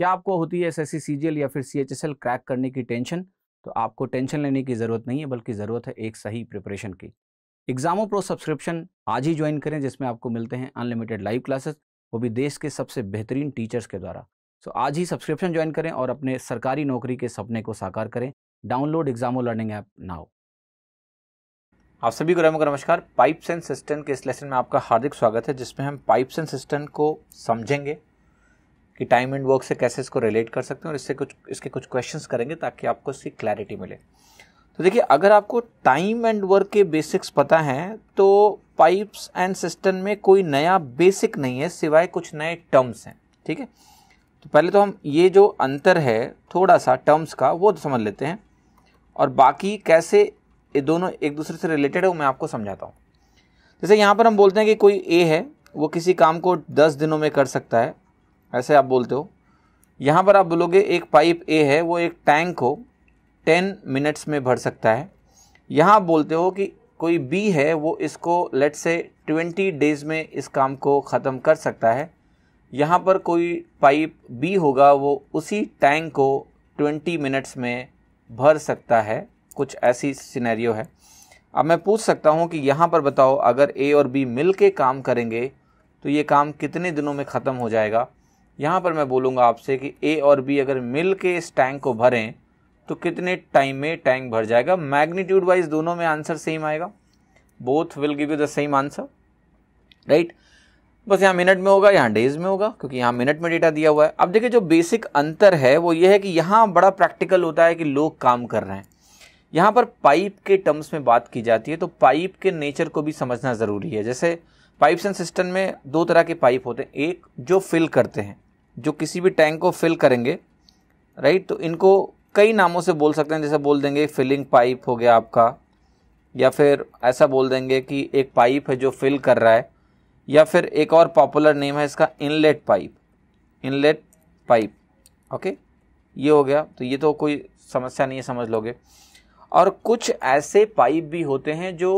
क्या आपको होती है एस एस या फिर सी क्रैक करने की टेंशन तो आपको टेंशन लेने की ज़रूरत नहीं है बल्कि ज़रूरत है एक सही प्रिपरेशन की एग्जामो प्रो सब्सक्रिप्शन आज ही ज्वाइन करें जिसमें आपको मिलते हैं अनलिमिटेड लाइव क्लासेस वो भी देश के सबसे बेहतरीन टीचर्स के द्वारा सो आज ही सब्सक्रिप्शन ज्वाइन करें और अपने सरकारी नौकरी के सपने को साकार करें डाउनलोड एग्जामो लर्निंग ऐप नाउ आप सभी को रमक नमस्कार पाइप्स एंड सिस्टम के इस लेसन में आपका हार्दिक स्वागत है जिसमें हम पाइप्स एंड सिस्टम को समझेंगे कि टाइम एंड वर्क से कैसे इसको रिलेट कर सकते हैं और इससे कुछ इसके कुछ क्वेश्चंस करेंगे ताकि आपको इसकी क्लैरिटी मिले तो देखिए अगर आपको टाइम एंड वर्क के बेसिक्स पता हैं तो पाइप्स एंड सिस्टम में कोई नया बेसिक नहीं है सिवाय कुछ नए टर्म्स हैं ठीक है तो पहले तो हम ये जो अंतर है थोड़ा सा टर्म्स का वो तो समझ लेते हैं और बाकी कैसे ये दोनों एक दूसरे से रिलेटेड है वो मैं आपको समझाता हूँ जैसे यहाँ पर हम बोलते हैं कि कोई ए है वो किसी काम को दस दिनों में कर सकता है ऐसे आप बोलते हो यहाँ पर आप बोलोगे एक पाइप ए है वो एक टैंक को टेन मिनट्स में भर सकता है यहाँ आप बोलते हो कि कोई बी है वो इसको लेट से ट्वेंटी डेज में इस काम को ख़त्म कर सकता है यहाँ पर कोई पाइप बी होगा वो उसी टैंक को ट्वेंटी मिनट्स में भर सकता है कुछ ऐसी सिनेरियो है अब मैं पूछ सकता हूँ कि यहाँ पर बताओ अगर ए और बी मिल के काम करेंगे तो ये काम कितने दिनों में ख़त्म हो जाएगा यहाँ पर मैं बोलूँगा आपसे कि ए और बी अगर मिल के इस टैंक को भरें तो कितने टाइम में टैंक भर जाएगा मैग्नीट्यूड वाइज दोनों में आंसर सेम आएगा both will give you the same answer right बस यहाँ मिनट में होगा यहाँ डेज में होगा क्योंकि यहाँ मिनट में डेटा दिया हुआ है अब देखिए जो बेसिक अंतर है वो ये है कि यहाँ बड़ा प्रैक्टिकल होता है कि लोग काम कर रहे हैं यहाँ पर पाइप के टर्म्स में बात की जाती है तो पाइप के नेचर को भी समझना ज़रूरी है जैसे पाइप्स एंड सिस्टम में दो तरह के पाइप होते हैं एक जो फिल करते हैं जो किसी भी टैंक को फिल करेंगे राइट तो इनको कई नामों से बोल सकते हैं जैसे बोल देंगे फिलिंग पाइप हो गया आपका या फिर ऐसा बोल देंगे कि एक पाइप है जो फिल कर रहा है या फिर एक और पॉपुलर नेम है इसका inlet pipe inlet pipe okay ये हो गया तो ये तो कोई समस्या नहीं है समझ लोगे और कुछ ऐसे पाइप भी होते हैं जो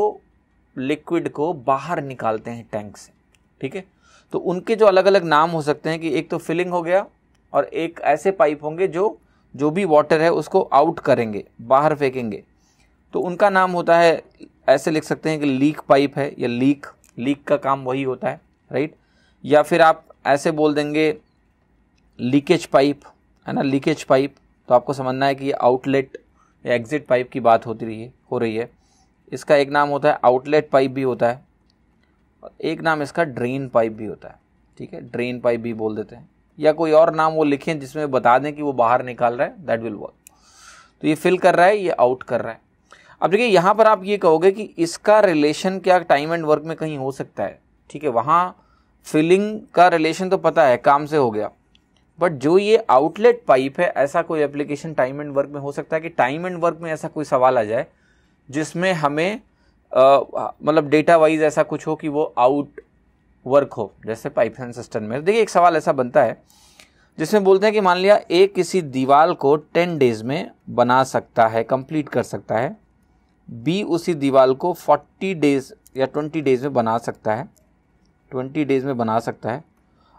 लिक्विड को बाहर निकालते हैं टैंक से ठीक है तो उनके जो अलग अलग नाम हो सकते हैं कि एक तो फिलिंग हो गया और एक ऐसे पाइप होंगे जो जो भी वाटर है उसको आउट करेंगे बाहर फेंकेंगे तो उनका नाम होता है ऐसे लिख सकते हैं कि लीक पाइप है या लीक लीक का काम वही होता है राइट या फिर आप ऐसे बोल देंगे लीकेज पाइप है ना लीकेज पाइप तो आपको समझना है कि ये आउटलेट या एग्जिट पाइप की बात होती रही है हो रही है इसका एक नाम होता है आउटलेट पाइप भी होता है और एक नाम इसका ड्रेन पाइप भी होता है ठीक है ड्रेन पाइप भी बोल देते हैं या कोई और नाम वो लिखें जिसमें बता दें कि वो बाहर निकाल रहा है दैट विल वर्क तो ये फिल कर रहा है ये आउट कर रहा है अब देखिए यहाँ पर आप ये कहोगे कि इसका रिलेशन क्या टाइम एंड वर्क में कहीं हो सकता है ठीक है वहाँ फिलिंग का रिलेशन तो पता है काम से हो गया बट जो ये आउटलेट पाइप है ऐसा कोई एप्लीकेशन टाइम एंड वर्क में हो सकता है कि टाइम एंड वर्क में ऐसा कोई सवाल आ जाए जिसमें हमें मतलब डेटा वाइज ऐसा कुछ हो कि वो आउट वर्क हो जैसे पाइपलाइन सिस्टम में देखिए एक सवाल ऐसा बनता है जिसमें बोलते हैं कि मान लिया एक किसी दीवार को टेन डेज में बना सकता है कंप्लीट कर सकता है बी उसी दीवार को फोर्टी डेज या ट्वेंटी डेज में बना सकता है ट्वेंटी डेज में बना सकता है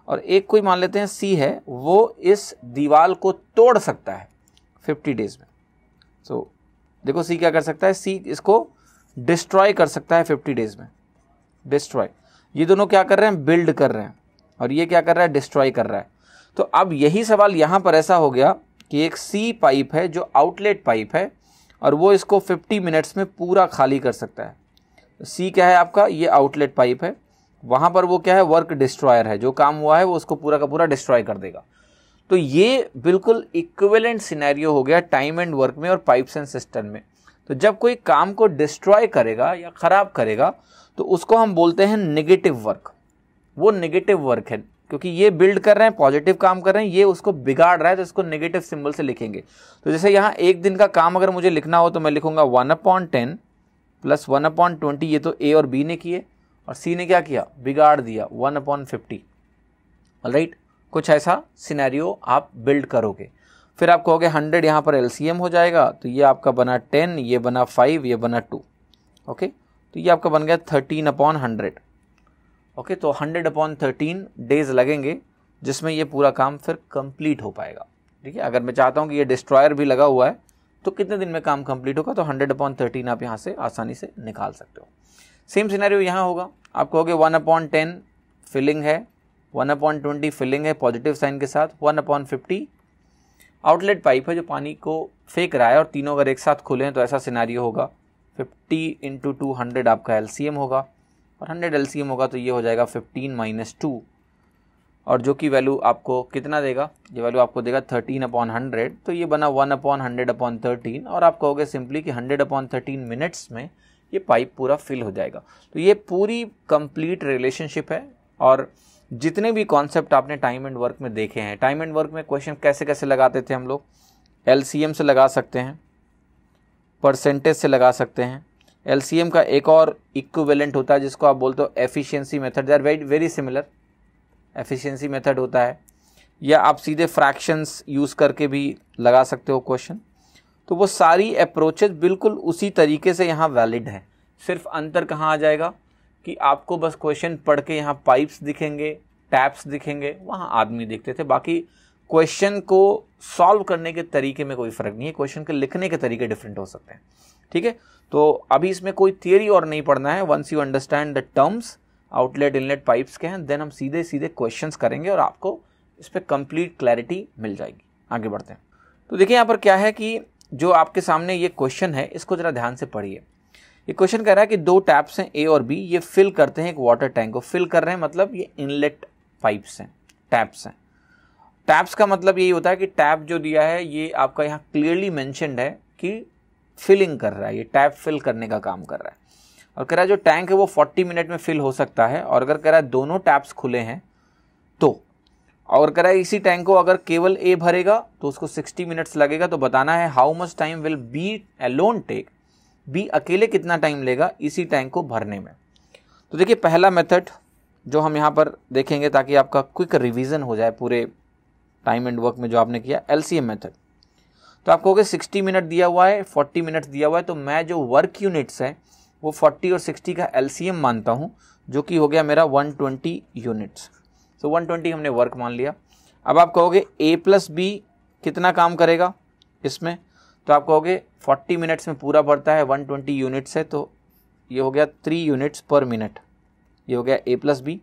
और एक कोई मान लेते हैं सी है वो इस दीवार को तोड़ सकता है फिफ्टी डेज में सो so, देखो सी क्या कर सकता है सी इसको डिस्ट्रॉय कर सकता है फिफ्टी डेज में डिस्ट्रॉय ये दोनों क्या कर रहे हैं बिल्ड कर रहे हैं और ये क्या कर रहा है डिस्ट्रॉय कर रहा है तो अब यही सवाल यहां पर ऐसा हो गया कि एक सी पाइप है जो आउटलेट पाइप है और वो इसको 50 मिनट्स में पूरा खाली कर सकता है सी क्या है आपका ये आउटलेट पाइप है वहां पर वो क्या है वर्क डिस्ट्रॉयर है जो काम हुआ है वो उसको पूरा का पूरा डिस्ट्रॉय कर देगा तो ये बिल्कुल इक्विवेलेंट सिनेरियो हो गया टाइम एंड वर्क में और पाइप्स एंड सिस्टम में तो जब कोई काम को डिस्ट्रॉय करेगा या ख़राब करेगा तो उसको हम बोलते हैं नेगेटिव वर्क वो नेगेटिव वर्क है क्योंकि ये बिल्ड कर रहे हैं पॉजिटिव काम कर रहे हैं ये उसको बिगाड़ रहा है तो इसको नेगेटिव सिंबल से लिखेंगे तो जैसे यहाँ एक दिन का काम अगर मुझे लिखना हो तो मैं लिखूंगा one upon ten plus one upon twenty ये तो ए और बी ने किए और सी ने क्या किया बिगाड़ दिया वन अपॉइंट फिफ्टी राइट कुछ ऐसा सिनेरियो आप बिल्ड करोगे फिर आप कहोगे हंड्रेड यहाँ पर एलसीएम हो जाएगा तो ये आपका बना टेन ये बना फाइव ये बना टू ओके तो ये आपका बन गया थर्टीन अपॉन हंड्रेड ओके तो हंड्रेड अपॉन थर्टीन डेज लगेंगे जिसमें ये पूरा काम फिर कंप्लीट हो पाएगा ठीक है अगर मैं चाहता हूँ कि ये डिस्ट्रॉयर भी लगा हुआ है तो कितने दिन में काम कंप्लीट होगा तो हंड्रेड अपॉन थर्टीन आप यहाँ से आसानी से निकाल सकते हो सेम सिनेरियो यहाँ होगा आप कहोगे वन अपॉन टेन फिलिंग है वन अपॉन ट्वेंटी फिलिंग है पॉजिटिव साइन के साथ one upon fifty outlet pipe है जो पानी को फेंक रहा है और तीनों अगर एक साथ खुले हैं तो ऐसा सिनारी होगा फिफ्टी इंटू टू हंड्रेड आपका एल होगा और हंड्रेड एल होगा तो ये हो जाएगा फिफ्टीन माइनस टू और जो कि वैल्यू आपको कितना देगा ये वैल्यू आपको देगा थर्टीन अपॉन हंड्रेड तो ये बना one upon hundred upon thirteen और आप कहोगे सिंपली कि हंड्रेड अपॉन थर्टीन मिनट्स में ये पाइप पूरा फिल हो जाएगा तो ये पूरी कंप्लीट रिलेशनशिप है और जितने भी कॉन्सेप्ट आपने टाइम एंड वर्क में देखे हैं टाइम एंड वर्क में क्वेश्चन कैसे कैसे लगाते थे हम लोग एल से लगा सकते हैं परसेंटेज से लगा सकते हैं एल का एक और इक्वेलेंट होता है जिसको आप बोलते हो efficiency method they are very very similar efficiency method होता है या आप सीधे फ्रैक्शंस यूज़ करके भी लगा सकते हो क्वेश्चन तो वो सारी अप्रोचेज बिल्कुल उसी तरीके से यहाँ वैलिड है सिर्फ अंतर कहाँ आ जाएगा कि आपको बस क्वेश्चन पढ़ के यहाँ पाइप्स दिखेंगे टैप्स दिखेंगे वहाँ आदमी देखते थे बाकी क्वेश्चन को सॉल्व करने के तरीके में कोई फ़र्क नहीं है क्वेश्चन के लिखने के तरीके डिफरेंट हो सकते हैं ठीक है तो अभी इसमें कोई थियरी और नहीं पढ़ना है once you understand the terms outlet inlet pipes के हैं देन हम सीधे सीधे क्वेश्चन करेंगे और आपको इस पर कंप्लीट क्लैरिटी मिल जाएगी आगे बढ़ते हैं तो देखिए यहाँ पर क्या है कि जो आपके सामने ये क्वेश्चन है इसको ज़रा ध्यान से पढ़िए ये क्वेश्चन कह रहा है कि दो टैप्स हैं ए और बी ये फिल करते हैं एक वाटर टैंक को फिल कर रहे हैं मतलब ये इनलेट पाइप्स हैं टैप्स हैं टैप्स का मतलब यही होता है कि टैप जो दिया है ये आपका यहाँ क्लियरली मैंशनड है कि फिलिंग कर रहा है ये टैप फिल करने का काम कर रहा है और कह रहा है जो टैंक है वो 40 मिनट में फिल हो सकता है और अगर कह रहा है दोनों टैप्स खुले हैं तो और कह रहा है इसी टैंक को अगर केवल ए भरेगा तो उसको 60 मिनट्स लगेगा तो बताना है how much time will B alone take B अकेले कितना टाइम लेगा इसी टैंक को भरने में तो देखिए पहला मेथड जो हम यहाँ पर देखेंगे ताकि आपका क्विक रिवीजन हो जाए पूरे टाइम एंड वर्क में जो आपने किया एल सी एम मेथड तो आपको कहोगे सिक्सटी मिनट दिया हुआ है फोर्टी मिनट दिया हुआ है तो मैं जो वर्क यूनिट्स हैं वो फोर्टी और सिक्सटी का एल सी एम मानता हूँ जो कि हो गया मेरा वन ट्वेंटी यूनिट्स तो वन ट्वेंटी हमने वर्क मान लिया अब आप कहोगे ए प्लस बी कितना काम करेगा इसमें तो आप कहोगे 40 मिनट्स में पूरा भरता है 120 यूनिट्स है तो ये हो गया थ्री यूनिट्स पर मिनट ये हो गया ए प्लस बी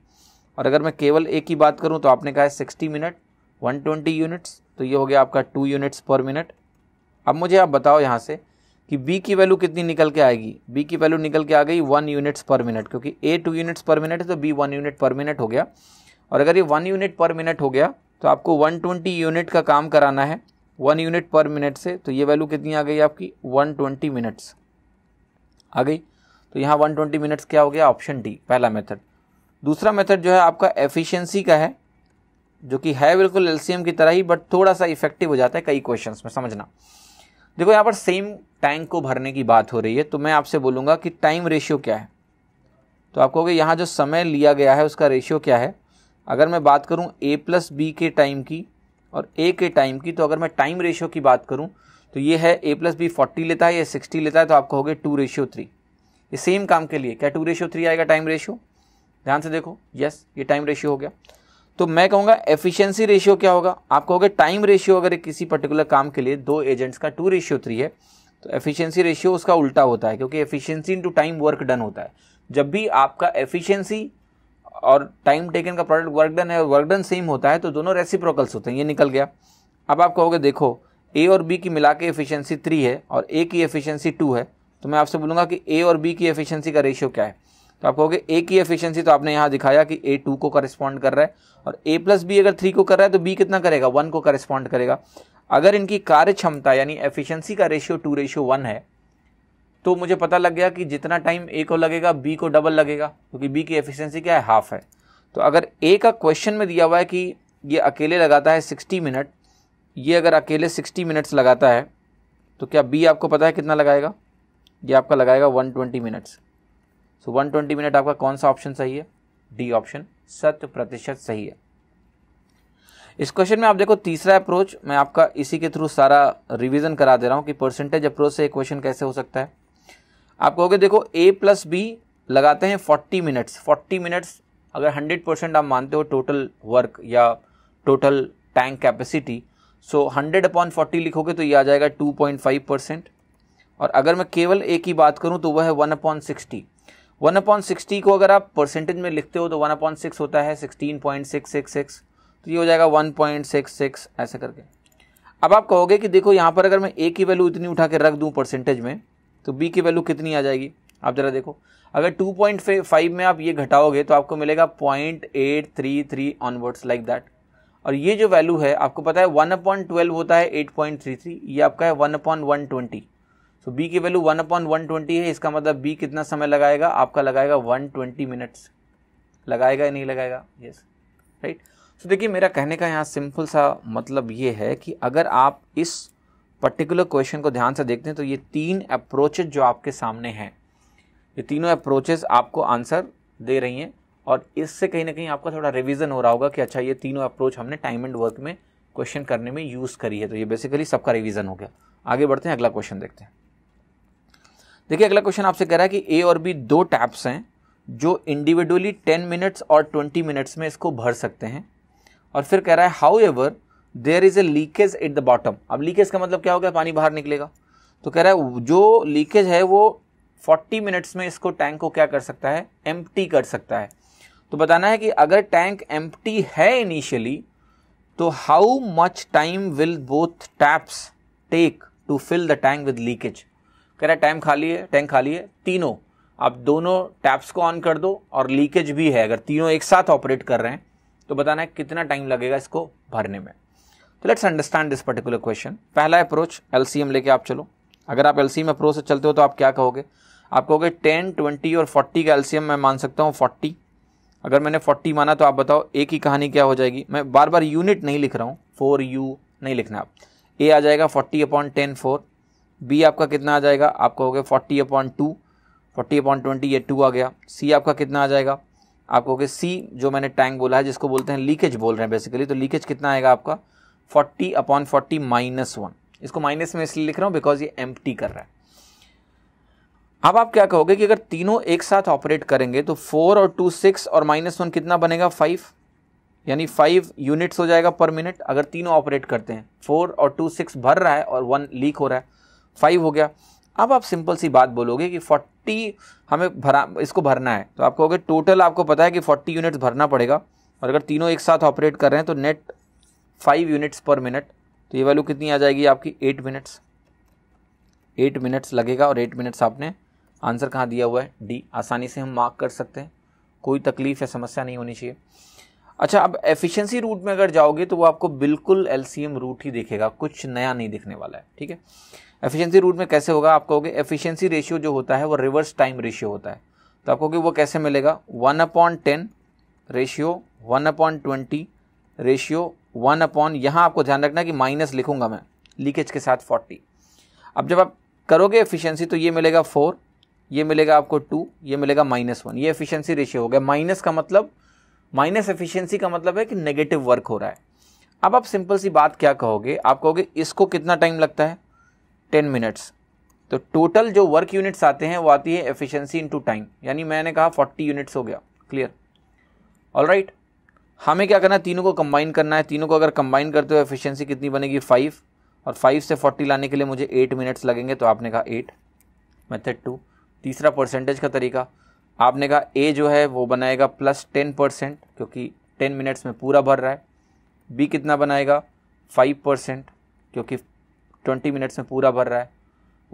और अगर मैं केवल ए की बात करूँ तो आपने कहा है sixty minute one twenty units तो ये हो गया आपका टू यूनिट्स पर मिनट अब मुझे आप बताओ यहाँ से कि बी की वैल्यू कितनी निकल के आएगी बी की वैल्यू निकल के आ गई वन यूनिट्स पर मिनट क्योंकि ए टू यूनिट्स पर मिनट है तो बी वन यूनिट पर मिनट हो गया और अगर ये वन यूनिट पर मिनट हो गया तो आपको वन ट्वेंटी यूनिट का काम कराना है वन यूनिट पर मिनट से तो ये वैल्यू कितनी आ गई आपकी वन ट्वेंटी मिनट्स आ गई तो यहाँ वन ट्वेंटी मिनट्स क्या हो गया ऑप्शन डी पहला मेथड दूसरा मेथड जो है आपका एफिशिएंसी का है जो कि है बिल्कुल एलसीएम की तरह ही बट थोड़ा सा इफेक्टिव हो जाता है कई क्वेश्चन में समझना देखो यहाँ पर सेम टैंक को भरने की बात हो रही है तो मैं आपसे बोलूँगा कि टाइम रेशियो क्या है तो आप कहोगे यहाँ जो समय लिया गया है उसका रेशियो क्या है अगर मैं बात करूँ ए प्लस बी के टाइम की और ए के टाइम की तो अगर मैं टाइम रेशियो की बात करूँ तो ये है ए प्लस बी फोर्टी लेता है या सिक्सटी लेता है तो हो कहोगे टू रेशियो थ्री ये सेम काम के लिए क्या टू रेशियो थ्री आएगा टाइम रेशियो ध्यान से देखो यस ये टाइम रेशियो हो गया तो मैं कहूँगा एफिशिएंसी रेशियो क्या होगा आप कहोगे टाइम रेशियो अगर किसी पर्टिकुलर काम के लिए दो एजेंट्स का टू रेशियो थ्री है तो एफिशिएंसी रेशियो उसका उल्टा होता है क्योंकि efficiency into time work done होता है जब भी आपका एफिशिएंसी और टाइम टेकन का प्रोडक्ट वर्क डन है और वर्क डन सेम होता है तो दोनों रेसिप्रोकल्स होते हैं ये निकल गया अब आप कहोगे देखो ए और बी की मिला के एफिशियंसी थ्री है और ए की एफिशियंसी टू है तो मैं आपसे बोलूँगा कि ए और बी की एफिशियंसी का रेशियो क्या है तो आप कहोगे ए की एफिशियंसी तो आपने यहाँ दिखाया कि ए टू को करस्पॉन्ड कर रहा है और ए प्लस बी अगर थ्री को कर रहा है तो बी कितना करेगा वन को करस्पॉन्ड करेगा अगर इनकी कार्य क्षमता यानी एफिशियंसी का रेशियो टू रेशियो वन है तो मुझे पता लग गया कि जितना टाइम ए को लगेगा बी को डबल लगेगा क्योंकि बी की एफिशिएंसी क्या है हाफ है तो अगर ए का क्वेश्चन में दिया हुआ है कि ये अकेले लगाता है सिक्सटी मिनट ये अगर अकेले सिक्सटी मिनट्स लगाता है तो क्या बी आपको पता है कितना लगाएगा ये आपका लगाएगा one twenty minutes so one twenty minute आपका कौन सा ऑप्शन सही है डी ऑप्शन शत प्रतिशत सही है इस क्वेश्चन में आप देखो तीसरा अप्रोच मैं आपका इसी के थ्रू सारा रिवीजन करा दे रहा हूँ कि परसेंटेज अप्रोच से क्वेश्चन कैसे हो सकता है आप कहोगे देखो ए प्लस बी लगाते हैं फोर्टी मिनट्स फोर्टी मिनट्स अगर हंड्रेड परसेंट आप मानते हो टोटल वर्क या total tank capacity so hundred upon forty लिखोगे तो ये आ जाएगा टू पॉइंट फाइव परसेंट और अगर मैं केवल ए की बात करूँ तो वह है one upon sixty one upon sixty को अगर आप परसेंटेज में लिखते हो तो वन अपॉन सिक्स होता है sixteen point six six six तो ये हो जाएगा वन पॉइंट सिक्स सिक्स ऐसे करके अब आप कहोगे कि देखो यहाँ पर अगर मैं ए की वैल्यू इतनी उठा के रख दूँ परसेंटेज में तो बी की वैल्यू कितनी आ जाएगी आप ज़रा देखो अगर 2.5 में आप ये घटाओगे तो आपको मिलेगा 0.833 ऑनवर्ड्स लाइक दैट और ये जो वैल्यू है आपको पता है वन अपॉन ट्वेल्व होता है 8.33 ये आपका है one upon one twenty so B की value one upon one twenty है इसका मतलब बी कितना समय लगाएगा आपका लगाएगा वन ट्वेंटी मिनट्स लगाएगा या नहीं लगाएगा यस राइट सो देखिए मेरा कहने का यहाँ सिंपल सा मतलब ये है कि अगर आप इस पर्टिकुलर क्वेश्चन को ध्यान से देखते हैं तो ये तीन अप्रोचेज जो आपके सामने हैं ये तीनों अप्रोचेज आपको आंसर दे रही हैं और इससे कहीं ना कहीं आपका थोड़ा रिविजन हो रहा होगा कि अच्छा ये तीनों अप्रोच हमने टाइम एंड वर्क में क्वेश्चन करने में यूज़ करी है तो ये बेसिकली सबका रिविजन हो गया आगे बढ़ते हैं अगला क्वेश्चन देखते हैं देखिए अगला क्वेश्चन आपसे कह रहा है कि ए और बी दो टैप्स हैं जो इंडिविजुअली टेन मिनट्स और ट्वेंटी मिनट्स में इसको भर सकते हैं और फिर कह रहा है however there is a leakage at the bottom अब लीकेज का मतलब क्या हो गया पानी बाहर निकलेगा तो कह रहा है जो लीकेज है वो 40 मिनट्स में इसको टैंक को क्या कर सकता है एम कर सकता है तो बताना है कि अगर टैंक एम है इनिशियली तो how much time will both taps take to fill the tank with leakage कह रहा है टैंक खाली है टैंक खाली है तीनों आप दोनों टैप्स को ऑन कर दो और लीकेज भी है अगर तीनों एक साथ ऑपरेट कर रहे हैं तो बताना है कितना टाइम लगेगा इसको भरने में तो let's understand this particular question पहला अप्रोच एलसीएम लेके आप चलो अगर आप एलसीएम अप्रोच से चलते हो तो आप क्या कहोगे आप कहोगे टेन ट्वेंटी और फोर्टी का एलसीएम मैं मान सकता हूँ फोर्टी अगर मैंने फोर्टी माना तो आप बताओ ए की कहानी क्या हो जाएगी मैं बार बार यूनिट नहीं लिख रहा हूँ फोर यू नहीं लिखना आप ए आ जाएगा forty upon ten four B आपका कितना आ जाएगा आप कहोगे forty upon two forty upon twenty ये टू आ गया सी आपका कितना आ जाएगा आप कहोगे सी जो मैंने टैंक बोला है जिसको बोलते हैं लीकेज बोल रहे हैं बेसिकली तो लीकेज कितना आएगा आपका 40 अपॉन 40 माइनस वन इसको माइनस में इसलिए लिख रहा हूँ बिकॉज ये एम कर रहा है अब आप क्या कहोगे कि अगर तीनों एक साथ ऑपरेट करेंगे तो फोर और टू सिक्स और माइनस वन कितना बनेगा फाइव यानी फाइव यूनिट्स हो जाएगा पर मिनट अगर तीनों ऑपरेट करते हैं फोर और टू सिक्स भर रहा है और वन लीक हो रहा है फाइव हो गया अब आप सिंपल सी बात बोलोगे कि फोर्टी हमें भरा इसको भरना है तो आप कहोगे टोटल आपको पता है कि फोर्टी यूनिट्स भरना पड़ेगा और अगर तीनों एक साथ ऑपरेट कर रहे हैं तो नेट फाइव यूनिट्स पर मिनट तो ये वैल्यू कितनी आ जाएगी आपकी एट मिनट्स एट मिनट्स लगेगा और एट मिनट्स आपने आंसर कहाँ दिया हुआ है डी आसानी से हम मार्क कर सकते हैं कोई तकलीफ या समस्या नहीं होनी चाहिए अच्छा अब एफिशिएंसी रूट में अगर जाओगे तो वो आपको बिल्कुल एलसीएम रूट ही दिखेगा कुछ नया नहीं दिखने वाला है ठीक है एफिशिएंसी रूट में कैसे होगा आप कहोगे एफिशिएंसी रेशियो जो होता है वो रिवर्स टाइम रेशियो होता है तो आप कहोगे वो कैसे मिलेगा one upon ten ratio one upon twenty ratio one upon यहाँ आपको ध्यान रखना कि माइनस लिखूंगा मैं लीकेज के साथ फोर्टी अब जब आप करोगे एफिशिएंसी तो ये मिलेगा फोर ये मिलेगा आपको टू ये मिलेगा माइनस वन ये एफिशिएंसी रेशियो हो गया माइनस का मतलब माइनस एफिशिएंसी का मतलब है कि नेगेटिव वर्क हो रहा है अब आप सिंपल सी बात क्या कहोगे आप कहोगे इसको कितना टाइम लगता है टेन मिनट्स तो टोटल जो वर्क यूनिट्स आते हैं वो आती है एफिशिएंसी इनटू टाइम यानी मैंने कहा फोर्टी यूनिट्स हो गया क्लियर ऑल राइट हमें क्या करना है तीनों को कंबाइन करना है तीनों को अगर कंबाइन करते हुए एफिशिएंसी कितनी बनेगी फाइव और फाइव से फोर्टी लाने के लिए मुझे एट मिनट्स लगेंगे तो आपने कहा एट मेथड टू तीसरा परसेंटेज का तरीका आपने कहा ए जो है वो बनाएगा प्लस टेन परसेंट क्योंकि टेन मिनट्स में पूरा भर रहा है बी कितना बनाएगा फाइव परसेंट क्योंकि ट्वेंटी मिनट्स में पूरा भर रहा है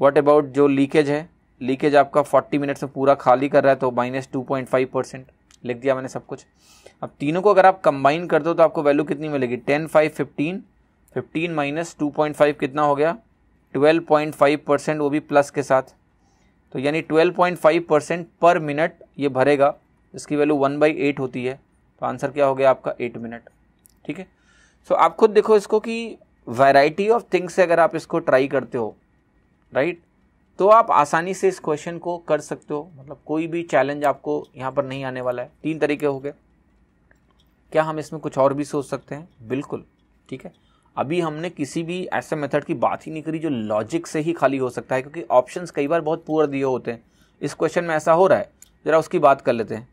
वॉट अबाउट जो लीकेज है लीकेज आपका फोर्टी मिनट्स में पूरा खाली कर रहा है तो minus two point five percent लिख दिया मैंने सब कुछ अब तीनों को अगर आप कंबाइन कर दो तो आपको वैल्यू कितनी मिलेगी ten five fifteen fifteen minus two point five कितना हो गया ट्वेल्व पॉइंट फाइव परसेंट वो भी प्लस के साथ तो यानी twelve point five percent per minute ये भरेगा इसकी वैल्यू वन बाई एट होती है तो आंसर क्या हो गया आपका एट मिनट ठीक है सो आप खुद देखो इसको कि वैरायटी ऑफ थिंग्स से अगर आप इसको ट्राई करते हो राइट तो आप आसानी से इस क्वेश्चन को कर सकते हो मतलब कोई भी चैलेंज आपको यहाँ पर नहीं आने वाला है तीन तरीके हो गए क्या हम इसमें कुछ और भी सोच सकते हैं बिल्कुल ठीक है अभी हमने किसी भी ऐसे मेथड की बात ही नहीं करी जो लॉजिक से ही खाली हो सकता है क्योंकि ऑप्शंस कई बार बहुत पुअर दिए होते हैं इस क्वेश्चन में ऐसा हो रहा है ज़रा उसकी बात कर लेते हैं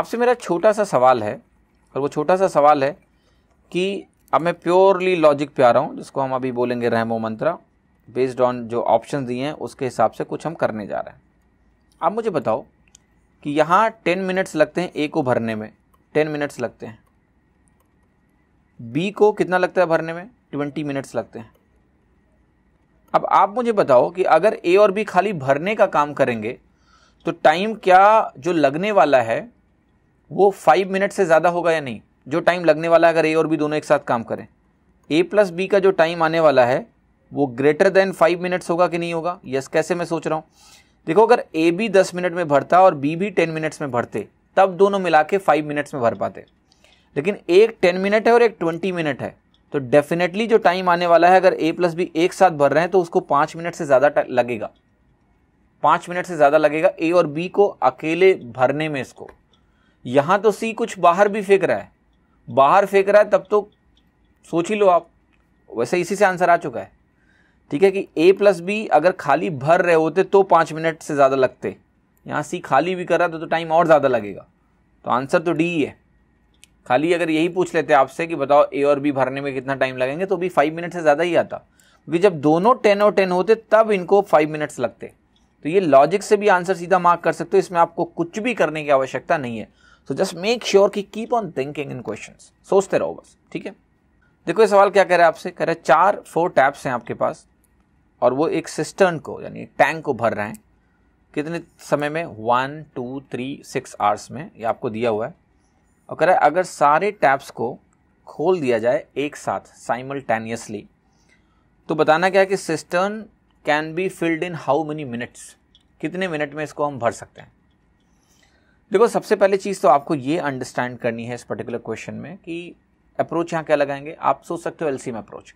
आपसे मेरा छोटा सा सवाल है और वो छोटा सा सवाल है कि अब मैं प्योरली लॉजिक पे आ रहा हूँ जिसको हम अभी बोलेंगे रहमो मंत्रा बेस्ड ऑन जो ऑप्शन दिए हैं उसके हिसाब से कुछ हम करने जा रहे हैं आप मुझे बताओ कि यहाँ टेन मिनट्स लगते हैं ए को भरने में टेन मिनट्स लगते हैं बी को कितना लगता है भरने में ट्वेंटी मिनट्स लगते हैं अब आप मुझे बताओ कि अगर ए और बी खाली भरने का काम करेंगे तो टाइम क्या जो लगने वाला है वो फाइव मिनट से ज़्यादा होगा या नहीं जो टाइम लगने वाला है अगर ए और बी दोनों एक साथ काम करें ए प्लस बी का जो टाइम आने वाला है वो ग्रेटर देन फाइव मिनट्स होगा कि नहीं होगा यस yes, कैसे मैं सोच रहा हूँ देखो अगर ए भी दस मिनट में भरता और बी भी टेन मिनट्स में भरते तब दोनों मिला के फाइव मिनट्स में भर पाते लेकिन एक टेन मिनट है और एक ट्वेंटी मिनट है तो डेफिनेटली जो टाइम आने वाला है अगर ए प्लस बी एक साथ भर रहे हैं तो उसको पाँच मिनट से ज़्यादा लगेगा पाँच मिनट से ज़्यादा लगेगा ए और बी को अकेले भरने में इसको यहाँ तो सी कुछ बाहर भी फेंक रहा है बाहर फेंक रहा है तब तो सोच ही लो आप वैसे इसी से आंसर आ चुका है ठीक है कि ए प्लस बी अगर खाली भर रहे होते तो पाँच मिनट से ज़्यादा लगते यहाँ सी खाली भी कर रहा था तो टाइम तो और ज़्यादा लगेगा तो आंसर तो डी ही है खाली अगर यही पूछ लेते आपसे कि बताओ ए और बी भरने में कितना टाइम लगेंगे तो भी फाइव मिनट से ज़्यादा ही आता क्योंकि जब दोनों टेन और टेन होते तब इनको फाइव मिनट्स लगते तो ये लॉजिक से भी आंसर सीधा मार्क कर सकते हो इसमें आपको कुछ भी करने की आवश्यकता नहीं है सो जस्ट मेक श्योर कि keep on thinking in question सोचते रहो बस ठीक है देखो ये सवाल क्या कह रहे हैं आपसे कह रहे हैं चार फोर टैप्स हैं आपके पास और वो एक सिस्टर्न को यानी टैंक को भर रहे हैं कितने समय में one two three six hours में ये आपको दिया हुआ है और कह रहा है अगर सारे टैप्स को खोल दिया जाए एक साथ साइमल्टेनियसली तो बताना क्या है कि cistern can be filled in how many minutes कितने मिनट में इसको हम भर सकते हैं देखो सबसे पहले चीज़ तो आपको ये अंडरस्टैंड करनी है इस पर्टिकुलर क्वेश्चन में कि अप्रोच यहाँ क्या लगाएंगे आप सोच सकते हो एलसीएम अप्रोच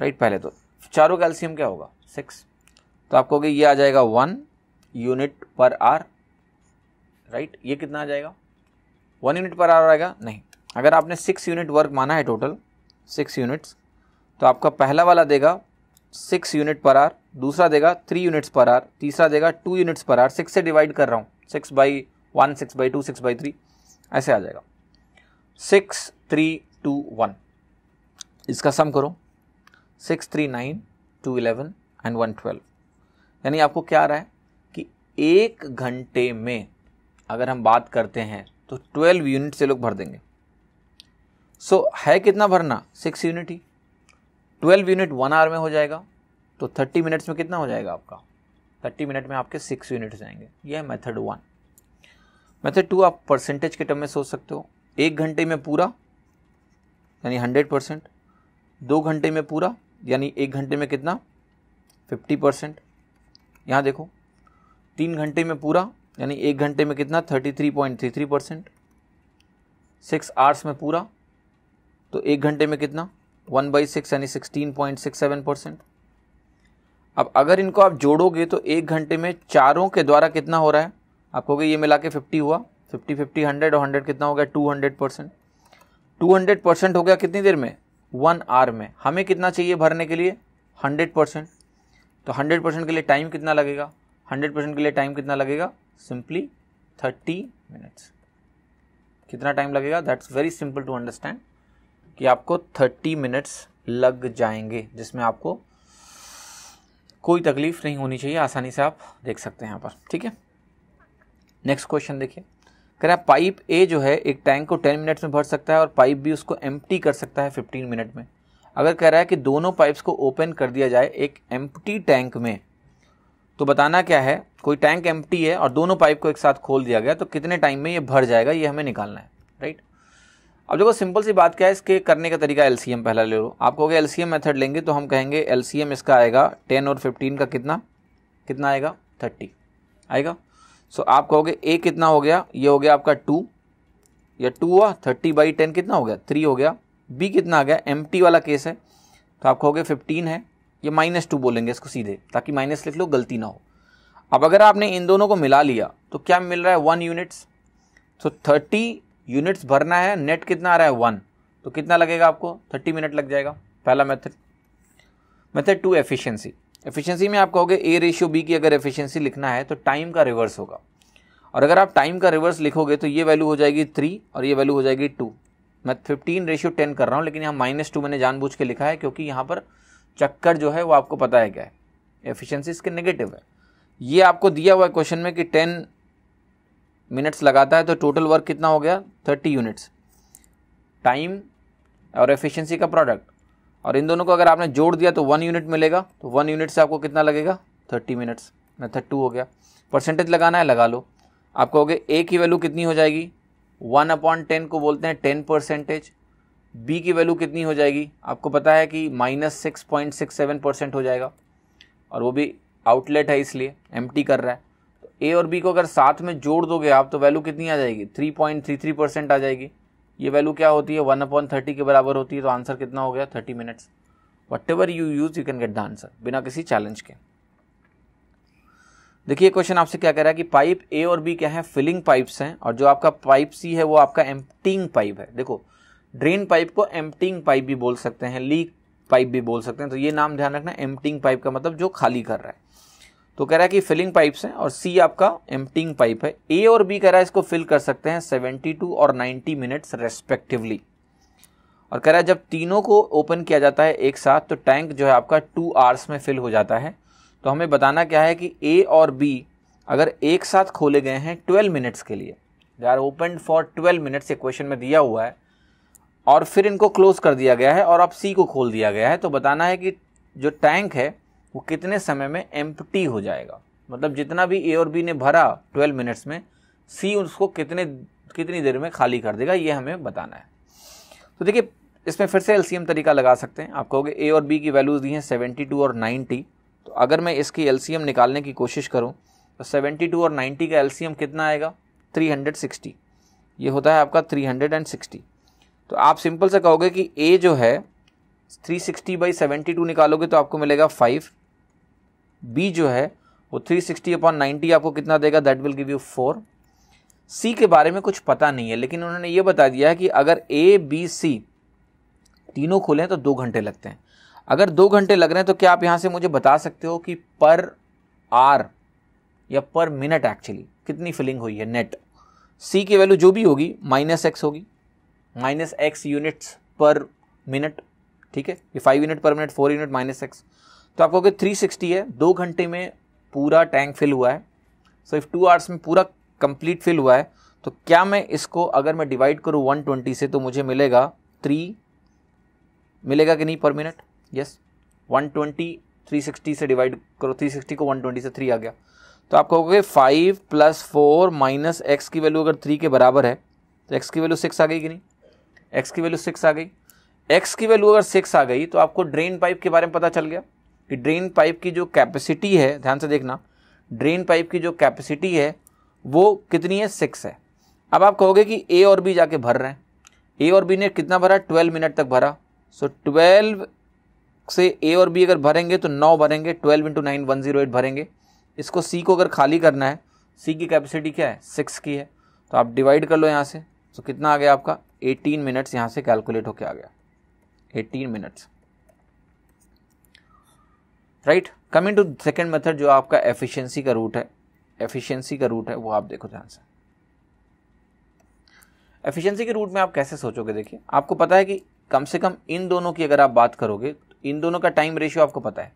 राइट पहले तो तो चारों का क्या होगा सिक्स तो आप कहोगे ये आ जाएगा one unit per hour right ये कितना आ जाएगा वन यूनिट पर आर आएगा नहीं अगर आपने सिक्स यूनिट वर्क माना है टोटल सिक्स यूनिट्स तो आपका पहला वाला देगा सिक्स यूनिट पर आर दूसरा देगा थ्री यूनिट्स पर आर तीसरा देगा two units per hour six से डिवाइड कर रहा हूँ six by one six by two six by three ऐसे आ जाएगा सिक्स थ्री टू वन इसका सम करो six three nine two eleven and one twelve यानी आपको क्या आ रहा है कि एक घंटे में अगर हम बात करते हैं तो ट्वेल्व यूनिट से लोग भर देंगे सो so, है कितना भरना सिक्स यूनिट ही ट्वेल्व यूनिट वन आवर में हो जाएगा तो थर्टी मिनट्स में कितना हो जाएगा आपका थर्टी मिनट में आपके सिक्स यूनिट जाएंगे यह मेथड वन मेथड टू आप परसेंटेज के टर्म में सोच सकते हो एक घंटे में पूरा यानी हंड्रेड परसेंट दो घंटे में पूरा यानी एक घंटे में कितना फिफ्टी परसेंट यहाँ देखो तीन घंटे में पूरा यानी एक घंटे में कितना thirty three point three three percent six hours में पूरा तो एक घंटे में कितना वन बाई सिक्स यानी sixteen point six seven percent अब अगर इनको आप जोड़ोगे तो एक घंटे में चारों के द्वारा कितना हो रहा है आप कहोगे ये मिला के फिफ्टी हुआ फिफ्टी फिफ्टी हंड्रेड और हंड्रेड कितना हो गया two hundred percent two hundred percent हो गया कितनी देर में वन आर में हमें कितना चाहिए भरने के लिए हंड्रेड परसेंट तो हंड्रेड परसेंट के लिए टाइम कितना लगेगा हंड्रेड परसेंट के लिए टाइम कितना लगेगा सिंपली थर्टी मिनट्स कितना टाइम लगेगा that's very simple to understand कि आपको थर्टी मिनट्स लग जाएंगे जिसमें आपको कोई तकलीफ नहीं होनी चाहिए आसानी से आप देख सकते हैं यहाँ पर ठीक है नेक्स्ट क्वेश्चन देखिए कह रहा है पाइप ए जो है एक टैंक को टेन मिनट्स में भर सकता है और पाइप बी उसको एम्प्टी कर सकता है फिफ्टीन मिनट में अगर कह रहा है कि दोनों पाइप्स को ओपन कर दिया जाए एक एम्प्टी टैंक में तो बताना क्या है कोई टैंक एम्प्टी है और दोनों पाइप को एक साथ खोल दिया गया तो कितने टाइम में ये भर जाएगा ये हमें निकालना है राइट अब देखो सिंपल सी बात क्या है इसके करने का तरीका एलसीएम पहला ले लो आप कहोगे एलसीएम मेथड लेंगे तो हम कहेंगे एलसीएम इसका आएगा टेन और फिफ्टीन का कितना कितना आएगा थर्टी आएगा सो आप कहोगे ए कितना हो गया ये हो गया आपका टू या टू हुआ थर्टी बाई टेन कितना हो गया थ्री हो गया बी कितना आ गया एम वाला केस है तो आप कहोगे फिफ्टीन है ये माइनस टू बोलेंगे इसको सीधे ताकि माइनस लिख लो गलती ना हो अब अगर आपने इन दोनों को मिला लिया तो क्या मिल रहा है वन यूनिट्स तो थर्टी यूनिट्स भरना है नेट कितना आ रहा है वन तो कितना लगेगा आपको थर्टी मिनट लग जाएगा पहला method method two efficiency efficiency में आप कहोगे ए रेशियो बी की अगर एफिशिएंसी लिखना है तो टाइम का रिवर्स होगा और अगर आप टाइम का रिवर्स लिखोगे तो ये वैल्यू हो जाएगी थ्री और ये वैल्यू हो जाएगी टू मैं फिफ्टीन रेशियो टेन कर रहा हूँ लेकिन यहाँ माइनस टू मैंने जानबूझ के लिखा है क्योंकि यहाँ पर चक्कर जो है वो आपको पता है क्या है एफिशिएंसी इसके नेगेटिव है ये आपको दिया हुआ है क्वेश्चन में कि टेन मिनट्स लगाता है तो टोटल वर्क कितना हो गया थर्टी यूनिट्स टाइम और एफिशिएंसी का प्रोडक्ट और इन दोनों को अगर आपने जोड़ दिया तो वन यूनिट मिलेगा तो वन यूनिट से आपको कितना लगेगा थर्टी मिनट्स मैथड टू हो गया परसेंटेज लगाना है लगा लो आप कहोगे ए की वैल्यू कितनी हो जाएगी वन अपॉन टेन को बोलते हैं टेन परसेंटेज बी की वैल्यू कितनी हो जाएगी आपको पता है कि minus six point six seven percent हो जाएगा और वो भी आउटलेट है इसलिए एम कर रहा है तो ए और बी को अगर साथ में जोड़ दोगे आप तो वैल्यू कितनी आ जाएगी three point three three percent आ जाएगी ये वैल्यू क्या होती है वन अपॉन थर्टी के बराबर होती है तो आंसर कितना हो गया thirty minutes whatever you use you can get the answer बिना किसी चैलेंज के देखिए क्वेश्चन आपसे क्या कह रहा है कि पाइप ए और बी क्या है फिलिंग पाइप्स हैं और जो आपका पाइप सी है वो आपका एम्प्टिंग पाइप है देखो ड्रेन पाइप को एम्प्टिंग पाइप भी बोल सकते हैं लीक पाइप भी बोल सकते हैं तो ये नाम ध्यान रखना एम्प्टिंग पाइप का मतलब जो खाली कर रहा है तो कह रहा है कि फिलिंग पाइप्स हैं और सी आपका एम्पटिंग पाइप है ए और बी कह रहा है इसको फिल कर सकते हैं 72 और 90 मिनट्स रेस्पेक्टिवली और कह रहा है जब तीनों को ओपन किया जाता है एक साथ तो टैंक जो है आपका टू आवर्स में फिल हो जाता है तो हमें बताना क्या है कि ए और बी अगर एक साथ खोले गए हैं ट्वेल्व मिनट्स के लिए they are open for twelve minutes ये क्वेश्चन में दिया हुआ है और फिर इनको क्लोज कर दिया गया है और अब सी को खोल दिया गया है तो बताना है कि जो टैंक है वो कितने समय में एम हो जाएगा मतलब जितना भी ए और बी ने भरा ट्वेल्व मिनट्स में सी उसको कितने कितनी देर में खाली कर देगा ये हमें बताना है तो देखिए इसमें फिर से एलसीएम तरीका लगा सकते हैं आप कहोगे ए और बी की वैल्यूज़ दी हैं 72 और 90 तो अगर मैं इसकी एलसीएम निकालने की कोशिश करूं तो 72 और 90 का एलसीएम कितना आएगा 360 ये होता है आपका 360 तो आप सिंपल से कहोगे कि ए जो है 360 सिक्सटी बाई सेवेंटी निकालोगे तो आपको मिलेगा फाइव बी जो है वो 360 सिक्सटी अपॉन नाइन्टी आपको कितना देगा that will give you four C के बारे में कुछ पता नहीं है लेकिन उन्होंने ये बता दिया है कि अगर ए बी सी तीनों खोले तो दो घंटे लगते हैं अगर दो घंटे लग रहे हैं तो क्या आप यहाँ से मुझे बता सकते हो कि पर आर या पर मिनट एक्चुअली कितनी फिलिंग हुई है नेट सी की वैल्यू जो भी होगी माइनस एक्स होगी माइनस एक्स यूनिट्स पर मिनट ठीक है ये फाइव यूनिट पर minute four unit minus X तो आप कहोगे थ्री सिक्सटी है दो घंटे में पूरा टैंक फिल हुआ है सो इफ़ टू आवर्स में पूरा कंप्लीट फिल हुआ है तो क्या मैं इसको अगर मैं डिवाइड करूँ वन ट्वेंटी से तो मुझे मिलेगा थ्री मिलेगा कि नहीं per minute yes one twenty three sixty से डिवाइड करो थ्री सिक्सटी को वन ट्वेंटी से थ्री आ गया तो आप कहोगे five plus four minus X की वैल्यू अगर थ्री के बराबर है तो एक्स की वैल्यू सिक्स आ गई कि नहीं एक्स की वैल्यू सिक्स आ गई एक्स की वैल्यू अगर सिक्स आ गई तो आपको ड्रेन पाइप के बारे में पता चल गया कि ड्रेन पाइप की जो कैपेसिटी है ध्यान से देखना ड्रेन पाइप की जो कैपेसिटी है वो कितनी है सिक्स है अब आप कहोगे कि ए और बी जाके भर रहे हैं ए और बी ने कितना भरा ट्वेल्व मिनट तक भरा सो so, ट्वेल्व से ए और बी अगर भरेंगे तो नौ भरेंगे twelve into nine one zero eight भरेंगे इसको सी को अगर खाली करना है सी की कैपेसिटी क्या है सिक्स की है तो आप डिवाइड कर लो यहाँ से तो so, कितना आ गया आपका एटीन मिनट्स यहाँ से कैलकुलेट होके आ गया eighteen minutes right coming to second method जो आपका एफिशिएंसी का रूट है एफिशिएंसी का रूट है वो आप देखो ध्यान से एफिशिएंसी के रूट में आप कैसे सोचोगे देखिए आपको पता है कि कम से कम इन दोनों की अगर आप बात करोगे तो इन दोनों का टाइम रेशियो आपको पता है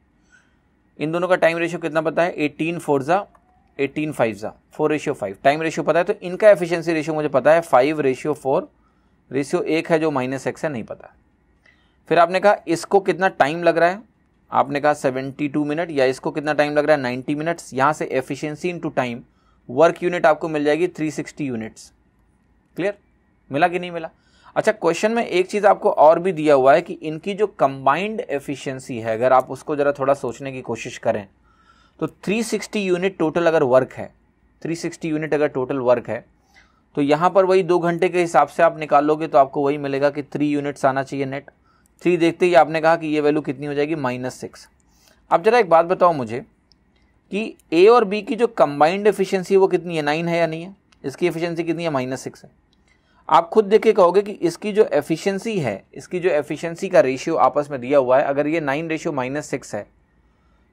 इन दोनों का टाइम रेशियो कितना पता है एटीन फोर ज़ा एटीन फाइव ज़ा four ratio five time ratio पता है तो इनका एफिशिएंसी रेशियो मुझे पता है फाइव रेशियो फोर रेशियो एक है जो माइनस एक्स है नहीं पता फिर आपने कहा इसको कितना टाइम लग रहा है आपने कहा 72 मिनट या इसको कितना टाइम लग रहा है 90 मिनट्स यहाँ से efficiency into time work unit आपको मिल जाएगी 360 यूनिट्स क्लियर मिला कि नहीं मिला अच्छा क्वेश्चन में एक चीज़ आपको और भी दिया हुआ है कि इनकी जो कंबाइंड एफिशिएंसी है अगर आप उसको ज़रा थोड़ा सोचने की कोशिश करें तो थ्री यूनिट टोटल अगर वर्क है थ्री यूनिट अगर टोटल वर्क है तो यहाँ पर वही दो घंटे के हिसाब से आप निकालोगे तो आपको वही मिलेगा कि थ्री यूनिट्स आना चाहिए नेट थ्री देखते ही आपने कहा कि ये वैल्यू कितनी हो जाएगी माइनस सिक्स अब जरा एक बात बताओ मुझे कि ए और बी की जो कंबाइंड एफिशिएंसी वो कितनी है नाइन है या नहीं है इसकी एफिशिएंसी कितनी है माइनस सिक्स है आप खुद देख के कहोगे कि इसकी जो एफिशिएंसी है इसकी जो एफिशिएंसी का रेशियो आपस में दिया हुआ है अगर ये नाइन रेशियो माइनस सिक्स है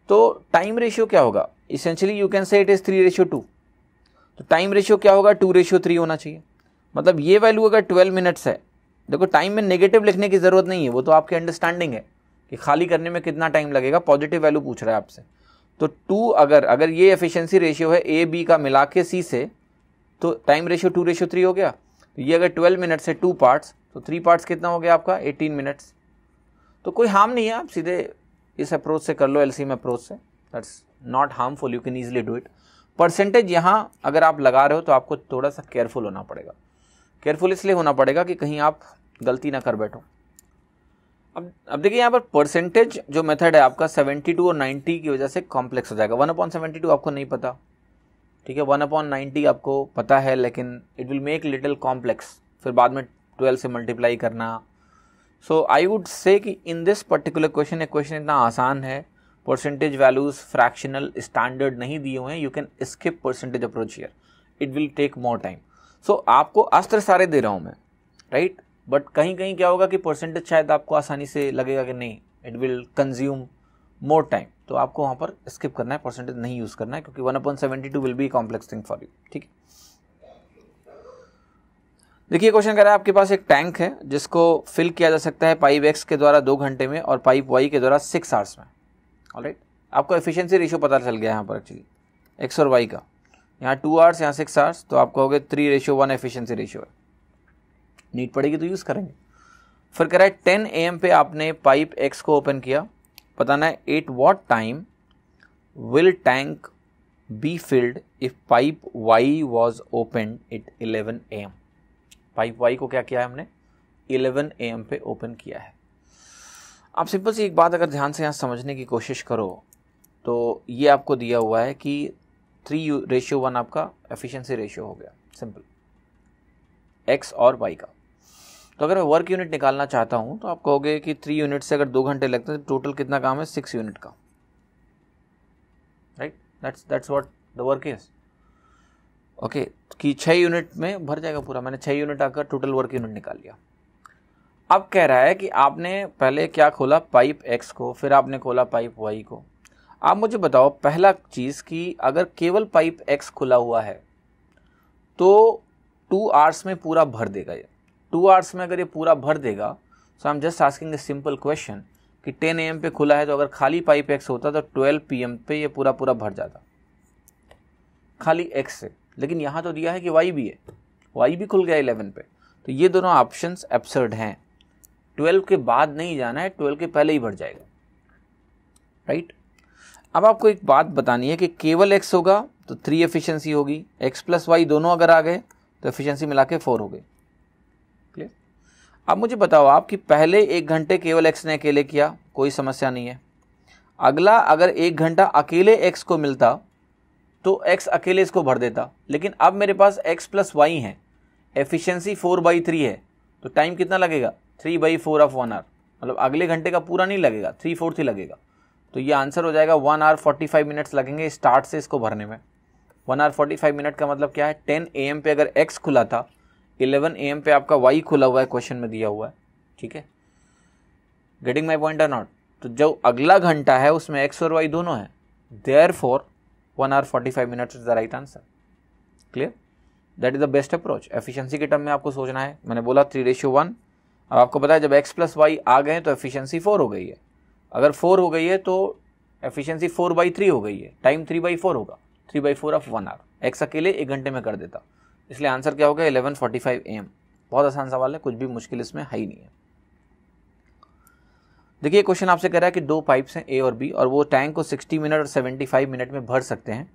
तो टाइम रेशियो क्या होगा essentially you can say it is three ratio two तो टाइम रेशियो क्या होगा टू रेशियो थ्री होना चाहिए मतलब ये वैल्यू अगर ट्वेल्व मिनट्स है देखो टाइम में नेगेटिव लिखने की ज़रूरत नहीं है वो तो आपकी अंडरस्टैंडिंग है कि खाली करने में कितना टाइम लगेगा पॉजिटिव वैल्यू पूछ रहा है आपसे तो टू अगर अगर ये एफिशिएंसी रेशियो है ए बी का मिला के सी से तो time ratio two ratio three हो गया तो ये अगर ट्वेल्व मिनट्स है टू पार्ट्स तो थ्री पार्ट्स कितना हो गया आपका एटीन मिनट्स तो कोई हार्म नहीं है आप सीधे इस अप्रोच से कर लो एल अप्रोच से that's not harmful you can easily do it percentage यहाँ अगर आप लगा रहे हो तो आपको थोड़ा सा केयरफुल होना पड़ेगा केयरफुल इसलिए होना पड़ेगा कि कहीं आप गलती ना कर बैठो अब अब देखिए यहाँ पर परसेंटेज जो मेथड है आपका 72 और 90 की वजह से कॉम्प्लेक्स हो जाएगा वन अपॉन सेवेंटी आपको नहीं पता ठीक है वन अपॉन नाइन्टी आपको पता है लेकिन it will make little complex फिर बाद में ट्वेल्व से मल्टीप्लाई करना सो आई वुड से कि इन दिस पर्टिकुलर क्वेश्चन एक क्वेश्चन इतना आसान है परसेंटेज वैल्यूज फ्रैक्शनल स्टैंडर्ड नहीं दिए हुए हैं you can skip percentage approach here it will take more time so so, आपको अस्त्र सारे दे रहा हूँ मैं राइट right? बट कहीं कहीं क्या होगा कि परसेंटेज शायद आपको आसानी से लगेगा कि नहीं it will consume more time तो आपको वहाँ पर स्किप करना है परसेंटेज नहीं यूज़ करना है क्योंकि one upon seventy two will be complex thing for you ठीक है देखिए क्वेश्चन कह रहा है आपके पास एक टैंक है जिसको फिल किया जा सकता है पाइप एक्स के द्वारा दो घंटे में और पाइप वाई के द्वारा सिक्स आवर्स में ऑलराइट आपको एफिशिएंसी रेशियो पता चल गया है यहाँ पर एक्चुअली एक्स और वाई का यहाँ टू आवर्स यहाँ सिक्स आवर्स तो आप कहोगे three ratio one efficiency ratio है नीट पड़ेगी तो यूज़ करेंगे फिर कह रहा है टेन ए एम पे आपने पाइप एक्स को ओपन किया बताना है at what time will tank be filled if pipe Y was open it eleven A M pipe Y को क्या किया है हमने इलेवन ए एम पे ओपन किया है आप सिंपल सी एक बात अगर ध्यान से यहाँ समझने की कोशिश करो तो ये आपको दिया हुआ है कि थ्री रेशियो वन आपका एफिशिएंसी रेशियो हो गया सिंपल एक्स और वाई का तो अगर मैं वर्क यूनिट निकालना चाहता हूँ तो आप कहोगे कि थ्री यूनिट से अगर दो घंटे लगते हैं तो टोटल कितना काम है सिक्स यूनिट का right that's that's what the work is okay कि छः यूनिट में भर जाएगा पूरा मैंने छः यूनिट आकर टोटल वर्क यूनिट निकाल लिया अब कह रहा है कि आपने पहले क्या खोला पाइप एक्स को फिर आपने खोला पाइप वाई को आप मुझे बताओ पहला चीज़ कि अगर केवल पाइप एक्स खुला हुआ है तो टू आवर्स में पूरा भर देगा ये टू आवर्स में अगर ये पूरा भर देगा so I am just asking a simple question कि 10 एम पे खुला है तो अगर खाली पाइप एक्स होता तो 12 एम पे ये पूरा पूरा भर जाता खाली एक्स से लेकिन यहाँ तो दिया है कि वाई भी है वाई भी खुल गया इलेवन पे तो ये दोनों ऑप्शन एब्सर्ड हैं ट्वेल्व के बाद नहीं जाना है ट्वेल्व के पहले ही भर जाएगा राइट अब आपको एक बात बतानी है कि केवल एक्स होगा तो थ्री एफिशिएंसी होगी एक्स प्लस वाई दोनों अगर आ गए तो एफिशिएंसी मिला के फोर हो गई क्लियर अब मुझे बताओ आप कि पहले एक घंटे केवल एक्स ने अकेले किया कोई समस्या नहीं है अगला अगर एक घंटा अकेले एक्स को मिलता तो एक्स अकेले इसको भर देता लेकिन अब मेरे पास एक्स प्लस वाई है एफिशियंसी फोर बाई थ्री है तो टाइम कितना लगेगा three by four of one hour मतलब अगले घंटे का पूरा नहीं लगेगा थ्री फोर्थ ही लगेगा तो ये आंसर हो जाएगा one hour forty five minutes लगेंगे स्टार्ट से इसको भरने में one hour forty five minute का मतलब क्या है टेन ए एम पे अगर एक्स खुला था इलेवन ए एम पे आपका वाई खुला हुआ है क्वेश्चन में दिया हुआ है ठीक है getting my point or not तो जो अगला घंटा है उसमें एक्स और वाई दोनों है therefore one hour forty five minutes is the right answer clear that is the best approach efficiency के टर्म में आपको सोचना है मैंने बोला थ्री रेशियो वन अब आपको पता है जब एक्स प्लस वाई आ गए तो एफिशिएंसी फोर हो गई है अगर फोर हो गई है तो एफिशिएंसी फोर बाई थ्री हो गई है टाइम थ्री बाई फोर होगा three by four of one hour X अकेले एक घंटे में कर देता इसलिए आंसर क्या होगा एलेवन फोर्टी फाइव एम बहुत आसान सवाल है कुछ भी मुश्किल इसमें है ही नहीं है देखिए क्वेश्चन आपसे कह रहा है कि दो पाइप्स हैं ए और बी और वो टैंक को सिक्सटी मिनट और सेवेंटी फाइव मिनट में भर सकते हैं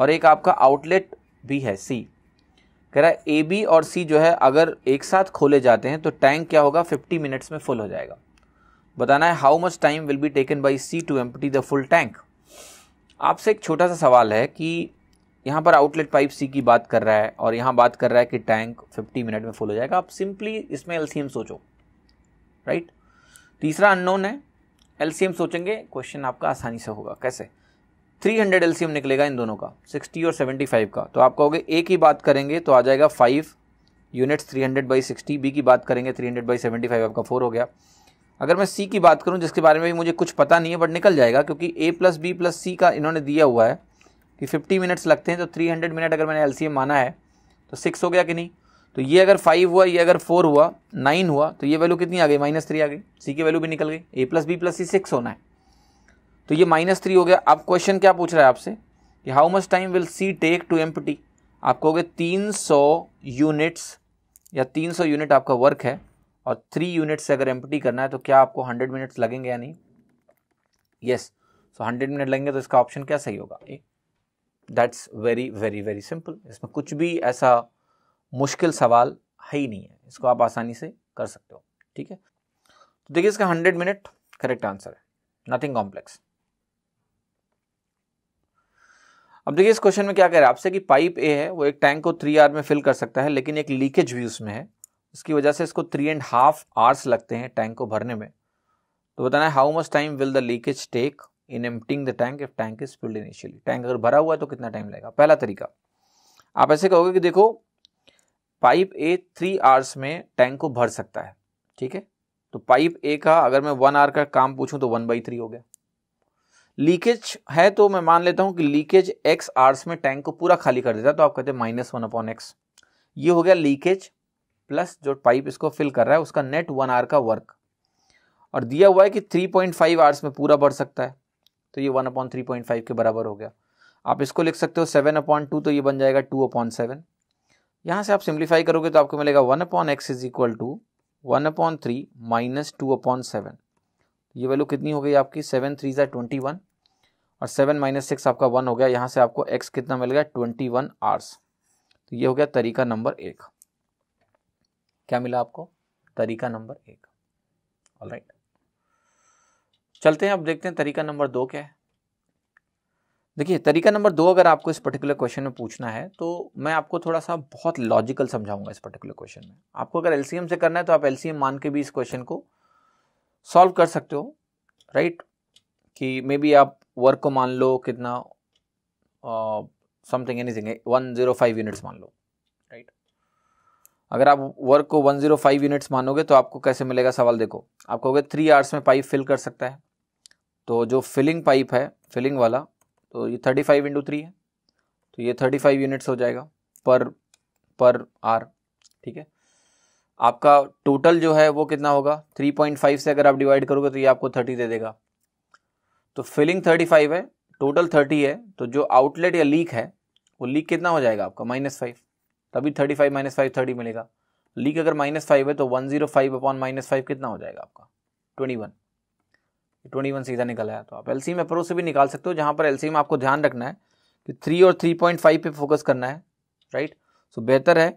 और एक आपका आउटलेट भी है सी कह रहा है ए बी और सी जो है अगर एक साथ खोले जाते हैं तो टैंक क्या होगा फिफ्टी मिनट्स में फुल हो जाएगा बताना है how much time will be taken by C to एम द फुल टैंक आपसे एक छोटा सा सवाल है कि यहाँ पर आउटलेट पाइप सी की बात कर रहा है और यहाँ बात कर रहा है कि टैंक 50 मिनट में फुल हो जाएगा आप सिंपली इसमें एलसीएम सोचो राइट तीसरा अननोन है एलसीएम सोचेंगे क्वेश्चन आपका आसानी से होगा कैसे 300 हंड्रेड एलसीएम निकलेगा इन दोनों का 60 और 75 का तो आप कहोगे ए की बात करेंगे तो आ जाएगा five units 300 hundred by sixty B की बात करेंगे 300 हंड्रेड बाई सेवेंटी फाइव आपका फोर हो गया अगर मैं सी की बात करूं जिसके बारे में भी मुझे कुछ पता नहीं है बट निकल जाएगा क्योंकि A plus B plus C का इन्होंने दिया हुआ है कि 50 मिनट्स लगते हैं तो 300 मिनट अगर मैंने एल माना है तो सिक्स हो गया कि नहीं तो ये अगर फाइव हुआ ये अगर फोर हुआ नाइन हुआ तो ये वैल्यू कितनी आ गई माइनस थ्री आ गई सी की वैल्यू भी निकल गई A plus B plus C six होना है तो ये माइनस थ्री हो गया अब क्वेश्चन क्या पूछ रहा है आपसे कि how much time will C take to एम आप कहोगे तीन सौ यूनिट्स या तीन सौ यूनिट आपका वर्क है और थ्री यूनिट से अगर एम करना है तो क्या आपको हंड्रेड मिनट्स लगेंगे या नहीं यस सो हंड्रेड मिनट लगेंगे तो इसका ऑप्शन क्या सही होगा A that's very very very simple इसमें कुछ भी ऐसा मुश्किल सवाल है ही नहीं है इसको आप आसानी से कर सकते हो ठीक है तो देखिए इसका हंड्रेड मिनट करेक्ट आंसर है नथिंग कॉम्प्लेक्स अब देखिए इस क्वेश्चन में क्या कह रहा है आपसे कि पाइप ए है वो एक टैंक को थ्री आर में फिल कर सकता है लेकिन एक लीकेज भी उसमें है इसकी वजह से इसको थ्री एंड हाफ आवर्स लगते हैं टैंक को भरने में तो बताना है how much time will the leakage take in emptying the tank if tank is filled initially tank अगर भरा हुआ है तो कितना टाइम लगेगा पहला तरीका आप ऐसे कहोगे कि देखो पाइप ए थ्री आवर्स में टैंक को भर सकता है ठीक है तो पाइप ए का अगर मैं वन आवर का काम पूछूं तो वन बाई थ्री हो गया लीकेज है तो मैं मान लेता हूं कि लीकेज एक्स आवर्स में टैंक को पूरा खाली कर देता तो आप कहते हैं माइनस वन अपॉन एक्स ये हो गया लीकेज प्लस जो पाइप इसको फिल कर रहा है उसका नेट वन आवर का वर्क और दिया हुआ है कि थ्री पॉइंट फाइव आवर्स में पूरा बढ़ सकता है तो ये one upon three point five के बराबर हो गया आप इसको लिख सकते हो सेवन अपॉइंट टू तो ये बन जाएगा टू अपॉइंट सेवन यहाँ से आप सिंप्लीफाई करोगे तो आपको मिलेगा one upon X is equal to one upon three minus two upon seven ये वैल्यू कितनी हो गई आपकी सेवन थ्री जै ट्वेंटी वन और सेवन माइनस सिक्स आपका वन हो गया यहाँ से आपको एक्स कितना मिल गया ट्वेंटी वन आवर्स तो ये हो गया तरीका नंबर एक क्या मिला आपको तरीका नंबर एक ऑल राइट चलते हैं अब देखते हैं तरीका नंबर दो क्या है देखिए तरीका नंबर दो अगर आपको इस पर्टिकुलर क्वेश्चन में पूछना है तो मैं आपको थोड़ा सा बहुत लॉजिकल समझाऊंगा इस पर्टिकुलर क्वेश्चन में आपको अगर एलसीएम से करना है तो आप एलसीएम मान के भी इस क्वेश्चन को सॉल्व कर सकते हो राइट कि मे बी आप वर्क को मान लो कितना something anything one zero five units मान लो अगर आप वर्क को 105 यूनिट्स मानोगे तो आपको कैसे मिलेगा सवाल देखो आप कहोगे थ्री आवर्स में पाइप फिल कर सकता है तो जो फिलिंग पाइप है फिलिंग वाला तो ये 35 फाइव इंटू थ्री है तो ये 35 यूनिट्स हो जाएगा पर पर आर ठीक है आपका टोटल जो है वो कितना होगा 3.5 से अगर आप डिवाइड करोगे तो ये आपको 30 दे देगा तो फिलिंग 35 है टोटल 30 है तो जो आउटलेट या लीक है वो लीक कितना हो जाएगा आपका माइनस फाइव तभी thirty five minus five thirty मिलेगा लीक अगर माइनस फाइव है तो one zero five upon minus five कितना हो जाएगा आपका ट्वेंटी वन ट्वेंटी वन सीधा निकल आया तो आप एल सी अप्रोच से भी निकाल सकते हो जहाँ पर एल में आपको ध्यान रखना है कि थ्री और थ्री पॉइंट फाइव पर फोकस करना है राइट सो बेहतर है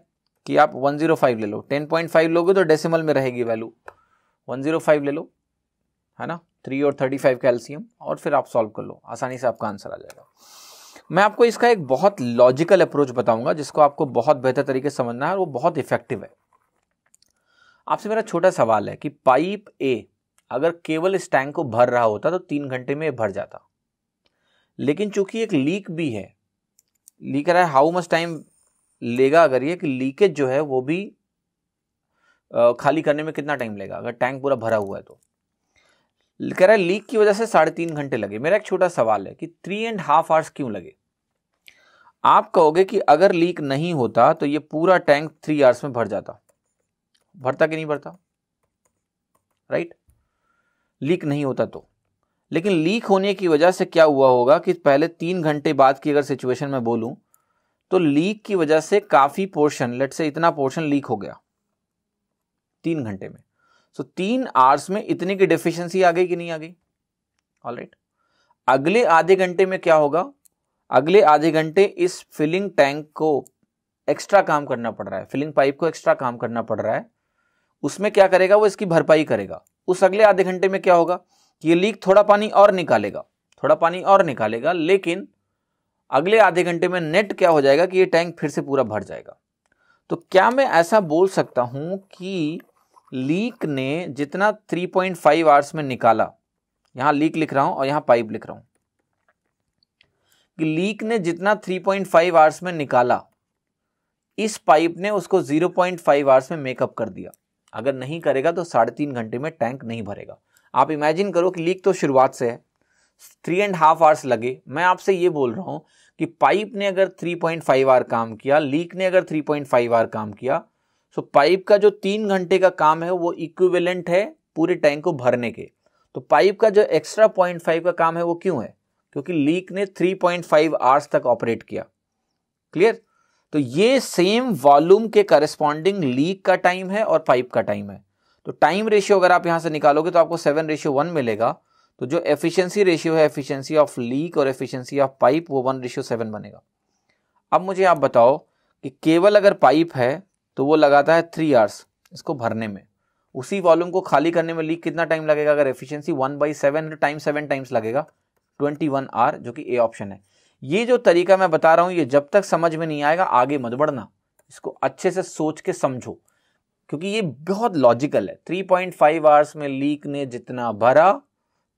कि आप वन जीरो फाइव ले लो टेन पॉइंट फाइव लोगे तो डेसिमल में रहेगी वैल्यू वन जीरो फाइव ले लो है ना थ्री और थर्टी फाइव का एलसीएम और फिर आप सॉल्व कर लो आसानी से आपका आंसर आ जाएगा मैं आपको इसका एक बहुत लॉजिकल अप्रोच बताऊंगा जिसको आपको बहुत बेहतर तरीके से समझना है और वो बहुत इफेक्टिव है आपसे मेरा छोटा सवाल है कि पाइप ए अगर केवल इस टैंक को भर रहा होता तो तीन घंटे में भर जाता लेकिन चूंकि एक लीक भी है लीक रहा है हाउ मच टाइम लेगा अगर ये कि लीकेज जो है वो भी खाली करने में कितना टाइम लेगा अगर टैंक पूरा भरा हुआ है तो कह रहा है लीक की वजह से साढ़े तीन घंटे लगे मेरा एक छोटा सवाल है कि थ्री एंड हाफ आवर्स क्यों लगे आप कहोगे कि अगर लीक नहीं होता तो ये पूरा टैंक थ्री आवर्स में भर जाता भरता कि नहीं भरता राइट लीक नहीं होता तो लेकिन लीक होने की वजह से क्या हुआ होगा कि पहले तीन घंटे बाद की अगर सिचुएशन में बोलूं तो लीक की वजह से काफ़ी पोर्शन लेट से इतना पोर्शन लीक हो गया तीन घंटे में सो so, तीन आवर्स में इतनी की डिफिशियंसी आ गई कि नहीं आ गई ऑलराइट right. अगले आधे घंटे में क्या होगा अगले आधे घंटे इस फिलिंग टैंक को एक्स्ट्रा काम करना पड़ रहा है फिलिंग पाइप को एक्स्ट्रा काम करना पड़ रहा है उसमें क्या करेगा वो इसकी भरपाई करेगा उस अगले आधे घंटे में क्या होगा कि ये लीक थोड़ा पानी और निकालेगा थोड़ा पानी और निकालेगा लेकिन अगले आधे घंटे में नेट क्या हो जाएगा कि ये टैंक फिर से पूरा भर जाएगा तो क्या मैं ऐसा बोल सकता हूं कि लीक ने जितना 3.5 आवर्स में निकाला यहां लीक लिख रहा हूं और यहां पाइप लिख रहा हूं लीक ने जितना 3.5 आवर्स में निकाला इस पाइप ने उसको 0.5 आवर्स में मेकअप कर दिया अगर नहीं करेगा तो साढ़े तीन घंटे में टैंक नहीं भरेगा आप इमेजिन करो कि लीक तो शुरुआत से है थ्री एंड हाफ आवर्स लगे मैं आपसे ये बोल रहा हूँ कि पाइप ने अगर 3.5 पॉइंट आवर काम किया लीक ने अगर 3.5 पॉइंट आवर काम किया तो पाइप का जो तीन घंटे का काम है वो इक्विवेलेंट है पूरे टैंक को भरने के तो पाइप का जो एक्स्ट्रा पॉइंट फाइव का काम है वो क्यों है क्योंकि लीक ने 3.5 पॉइंट आवर्स तक ऑपरेट किया क्लियर तो ये सेम वॉल्यूम के करस्पॉन्डिंग लीक का टाइम है और पाइप का टाइम है तो टाइम रेशियो अगर आप यहां से निकालोगे तो आपको सेवन रेशियो वन मिलेगा तो जो एफिशिएंसी रेशियो है एफिशिएंसी ऑफ लीक और एफिशिएंसी ऑफ पाइप वो वन रेशियो सेवन बनेगा अब मुझे आप बताओ कि केवल अगर पाइप है तो वो लगाता है थ्री आवर्स इसको भरने में उसी वॉल्यूम को खाली करने में लीक कितना टाइम लगेगा अगर efficiency one by seven time seven times लगेगा ट्वेंटी वन आर जो कि ए ऑप्शन है ये जो तरीका मैं बता रहा हूं ये जब तक समझ में नहीं आएगा आगे मत बढ़ना इसको अच्छे से सोच के समझो क्योंकि ये बहुत लॉजिकल है थ्री पॉइंट फाइव आवर्स में लीक ने जितना भरा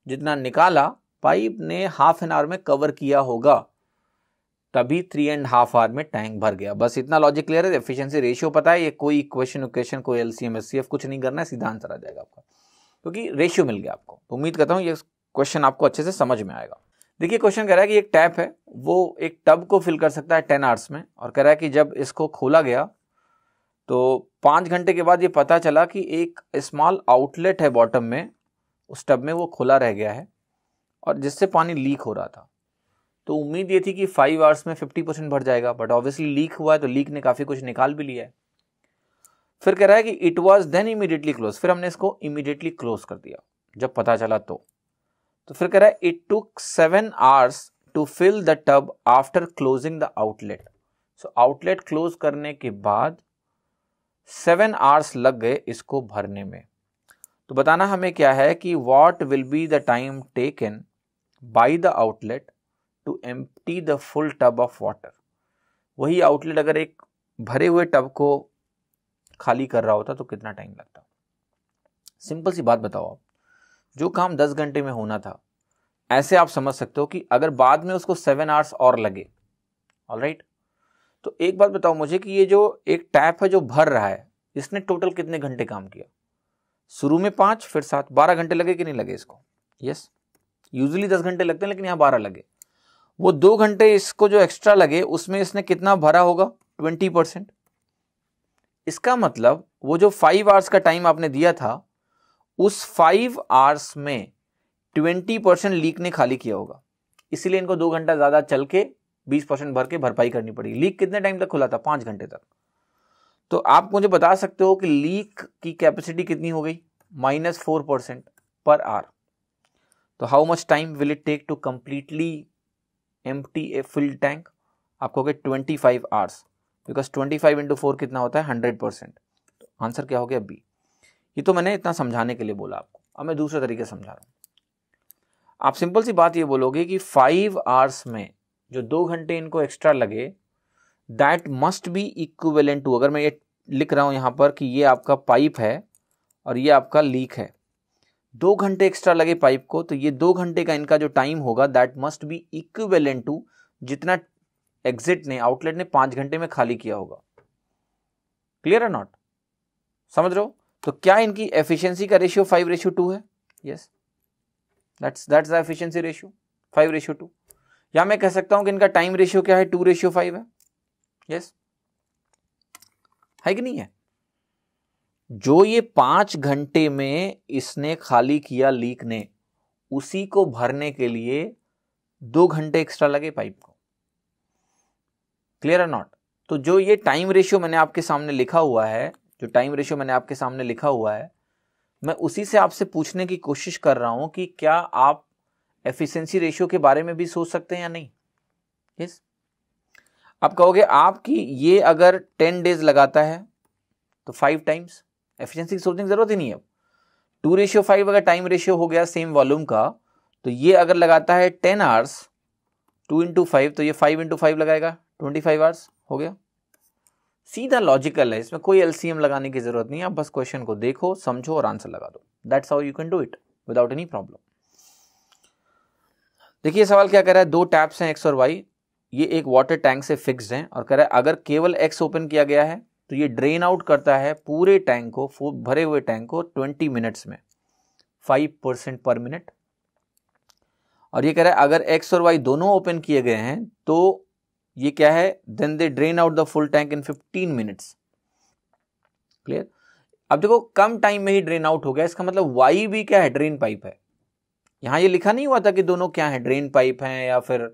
जितना निकाला पाइप ने हाफ एन आवर में कवर किया होगा तभी थ्री एंड हाफ आवर में टैंक भर गया बस इतना लॉजिक क्लियर है एफिशिएंसी रेशियो पता है ये कोई क्वेश्चन क्वेश्चन कोई एलसीएम एस कुछ नहीं करना है सीधा आंसर आ जाएगा आपका क्योंकि रेशियो मिल गया आपको तो उम्मीद करता हूँ ये क्वेश्चन आपको अच्छे से समझ में आएगा देखिए क्वेश्चन कह रहा है कि एक टैप है वो एक टब को फिल कर सकता है टेन आवर्स में और कह रहा है कि जब इसको खोला गया तो पाँच घंटे के बाद ये पता चला कि एक स्मॉल आउटलेट है बॉटम में उस टब में वो खुला रह गया है और जिससे पानी लीक हो रहा था तो उम्मीद ये थी कि फाइव आवर्स में फिफ्टी परसेंट भर जाएगा बट ऑब्वियसली लीक हुआ है तो लीक ने काफ़ी कुछ निकाल भी लिया है फिर कह रहा है कि it was then immediately close फिर हमने इसको इमीडिएटली क्लोज कर दिया जब पता चला तो तो फिर कह रहा है it took seven hours to fill the tub after closing the outlet so outlet close करने के बाद सेवन आवर्स लग गए इसको भरने में तो बताना हमें क्या है कि what will be the time taken by the outlet to empty the full tub of water वही आउटलेट अगर एक भरे हुए टब को खाली कर रहा होता तो कितना टाइम लगता सिंपल सी बात बताओ आप जो काम दस घंटे में होना था ऐसे आप समझ सकते हो कि अगर बाद में उसको सेवन आवर्स और लगे ऑल राइट तो एक बात बताओ मुझे कि ये जो एक टैप है जो भर रहा है इसने टोटल कितने घंटे काम किया शुरू में पाँच फिर सात बारह घंटे लगे कि नहीं लगे इसको यस यूजली दस घंटे लगते हैं लेकिन यहाँ बारह लगे वो दो घंटे इसको जो एक्स्ट्रा लगे उसमें इसने कितना भरा होगा ट्वेंटी परसेंट इसका मतलब वो जो फाइव आवर्स का टाइम आपने दिया था उस फाइव आवर्स में ट्वेंटी परसेंट लीक ने खाली किया होगा इसीलिए इनको दो घंटा ज़्यादा चल के बीस परसेंट भर के भरपाई करनी पड़ेगी लीक कितने टाइम तक खुला था पांच घंटे तक तो आप मुझे बता सकते हो कि लीक की कैपेसिटी कितनी हो गई माइनस फोर परसेंट पर आर तो how much time will it take to completely empty a filled tank आपको twenty five hours because twenty five into four कितना होता है हंड्रेड परसेंट आंसर क्या हो गया बी ये तो मैंने इतना समझाने के लिए बोला आपको अब मैं दूसरे तरीके से समझा रहा हूँ आप सिंपल सी बात ये बोलोगे कि फाइव आवर्स में जो दो घंटे इनको एक्स्ट्रा लगे that must be equivalent to अगर मैं ये लिख रहा हूँ यहाँ पर कि ये आपका पाइप है और ये आपका लीक है दो घंटे एक्स्ट्रा लगे पाइप को तो ये दो घंटे का इनका जो टाइम होगा that must be equivalent to जितना एग्जिट ने आउटलेट ने पाँच घंटे में खाली किया होगा क्लियर है नॉट समझ रहे हो तो क्या इनकी एफिशिएंसी का रेशियो फाइव रेशियो टू है yes that's that's the efficiency ratio five ratio two या मैं कह सकता हूं कि इनका टाइम रेशियो क्या है टू रेशियो फाइव है यस yes. है कि नहीं है जो ये पांच घंटे में इसने खाली किया लीक ने उसी को भरने के लिए दो घंटे एक्स्ट्रा लगे पाइप को क्लियर आर नॉट तो जो ये टाइम रेशियो मैंने आपके सामने लिखा हुआ है जो टाइम रेशियो मैंने आपके सामने लिखा हुआ है मैं उसी से आपसे पूछने की कोशिश कर रहा हूं कि क्या आप एफिशिएंसी रेशियो के बारे में भी सोच सकते हैं या नहीं यस yes? आप कहोगे आपकी ये अगर टेन डेज लगाता है तो फाइव टाइम्स एफिशिएंसी की सोचने की जरूरत ही नहीं है टू रेशियो फाइव अगर टाइम रेशियो हो गया सेम वॉल्यूम का तो ये अगर लगाता है ten hours two into five तो ये फाइव इंटू फाइव लगाएगा ट्वेंटी फाइव आवर्स हो गया सीधा लॉजिकल है इसमें कोई एलसीएम लगाने की जरूरत नहीं है आप बस क्वेश्चन को देखो समझो और आंसर लगा दो that's how you can do it without any problem देखिए सवाल क्या कह रहा है दो टैप्स हैं एक्स और वाई ये एक वाटर टैंक से फिक्स्ड हैं और कह रहा है अगर केवल एक्स ओपन किया गया है तो ये ड्रेन आउट करता है पूरे टैंक को भरे हुए टैंक को ट्वेंटी मिनट्स में फाइव परसेंट पर मिनट और ये कह रहा है अगर एक्स और वाई दोनों ओपन किए गए हैं तो ये क्या है then they drain out the full tank in fifteen minutes clear अब देखो कम टाइम में ही ड्रेन आउट हो गया इसका मतलब वाई भी क्या है ड्रेन पाइप है यहां ये लिखा नहीं हुआ था कि दोनों क्या है ड्रेन पाइप हैं या फिर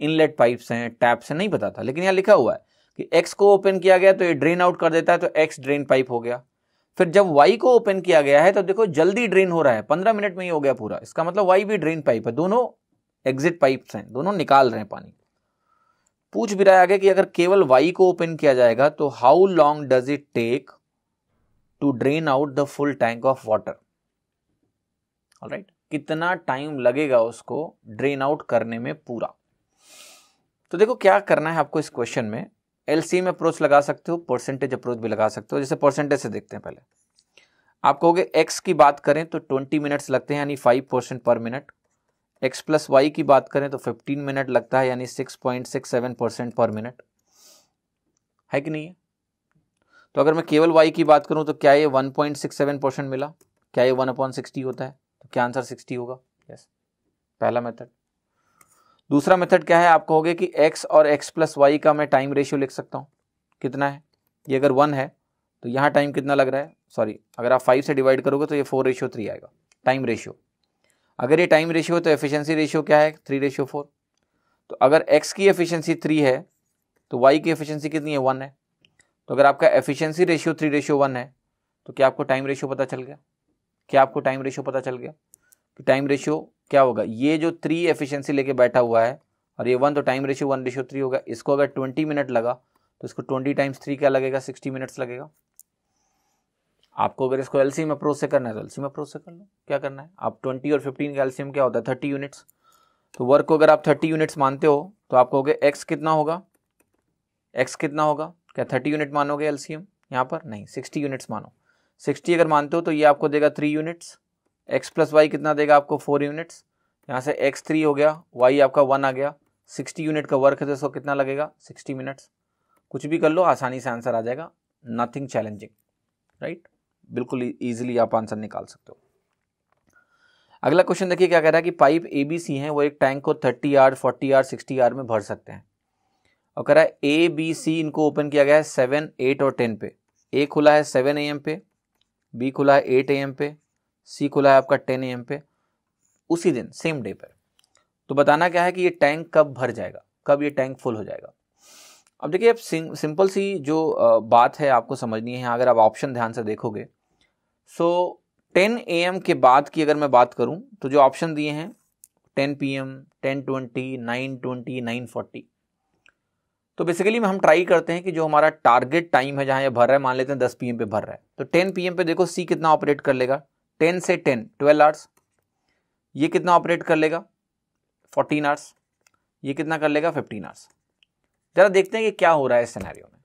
इनलेट पाइप्स हैं टैप्स हैं नहीं पता था लेकिन यहाँ लिखा हुआ है कि एक्स को ओपन किया गया तो ये ड्रेन आउट कर देता है तो एक्स ड्रेन पाइप हो गया फिर जब वाई को ओपन किया गया है तो देखो जल्दी ड्रेन हो रहा है पंद्रह मिनट में ही हो गया पूरा इसका मतलब वाई भी ड्रेन पाइप है दोनों एग्जिट पाइप्स हैं दोनों निकाल रहे हैं पानी पूछ भी रहा है आगे कि अगर केवल वाई को ओपन किया जाएगा तो how long does it take to drain out the full tank of water right कितना टाइम लगेगा उसको ड्रेन आउट करने में पूरा तो देखो क्या करना है आपको इस क्वेश्चन में एलसीएम अप्रोच लगा सकते हो परसेंटेज अप्रोच भी लगा सकते हो जैसे परसेंटेज से देखते हैं पहले आप कहोगे एक्स की बात करें तो ट्वेंटी मिनट्स लगते हैं यानी five percent per minute X plus Y की बात करें तो 15 मिनट लगता है यानी 6.67 परसेंट पर मिनट है कि नहीं है तो अगर मैं केवल वाई की बात करूं तो क्या ये 1.67 परसेंट मिला क्या ये 1 अपॉन सिक्सटी होता है तो क्या आंसर 60 होगा यस yes. पहला मेथड दूसरा मेथड क्या है आप कहोगे कि एक्स और एक्स प्लस वाई का मैं टाइम रेशियो लिख सकता हूँ कितना है ये अगर वन है तो यहाँ टाइम कितना लग रहा है सॉरी अगर आप फाइव से डिवाइड करोगे तो ये फोर रेशियो थ्री आएगा टाइम रेशियो अगर ये टाइम रेशियो है तो एफिशिएंसी रेशियो क्या है थ्री रेशियो फोर तो अगर एक्स की एफिशिएंसी थ्री है तो वाई की एफिशिएंसी कितनी है वन है तो अगर आपका efficiency ratio three ratio one है तो क्या आपको टाइम रेशियो पता चल गया क्या आपको टाइम रेशियो पता चल गया कि टाइम रेशियो क्या होगा ये जो थ्री एफिशियंसी लेके बैठा हुआ है और ये वन तो time ratio one ratio three होगा इसको अगर ट्वेंटी मिनट लगा तो इसको ट्वेंटी टाइम्स थ्री क्या लगेगा सिक्सटी मिनट्स लगेगा आपको अगर इसको एलसीएम अप्रोच से करना है तो एलसीएम अप्रोच से कर लो क्या करना है आप ट्वेंटी और फिफ्टीन का एल्सीम क्या होता है थर्टी यूनिट्स तो वर्क को अगर आप थर्टी यूनिट्स मानते हो तो आप कहोगे एक्स कितना होगा एक्स कितना होगा क्या थर्टी यूनिट मानोगे एलसीएम यहाँ पर नहीं सिक्सटी यूनिट्स मानो सिक्सटी अगर मानते हो तो ये आपको देगा three units X plus Y कितना देगा आपको फोर यूनिट्स यहाँ से एक्स थ्री हो गया वाई आपका वन आ गया सिक्सटी यूनिट का वर्क है तो इसको कितना लगेगा सिक्सटी मिनट्स कुछ भी कर लो आसानी से आंसर आ जाएगा नथिंग चैलेंजिंग राइट बिल्कुल ईजिली आप आंसर निकाल सकते हो अगला क्वेश्चन देखिए क्या कह रहा है कि पाइप ए बी सी हैं वो एक टैंक को thirty or forty or sixty hour में भर सकते हैं और कह रहा है ए बी सी इनको ओपन किया गया है सेवन एट और टेन पे ए खुला है सेवन ए एम पे बी खुला है एट ए एम पे सी खुला है आपका टेन ए एम पे उसी दिन सेम डे पर तो बताना क्या है कि ये टैंक कब भर जाएगा कब ये टैंक फुल हो जाएगा अब देखिए अब सिंपल सी जो बात है आपको समझनी है अगर आप ऑप्शन ध्यान से देखोगे सो टेन ए एम के बाद की अगर मैं बात करूं तो जो ऑप्शन दिए हैं ten P M ten twenty nine twenty nine forty तो बेसिकली हम ट्राई करते हैं कि जो हमारा टारगेट टाइम है जहां ये भर रहा है मान लेते हैं दस पी एम पे भर रहा है तो टेन पी एम पे देखो सी कितना ऑपरेट कर लेगा टेन से टेन ट्वेल्व आवर्स ये कितना ऑपरेट कर लेगा फोर्टीन आवर्स ये कितना कर लेगा फिफ्टीन आवर्स जरा देखते हैं कि क्या हो रहा है इस सिनेरियो में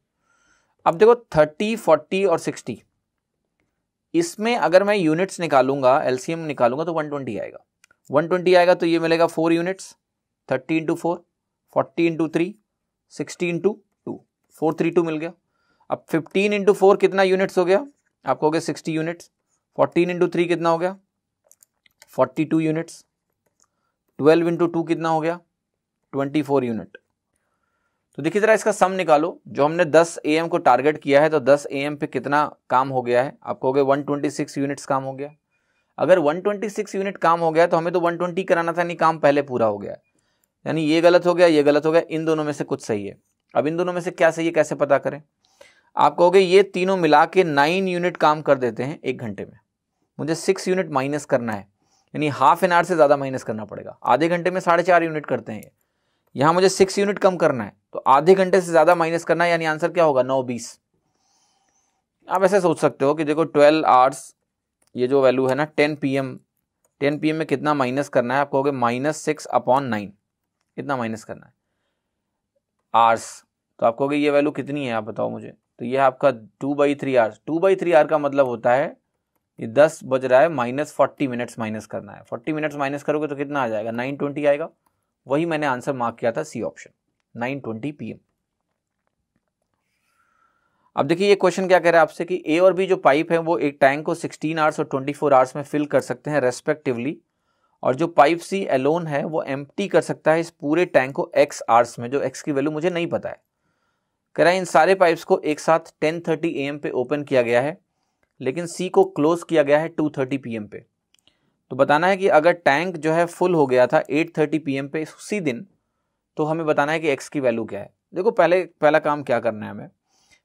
अब देखो थर्टी फोर्टी और सिक्सटी इसमें अगर मैं यूनिट्स निकालूंगा एलसीएम निकालूंगा तो 120 आएगा 120 आएगा तो ये मिलेगा four units thirty into four forty into three sixty into two four three two मिल गया अब फिफ्टीन इंटू फोर कितना यूनिट्स हो गया आपको हो गया sixty units fourteen into three कितना हो गया forty two units twelve into two कितना हो गया ट्वेंटी फोर यूनिट तो देखिए ज़रा इसका सम निकालो जो हमने 10 एम को टारगेट किया है तो 10 एम पे कितना काम हो गया है आपको हो गया 126 यूनिट्स काम हो गया अगर 126 यूनिट काम हो गया तो हमें तो 120 कराना था नहीं काम पहले पूरा हो गया यानी ये गलत हो गया ये गलत हो गया इन दोनों में से कुछ सही है अब इन दोनों में से क्या सही है कैसे पता करें आप कहोगे ये तीनों मिला के नाइन यूनिट काम कर देते हैं एक घंटे में मुझे सिक्स यूनिट माइनस करना है यानी हाफ एन आवर से ज़्यादा माइनस करना पड़ेगा आधे घंटे में साढ़े चार यूनिट करते हैं ये यहां मुझे सिक्स यूनिट कम करना है तो आधे घंटे से ज़्यादा माइनस करना है यानी आंसर क्या होगा नौ बीस आप ऐसे सोच सकते हो कि देखो ट्वेल्व आवर्स ये जो वैल्यू है ना ten P M ten P M में कितना माइनस करना है आप कहोगे माइनस सिक्स अपॉन नाइन कितना माइनस करना है आर्स तो आप कहोगे ये वैल्यू कितनी है आप बताओ मुझे तो ये आपका two by three hours two by three hour का मतलब होता है ये दस बज रहा है माइनस फोर्टी मिनट्स माइनस करना है फोर्टी मिनट्स माइनस करोगे तो कितना आ जाएगा नाइन ट्वेंटी आएगा वही मैंने आंसर मार्क किया था सी ऑप्शन 9:20 ट्वेंटी पीएम अब देखिए ये क्वेश्चन क्या कह रहा है आपसे कि ए और बी जो पाइप है वो एक टैंक को 16 आवर्स और 24 आवर्स में फिल कर सकते हैं रेस्पेक्टिवली और जो पाइप सी एलोन है वो एम कर सकता है इस पूरे टैंक को एक्स आर्स में जो एक्स की वैल्यू मुझे नहीं पता है कह रहा है इन सारे पाइप्स को एक साथ 10:30 थर्टी ए पे ओपन किया गया है लेकिन सी को क्लोज किया गया है 2:30 पीएम पे तो बताना है कि अगर टैंक जो है फुल हो गया था 8:30 थर्टी पी पे उसी दिन तो हमें बताना है कि एक्स की वैल्यू क्या है देखो पहले पहला काम क्या करना है हमें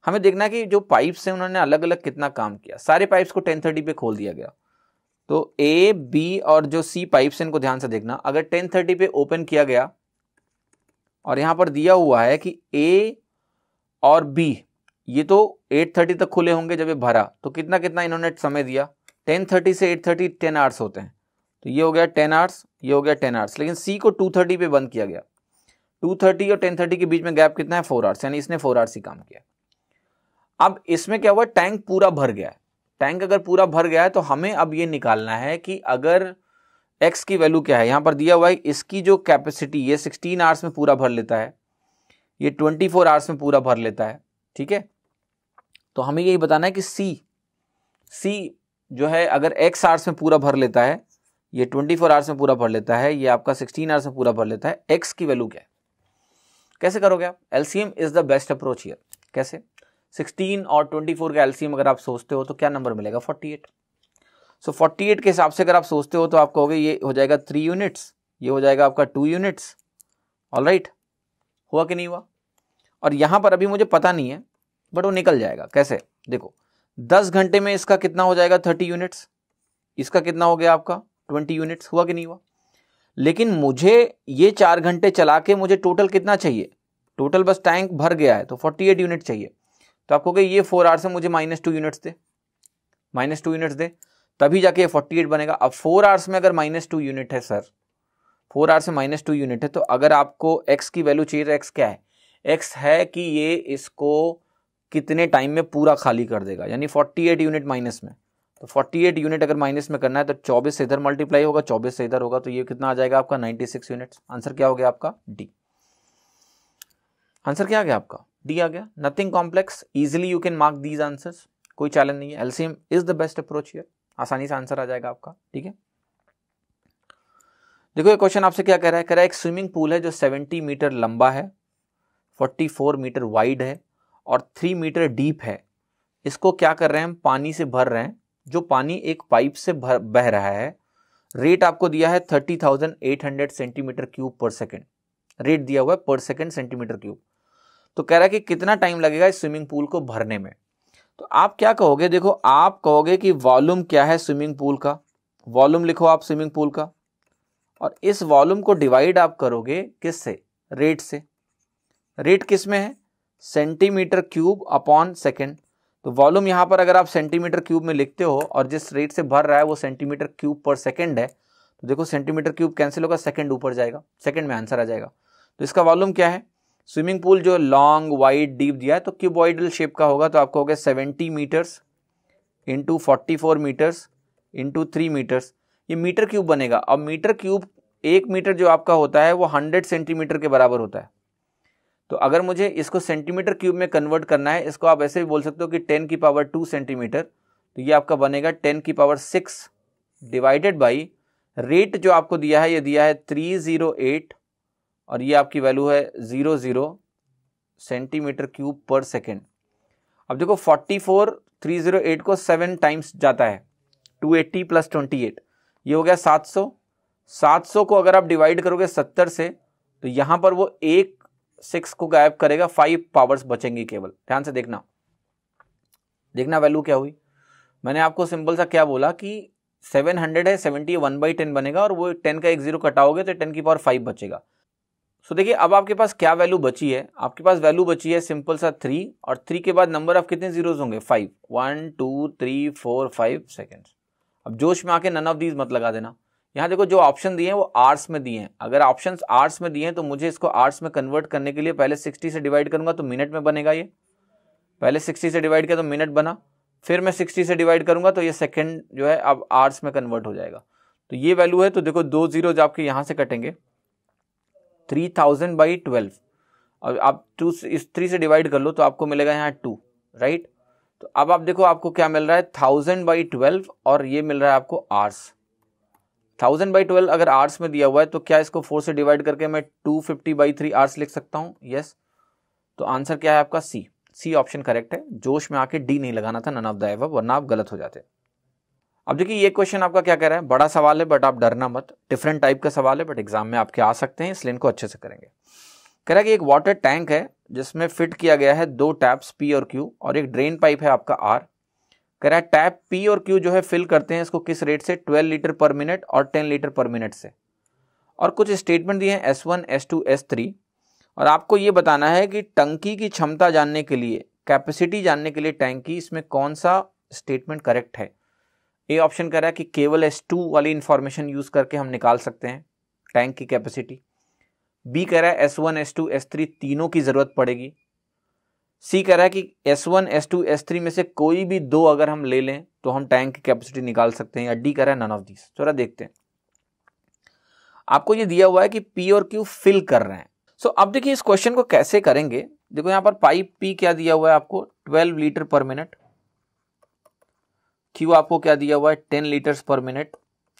हमें देखना है कि जो पाइप्स हैं उन्होंने अलग अलग कितना काम किया सारे पाइप्स को 10:30 पे खोल दिया गया तो ए बी और जो सी पाइप्स हैं इनको ध्यान से देखना अगर 10:30 पे ओपन किया गया और यहाँ पर दिया हुआ है कि ए और बी ये तो 8:30 तक खुले होंगे जब ये भरा तो कितना कितना इन्होंने समय दिया टेन थर्टी से एट थर्टी टेन आवर्स होते हैं तो ये हो गया टेन आवर्स ये हो गया टेन आवर्स लेकिन सी को टू थर्टी पे बंद किया गया टू थर्टी और टेन थर्टी के बीच में गैप कितना है फोर आवर्स यानी इसने फोर आवर्स ही काम किया अब इसमें क्या हुआ टैंक पूरा भर गया टैंक अगर पूरा भर गया है तो हमें अब ये निकालना है कि अगर एक्स की वैल्यू क्या है यहाँ पर दिया हुआ है इसकी जो कैपेसिटी ये सिक्सटीन आवर्स में पूरा भर लेता है ये ट्वेंटी फोर आवर्स में पूरा भर लेता है ठीक है तो हमें यही बताना है कि सी सी जो है अगर एक्स आर्स में पूरा भर लेता है ये ट्वेंटी फोर आवर्स में पूरा भर लेता है ये आपका सिक्सटीन आवर्स में पूरा भर लेता है एक्स की वैल्यू क्या है कैसे करोगे आप LCM is the best approach here कैसे सिक्सटीन और फोर का एलसीएम अगर आप सोचते हो तो क्या नंबर मिलेगा forty eight so forty eight के हिसाब से अगर आप सोचते हो तो आप कहोगे ये हो जाएगा थ्री यूनिट्स ये हो जाएगा आपका टू यूनिट्स ऑल राइट हुआ कि नहीं हुआ और यहाँ पर अभी मुझे पता नहीं है बट वो निकल जाएगा कैसे देखो दस घंटे में इसका कितना हो जाएगा थर्टी यूनिट्स इसका कितना हो गया आपका ट्वेंटी यूनिट्स हुआ कि नहीं हुआ लेकिन मुझे ये चार घंटे चला के मुझे टोटल कितना चाहिए टोटल बस टैंक भर गया है तो फोर्टी एट यूनिट चाहिए तो आपको कहोगे ये फोर आवर्स से मुझे माइनस टू यूनिट्स दे माइनस टू यूनिट्स दे तभी जाके ये फोर्टी एट बनेगा अब फोर आवर्स में अगर माइनस टू यूनिट है सर फोर आवर्स में माइनस टू यूनिट है तो अगर आपको एक्स की वैल्यू चाहिए तो एक्स क्या है एक्स है कि ये इसको कितने टाइम में पूरा खाली कर देगा यानी 48 यूनिट माइनस में तो 48 यूनिट अगर माइनस में करना है तो 24 से इधर मल्टीप्लाई होगा 24 से इधर होगा तो ये कितना आ जाएगा आपका 96 यूनिट्स आंसर क्या हो गया आपका डी आंसर क्या आ गया आपका डी आ गया nothing complex easily you can mark these answer कोई चैलेंज नहीं है LCM is the best approach ये आसानी से आंसर आ जाएगा आपका ठीक है देखो ये क्वेश्चन आपसे क्या कह रहा है कह रहा है एक स्विमिंग पूल है जो 70 मीटर लंबा है 44 मीटर वाइड है और थ्री मीटर डीप है इसको क्या कर रहे हैं हम पानी से भर रहे हैं जो पानी एक पाइप से भर बह रहा है रेट आपको दिया है thirty thousand eight hundred centimetre cube per second rate दिया हुआ है पर सेकेंड सेंटीमीटर क्यूब तो कह रहा है कि कितना टाइम लगेगा इस स्विमिंग पूल को भरने में तो आप क्या कहोगे देखो आप कहोगे कि वॉल्यूम क्या है स्विमिंग पूल का वॉल्यूम लिखो आप स्विमिंग पूल का और इस वॉल्यूम को डिवाइड आप करोगे किस से रेट से रेट किस में है सेंटीमीटर क्यूब अपॉन सेकेंड तो वॉल्यूम यहाँ पर अगर आप सेंटीमीटर क्यूब में लिखते हो और जिस रेट से भर रहा है वो सेंटीमीटर क्यूब पर सेकेंड है तो देखो सेंटीमीटर क्यूब कैंसिल होगा सेकेंड ऊपर जाएगा सेकेंड में आंसर आ जाएगा तो इसका वॉल्यूम क्या है स्विमिंग पूल जो लॉन्ग वाइड डीप दिया है तो क्यूबॉइडल शेप का होगा तो आपको हो गया seventy metres into forty four metres into three metres ये मीटर क्यूब बनेगा अब मीटर क्यूब एक मीटर जो आपका होता है वो हंड्रेड सेंटीमीटर के बराबर होता है तो अगर मुझे इसको सेंटीमीटर क्यूब में कन्वर्ट करना है इसको आप ऐसे भी बोल सकते हो कि टेन की पावर टू सेंटीमीटर तो ये आपका बनेगा टेन की power six divided by rate जो आपको दिया है ये दिया है थ्री ज़ीरो एट और ये आपकी वैल्यू है zero zero centimetre cube per second अब देखो forty four three zero eight को सेवन टाइम्स जाता है two eighty plus twenty eight ये हो गया सात सौ सात सौ को अगर आप डिवाइड करोगे सत्तर से तो यहाँ पर वो एक सिक्स को गायब करेगा फाइव पावर्स बचेंगी केवल ध्यान से देखना देखना वैल्यू क्या हुई मैंने आपको सिंपल सा क्या बोला कि सेवन हंड्रेड है सेवेंटी वन बाई टेन बनेगा और वो टेन का एक जीरो कटाओगे तो टेन की पावर फाइव बचेगा सो देखिए अब आपके पास क्या वैल्यू बची है आपके पास वैल्यू बची है सिंपल सा थ्री और थ्री के बाद नंबर ऑफ कितने जीरोज होंगे five one two three four five seconds अब जोश में आके नन ऑफ दीज मत लगा देना यहाँ देखो जो ऑप्शन दिए हैं वो आर्ट्स में दिए हैं अगर ऑप्शन आर्ट्स में दिए हैं तो मुझे इसको आर्ट्स में कन्वर्ट करने के लिए पहले सिक्सटी से डिवाइड करूंगा तो मिनट में बनेगा ये पहले सिक्सटी से डिवाइड किया तो मिनट बना फिर मैं सिक्सटी से डिवाइड करूंगा तो ये सेकेंड जो है अब आर्ट्स में कन्वर्ट हो जाएगा तो ये वैल्यू है तो देखो दो जो आपके यहाँ से कटेंगे थ्री थाउजेंड बाई ट्वेल्व और आप टू इस थ्री से डिवाइड कर लो तो आपको मिलेगा यहाँ टू राइट तो अब आप देखो आपको क्या मिल रहा है थाउजेंड बाई ट्वेल्व और ये मिल रहा है आपको आर्स थाउजेंड बाई ट्वेल्व अगर आर्ट्स में दिया हुआ है तो क्या इसको फोर से डिवाइड करके मैं two fifty by three hours लिख सकता हूँ यस तो आंसर क्या है आपका सी सी ऑप्शन करेक्ट है जोश में आके डी नहीं लगाना था नन ऑफ द एव वरना आप गलत हो जाते अब देखिए ये क्वेश्चन आपका क्या कह रहा है बड़ा सवाल है बट आप डरना मत डिफरेंट टाइप का सवाल है बट एग्जाम में आपके आ सकते हैं इसलिए इनको अच्छे से करेंगे कह रहा है कि एक वाटर टैंक है जिसमें फिट किया गया है दो टैप्स पी और क्यू और एक ड्रेन पाइप है आपका आर कह रहा है टैप पी और क्यू जो है फिल करते हैं इसको किस रेट से 12 लीटर पर मिनट और 10 लीटर पर मिनट से और कुछ स्टेटमेंट दिए हैं S one S two S three और आपको ये बताना है कि टंकी की क्षमता जानने के लिए कैपेसिटी जानने के लिए टैंकी इसमें कौन सा स्टेटमेंट करेक्ट है ए ऑप्शन कह रहा है कि केवल एस टू वाली इंफॉर्मेशन यूज़ करके हम निकाल सकते हैं टैंक की कैपेसिटी बी कह रहा है S one S two S three तीनों की ज़रूरत पड़ेगी सी कह रहा है कि S one S two S three में से कोई भी दो अगर हम ले लें तो हम टैंक की कैपेसिटी निकाल सकते हैं या डी कह रहा है नन ऑफ दिस थोड़ा देखते हैं आपको ये दिया हुआ है कि पी और क्यू फिल कर रहे हैं सो so, अब देखिए इस क्वेश्चन को कैसे करेंगे देखो यहां पर पाइप पी क्या दिया हुआ है आपको 12 लीटर पर मिनट क्यू आपको क्या दिया हुआ है 10 लीटर पर मिनट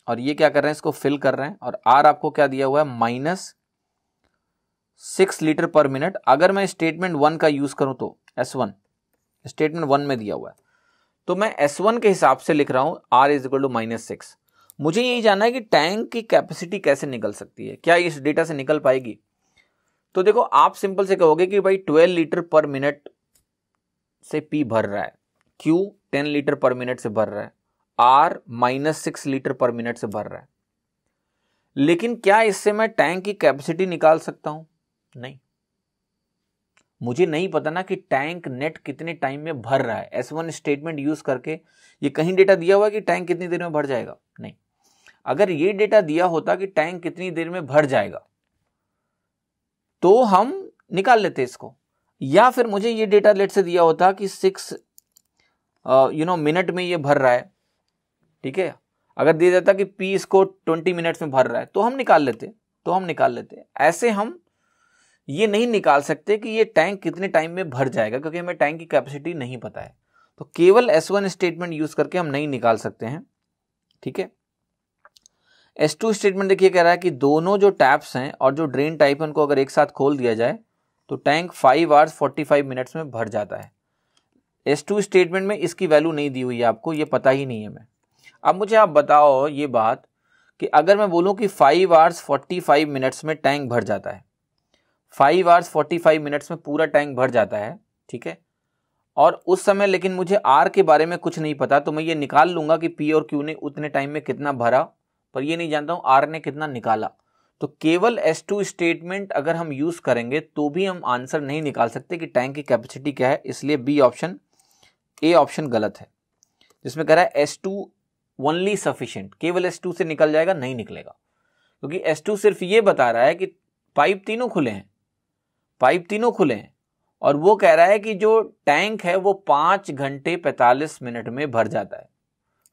और ये क्या कर रहे हैं इसको फिल कर रहे हैं और आर आपको क्या दिया हुआ है minus six litre per minute अगर मैं स्टेटमेंट वन का यूज करूं तो एस वन स्टेटमेंट वन में दिया हुआ है तो मैं एस वन के हिसाब से लिख रहा हूं R is equal to minus six मुझे यही जानना है कि टैंक की कैपेसिटी कैसे निकल सकती है क्या इस डेटा से निकल पाएगी तो देखो आप सिंपल से कहोगे कि भाई ट्वेल्व लीटर पर मिनट से पी भर रहा है Q ten litre per minute से भर रहा है R minus six litre per minute से भर रहा है लेकिन क्या इससे मैं टैंक की कैपेसिटी निकाल सकता हूं नहीं मुझे नहीं पता ना कि टैंक नेट कितने टाइम में भर रहा है एस वन स्टेटमेंट यूज करके ये कहीं डेटा दिया हुआ कि टैंक कितनी देर में भर जाएगा नहीं अगर ये डेटा दिया होता कि टैंक कितनी देर में भर जाएगा तो हम निकाल लेते इसको या फिर मुझे ये डेटा लेट से दिया होता कि सिक्स यू नो मिनट में ये भर रहा है ठीक है अगर दिया जाता कि पी इसको ट्वेंटी मिनट्स में भर रहा है तो हम निकाल लेते तो हम निकाल लेते ऐसे हम ये नहीं निकाल सकते कि ये टैंक कितने टाइम में भर जाएगा क्योंकि हमें टैंक की कैपेसिटी नहीं पता है तो केवल एस वन स्टेटमेंट यूज करके हम नहीं निकाल सकते हैं ठीक है एस टू स्टेटमेंट देखिए कह रहा है कि दोनों जो टैप्स हैं और जो ड्रेन टाइप है उनको अगर एक साथ खोल दिया जाए तो tank five hours forty five minutes में भर जाता है एस टू स्टेटमेंट में इसकी वैल्यू नहीं दी हुई है आपको ये पता ही नहीं है मैं अब मुझे आप बताओ ये बात कि अगर मैं बोलूँ कि five hours forty five minutes में टैंक भर जाता है five hours forty five minutes में पूरा टैंक भर जाता है ठीक है और उस समय लेकिन मुझे आर के बारे में कुछ नहीं पता तो मैं ये निकाल लूंगा कि पी और क्यू ने उतने टाइम में कितना भरा पर ये नहीं जानता हूँ आर ने कितना निकाला तो केवल एस टू स्टेटमेंट अगर हम यूज़ करेंगे तो भी हम आंसर नहीं निकाल सकते कि टैंक की कैपेसिटी क्या है इसलिए बी ऑप्शन ए ऑप्शन गलत है जिसमें कह रहा है एस टू ओनली सफिशियंट केवल एस टू से निकल जाएगा नहीं निकलेगा क्योंकि एस टू सिर्फ ये बता रहा है कि पाइप तीनों खुले हैं पाइप तीनों खुले हैं और वो कह रहा है कि जो टैंक है वो पाँच घंटे पैंतालीस मिनट में भर जाता है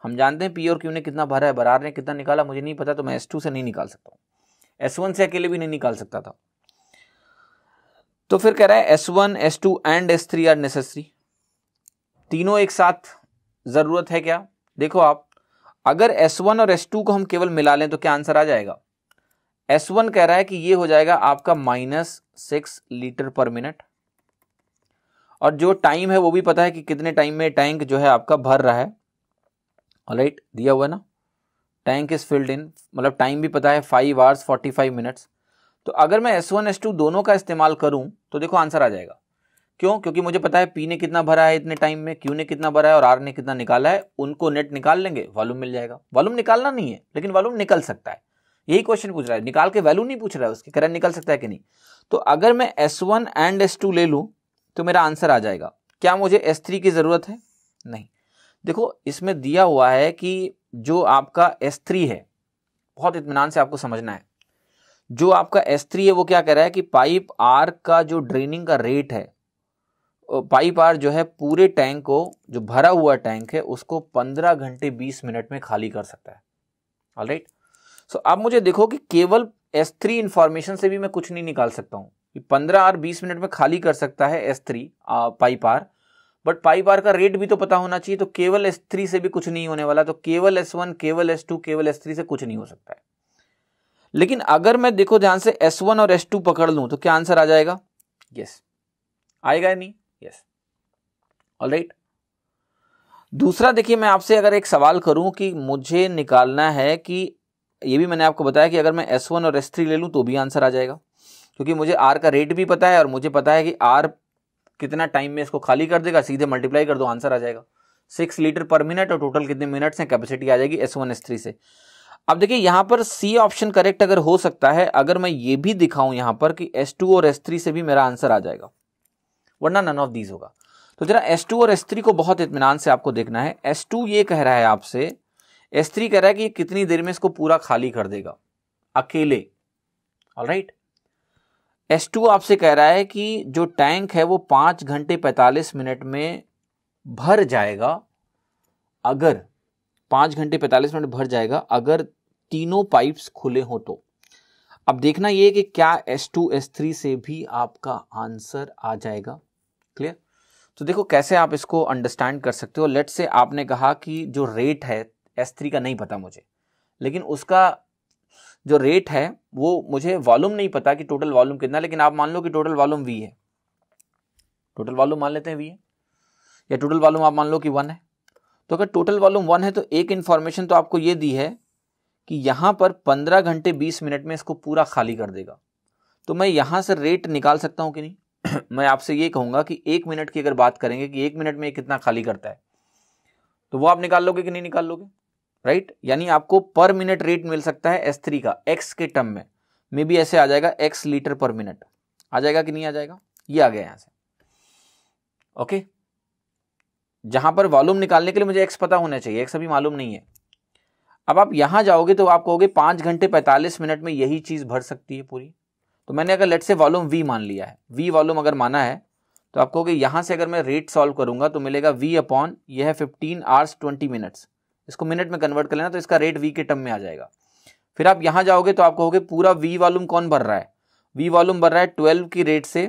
हम जानते हैं पी और क्यू ने कितना भरा है बरार ने कितना निकाला मुझे नहीं पता तो मैं एस टू से नहीं निकाल सकता हूँ एस वन से अकेले भी नहीं निकाल सकता था तो फिर कह रहा है S one S two and S three are necessary तीनों एक साथ ज़रूरत है क्या देखो आप अगर एस वन और एस टू को हम केवल मिला लें तो क्या आंसर आ जाएगा एस वन कह रहा है कि ये हो जाएगा आपका minus six litre per minute और जो टाइम है वो भी पता है कि कितने टाइम में टैंक जो है आपका भर रहा है राइट दिया हुआ ना टैंक इज फिल्ड इन मतलब टाइम भी पता है five hours forty five minutes तो अगर मैं एस वन एस टू दोनों का इस्तेमाल करूं तो देखो आंसर आ जाएगा क्यों क्योंकि मुझे पता है पी ने कितना भरा है इतने टाइम में क्यू ने कितना भरा है और आर ने कितना निकाला है उनको नेट निकाल लेंगे वॉल्यूम मिल जाएगा वॉल्यूम निकालना नहीं है लेकिन वॉल्यूम निकल सकता है यही क्वेश्चन पूछ रहा है निकाल के वैल्यू नहीं पूछ रहा है उसके करंट निकल सकता है कि नहीं तो अगर मैं S one and S two ले लूँ तो मेरा आंसर आ जाएगा क्या मुझे एस थ्री की ज़रूरत है नहीं देखो इसमें दिया हुआ है कि जो आपका एस थ्री है बहुत इतमान से आपको समझना है जो आपका एस थ्री है वो क्या कह रहा है कि पाइप आर का जो ड्रेनिंग का रेट है पाइप आर जो है पूरे टैंक को जो भरा हुआ टैंक है उसको पंद्रह घंटे बीस मिनट में खाली कर सकता है ऑलराइट right? सो अब मुझे देखो कि केवल एस थ्री इन्फॉर्मेशन से भी मैं कुछ नहीं निकाल सकता हूँ पंद्रह और बीस मिनट में खाली कर सकता है S three pipe R but pipe R का रेट भी तो पता होना चाहिए तो केवल एस थ्री से भी कुछ नहीं होने वाला तो केवल एस वन केवल एस टू केवल एस थ्री से कुछ नहीं हो सकता है लेकिन अगर मैं देखो ध्यान से एस वन और एस टू पकड़ लूँ तो क्या आंसर आ जाएगा यस yes. आएगा नहीं यस ऑल राइट दूसरा देखिए मैं आपसे अगर एक सवाल करूं कि मुझे निकालना है कि ये भी मैंने आपको बताया कि अगर मैं एस वन और एस थ्री ले लूँ तो भी आंसर आ जाएगा क्योंकि मुझे आर का रेट भी पता है और मुझे पता है कि आर कितना टाइम में इसको खाली कर देगा सीधे मल्टीप्लाई कर दो आंसर आ जाएगा सिक्स लीटर पर मिनट और टोटल कितने मिनट्स हैं कैपेसिटी आ जाएगी एस वन एस थ्री से अब देखिए यहाँ पर सी ऑप्शन करेक्ट अगर हो सकता है अगर मैं ये भी दिखाऊं यहाँ पर कि एस टू और एस थ्री से भी मेरा आंसर आ जाएगा वरना नन ऑफ दीज होगा तो जरा एस टू और एस थ्री को बहुत इतमान से आपको देखना है एस टू ये कह रहा है आपसे एस थ्री कह रहा है कि कितनी देर में इसको पूरा खाली कर देगा अकेले राइट एस टू आपसे कह रहा है कि जो टैंक है वो पांच घंटे पैंतालीस मिनट में भर जाएगा अगर पांच घंटे पैंतालीस मिनट भर जाएगा अगर तीनों पाइप्स खुले हों तो अब देखना ये कि क्या एस टू एस थ्री से भी आपका आंसर आ जाएगा क्लियर तो देखो कैसे आप इसको अंडरस्टैंड कर सकते हो लेट से आपने कहा कि जो रेट है एस थ्री का नहीं पता मुझे लेकिन उसका जो रेट है वो मुझे वॉल्यूम नहीं पता कि टोटल वॉल्यूम कितना लेकिन आप मान लो कि टोटल वॉल्यूम वी है टोटल वॉल्यूम मान लेते हैं वी है या टोटल वॉल्यूम आप मान लो कि वन है तो अगर टोटल वॉल्यूम वन है तो एक इन्फॉर्मेशन तो आपको ये दी है कि यहाँ पर पंद्रह घंटे बीस मिनट में इसको पूरा खाली कर देगा तो मैं यहाँ से रेट निकाल सकता हूँ कि नहीं मैं आपसे ये कहूँगा कि एक मिनट की अगर बात करेंगे कि एक मिनट में कितना खाली करता है तो वो आप निकाल लोगे कि नहीं निकाल लोगे राइट यानी आपको पर मिनट रेट मिल सकता है एस थ्री का एक्स के टर्म में मे बी ऐसे आ जाएगा एक्स लीटर पर मिनट आ जाएगा कि नहीं आ जाएगा ये आ गया यहां से ओके जहां पर वॉल्यूम निकालने के लिए मुझे एक्स पता होना चाहिए एक्स अभी मालूम नहीं है अब आप यहां जाओगे तो आप कहोगे पांच घंटे पैंतालीस मिनट में यही चीज़ भर सकती है पूरी तो मैंने अगर लेट से वॉल्यूम वी मान लिया है वी वॉल्यूम अगर माना है तो आप कहोगे यहां से अगर मैं रेट सॉल्व करूंगा तो मिलेगा वी अपॉन यह है फिफ्टीन आवर्स ट्वेंटी मिनट्स इसको मिनट में कन्वर्ट कर लेना तो इसका रेट वी के टर्म में आ जाएगा फिर आप यहां जाओगे तो आप कहोगे पूरा वी वॉल्यूम कौन भर रहा है वी वॉल्यूम भर रहा है ट्वेल्व की रेट से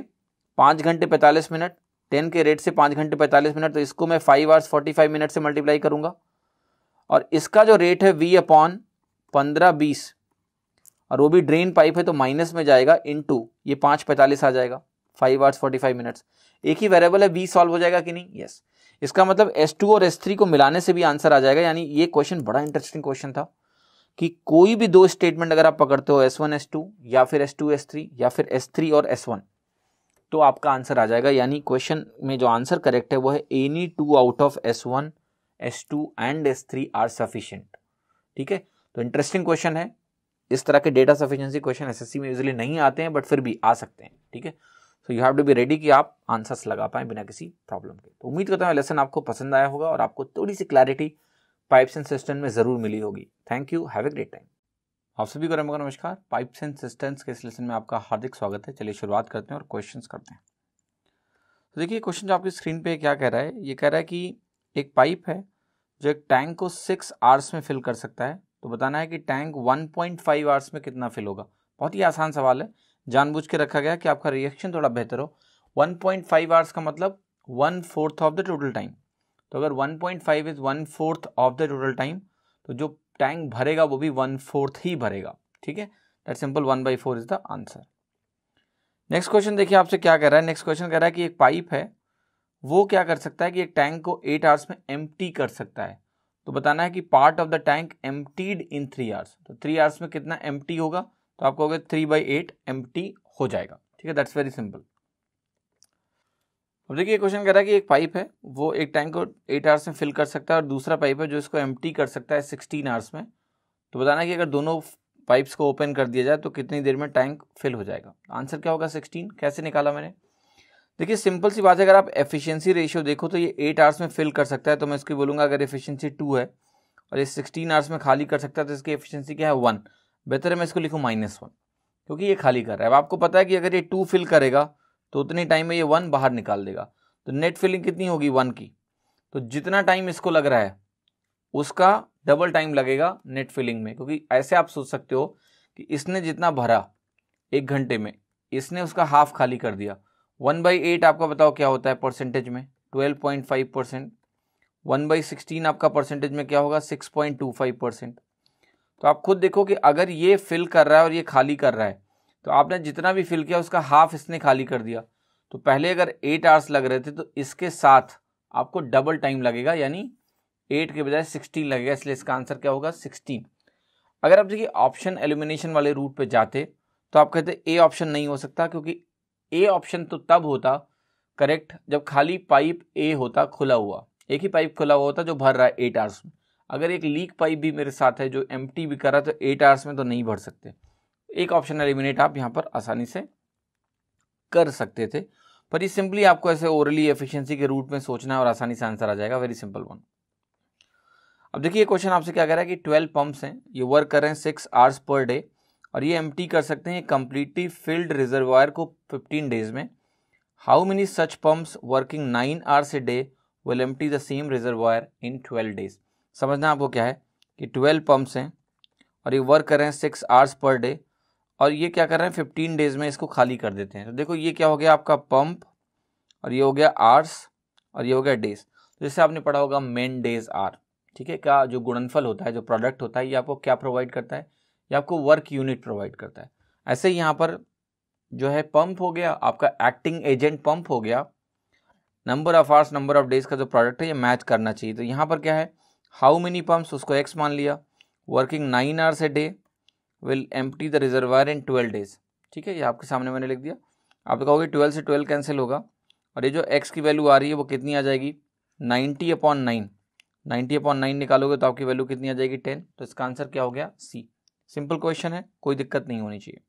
पांच घंटे पैंतालीस मिनट टेन के रेट से पांच घंटे पैंतालीस मिनट तो इसको मैं five hours forty five minute से मल्टीप्लाई करूंगा और इसका जो रेट है वी अपॉन पंद्रह बीस और वो भी ड्रेन पाइप है तो माइनस में जाएगा इन टू ये पांच पैंतालीस आ जाएगा five hours forty five minutes एक ही वेरिएबल है वी सॉल्व हो जाएगा कि नहीं यस yes. इसका मतलब टू और थ्री को मिलाने से भी आंसर आ जाएगा यानी ये क्वेश्चन बड़ा इंटरेस्टिंग क्वेश्चन था कि कोई भी दो स्टेटमेंट अगर आप पकड़ते हो एस टू या फिर एस थ्री या फिर एस थ्री और एस वन तो आपका आंसर आ जाएगा यानी क्वेश्चन में जो आंसर करेक्ट है वो है any two out of S one S two and S three are sufficient ठीक है तो इंटरेस्टिंग क्वेश्चन है इस तरह के डेटा सफिशियंसी क्वेश्चन सी में यूजली नहीं आते हैं बट फिर भी आ सकते हैं ठीक है so you have to be ready कि आप आंसर्स लगा पाएं बिना किसी प्रॉब्लम के तो उम्मीद करता हूँ लेसन आपको पसंद आया होगा और आपको थोड़ी सी क्लैरिटी पाइप्स एंड सिस्टम में ज़रूर मिली होगी thank you have a great time आप सभी को रमकर नमस्कार पाइप्स एंड सिस्टम्स के इस लेसन में आपका हार्दिक स्वागत है चलिए शुरुआत करते हैं और क्वेश्चंस करते हैं तो देखिए क्वेश्चन जो आपकी स्क्रीन पे क्या कह रहा है ये कह रहा है कि एक पाइप है जो एक टैंक को सिक्स आवर्स में फिल कर सकता है तो बताना है कि टैंक वन पॉइंट आवर्स में कितना फिल होगा बहुत ही आसान सवाल है जानबूझ के रखा गया कि आपका रिएक्शन थोड़ा बेहतर हो 1.5 पॉइंट आवर्स का मतलब one fourth of the total time तो अगर 1.5 point five is one fourth of the total time तो जो टैंक भरेगा वो भी वन फोर्थ ही भरेगा ठीक है that simple one by four is the answer next question देखिए आपसे क्या कह रहा है नेक्स्ट क्वेश्चन कह रहा है कि एक पाइप है वो क्या कर सकता है कि एक टैंक को एट आवर्स में एम कर सकता है तो बताना है कि part of the tank emptied in three hours तो थ्री आवर्स में कितना एम होगा तो आप कहोगे थ्री बाई एट एम हो जाएगा ठीक है दैट्स वेरी सिंपल अब देखिए क्वेश्चन कह रहा है कि एक पाइप है वो एक टैंक को एट आवर्स में फिल कर सकता है और दूसरा पाइप है जो इसको एम कर सकता है सिक्सटीन आवर्स में तो बताना कि अगर दोनों पाइप्स को ओपन कर दिया जाए तो कितनी देर में टैंक फिल हो जाएगा आंसर क्या होगा सिक्सटीन कैसे निकाला मैंने देखिए सिंपल सी बात है अगर आप एफिशिएंसी रेशियो देखो तो ये एट आवर्स में फिल कर सकता है तो मैं इसकी बोलूँगा अगर एफिशिएंसी टू है और ये सिक्सटीन आवर्स में खाली कर सकता है तो इसकी एफिशिएंसी क्या है वन बेहतर है मैं इसको लिखूँ माइनस वन क्योंकि ये खाली कर रहा है अब आपको पता है कि अगर ये टू फिल करेगा तो उतने टाइम में ये वन बाहर निकाल देगा तो नेट फिलिंग कितनी होगी वन की तो जितना टाइम इसको लग रहा है उसका डबल टाइम लगेगा नेट फिलिंग में क्योंकि ऐसे आप सोच सकते हो कि इसने जितना भरा एक घंटे में इसने उसका हाफ खाली कर दिया वन बाई एट आपका बताओ क्या होता है परसेंटेज में twelve point five percent one by sixteen आपका परसेंटेज में क्या होगा six point two five percent तो आप खुद देखो कि अगर ये फिल कर रहा है और ये खाली कर रहा है तो आपने जितना भी फिल किया उसका हाफ इसने खाली कर दिया तो पहले अगर एट आवर्स लग रहे थे तो इसके साथ आपको डबल टाइम लगेगा यानी एट के बजाय सिक्सटीन लगेगा इसलिए इसका आंसर क्या होगा सिक्सटीन अगर आप देखिए ऑप्शन एलिमिनेशन वाले रूट पे जाते तो आप कहते ए ऑप्शन नहीं हो सकता क्योंकि ए ऑप्शन तो तब होता करेक्ट जब खाली पाइप ए होता खुला हुआ एक ही पाइप खुला हुआ होता जो भर रहा है एट आवर्स में अगर एक लीक पाइप भी मेरे साथ है जो एम भी कर है तो एट आवर्स में तो नहीं भर सकते एक ऑप्शन एलिमिनेट आप यहाँ पर आसानी से कर सकते थे पर ये सिंपली आपको ऐसे ओरली एफिशिएंसी के रूट में सोचना है और आसानी से आंसर आ जाएगा वेरी सिंपल वन अब देखिए क्वेश्चन आपसे क्या कह रहा है कि ट्वेल्व पंप्स हैं ये वर्क कर रहे हैं सिक्स आवर्स पर डे और ये एम कर सकते हैं कम्प्लीटली फिल्ड रिजर्वायर को फिफ्टीन डेज में how many such pumps working nine hours a day will एम the same reservoir in twelve days समझना आपको क्या है कि ट्वेल्व पम्प्स हैं और ये वर्क कर रहे हैं सिक्स आवर्स पर डे और ये क्या कर रहे हैं फिफ्टीन डेज में इसको खाली कर देते हैं तो देखो ये क्या हो गया आपका पम्प और ये हो गया आर्स और ये हो गया डेज तो जैसे आपने पढ़ा होगा मेन डेज आर ठीक है क्या जो गुणनफल होता है जो प्रोडक्ट होता है ये आपको क्या प्रोवाइड करता है ये आपको वर्क यूनिट प्रोवाइड करता है ऐसे ही यहाँ पर जो है पंप हो गया आपका एक्टिंग एजेंट पंप हो गया number of hours number of days का जो प्रोडक्ट है ये मैच करना चाहिए तो यहाँ पर क्या है हाउ मेनी पम्प्स उसको एक्स मान लिया working nine hours a day will empty the reservoir in twelve days ठीक है ये आपके सामने मैंने लिख दिया आप कहोगे ट्वेल्व से ट्वेल्व कैंसिल होगा और ये जो एक्स की वैल्यू आ रही है वो कितनी आ जाएगी ninety upon nine ninety upon nine निकालोगे तो आपकी वैल्यू कितनी आ जाएगी टेन तो इसका आंसर क्या हो गया सी सिंपल क्वेश्चन है कोई दिक्कत नहीं होनी चाहिए